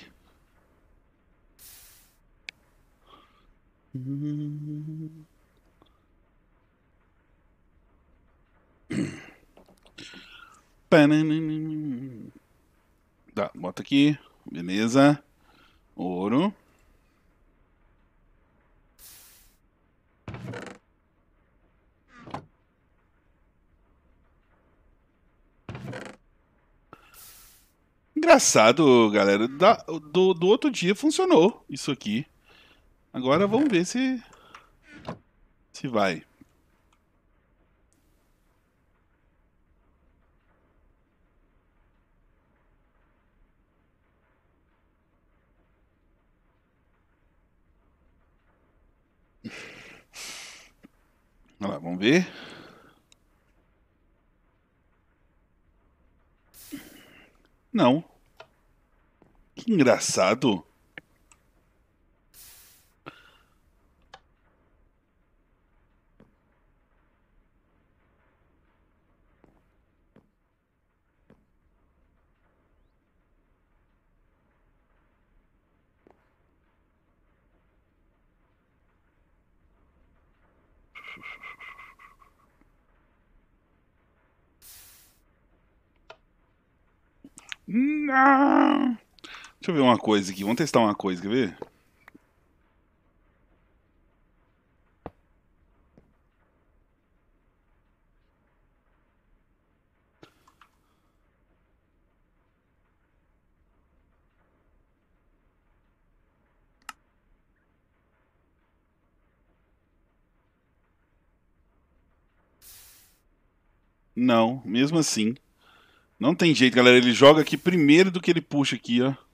Tá, bota aqui. Beleza. Ouro. Engraçado, galera. Da, do, do outro dia funcionou isso aqui. Agora vamos ver se. Se vai. Olha lá, vamos ver. Não. Que engraçado. Deixa eu ver uma coisa aqui. Vamos testar uma coisa, quer ver? Não, mesmo assim. Não tem jeito, galera. Ele joga aqui primeiro do que ele puxa aqui, ó.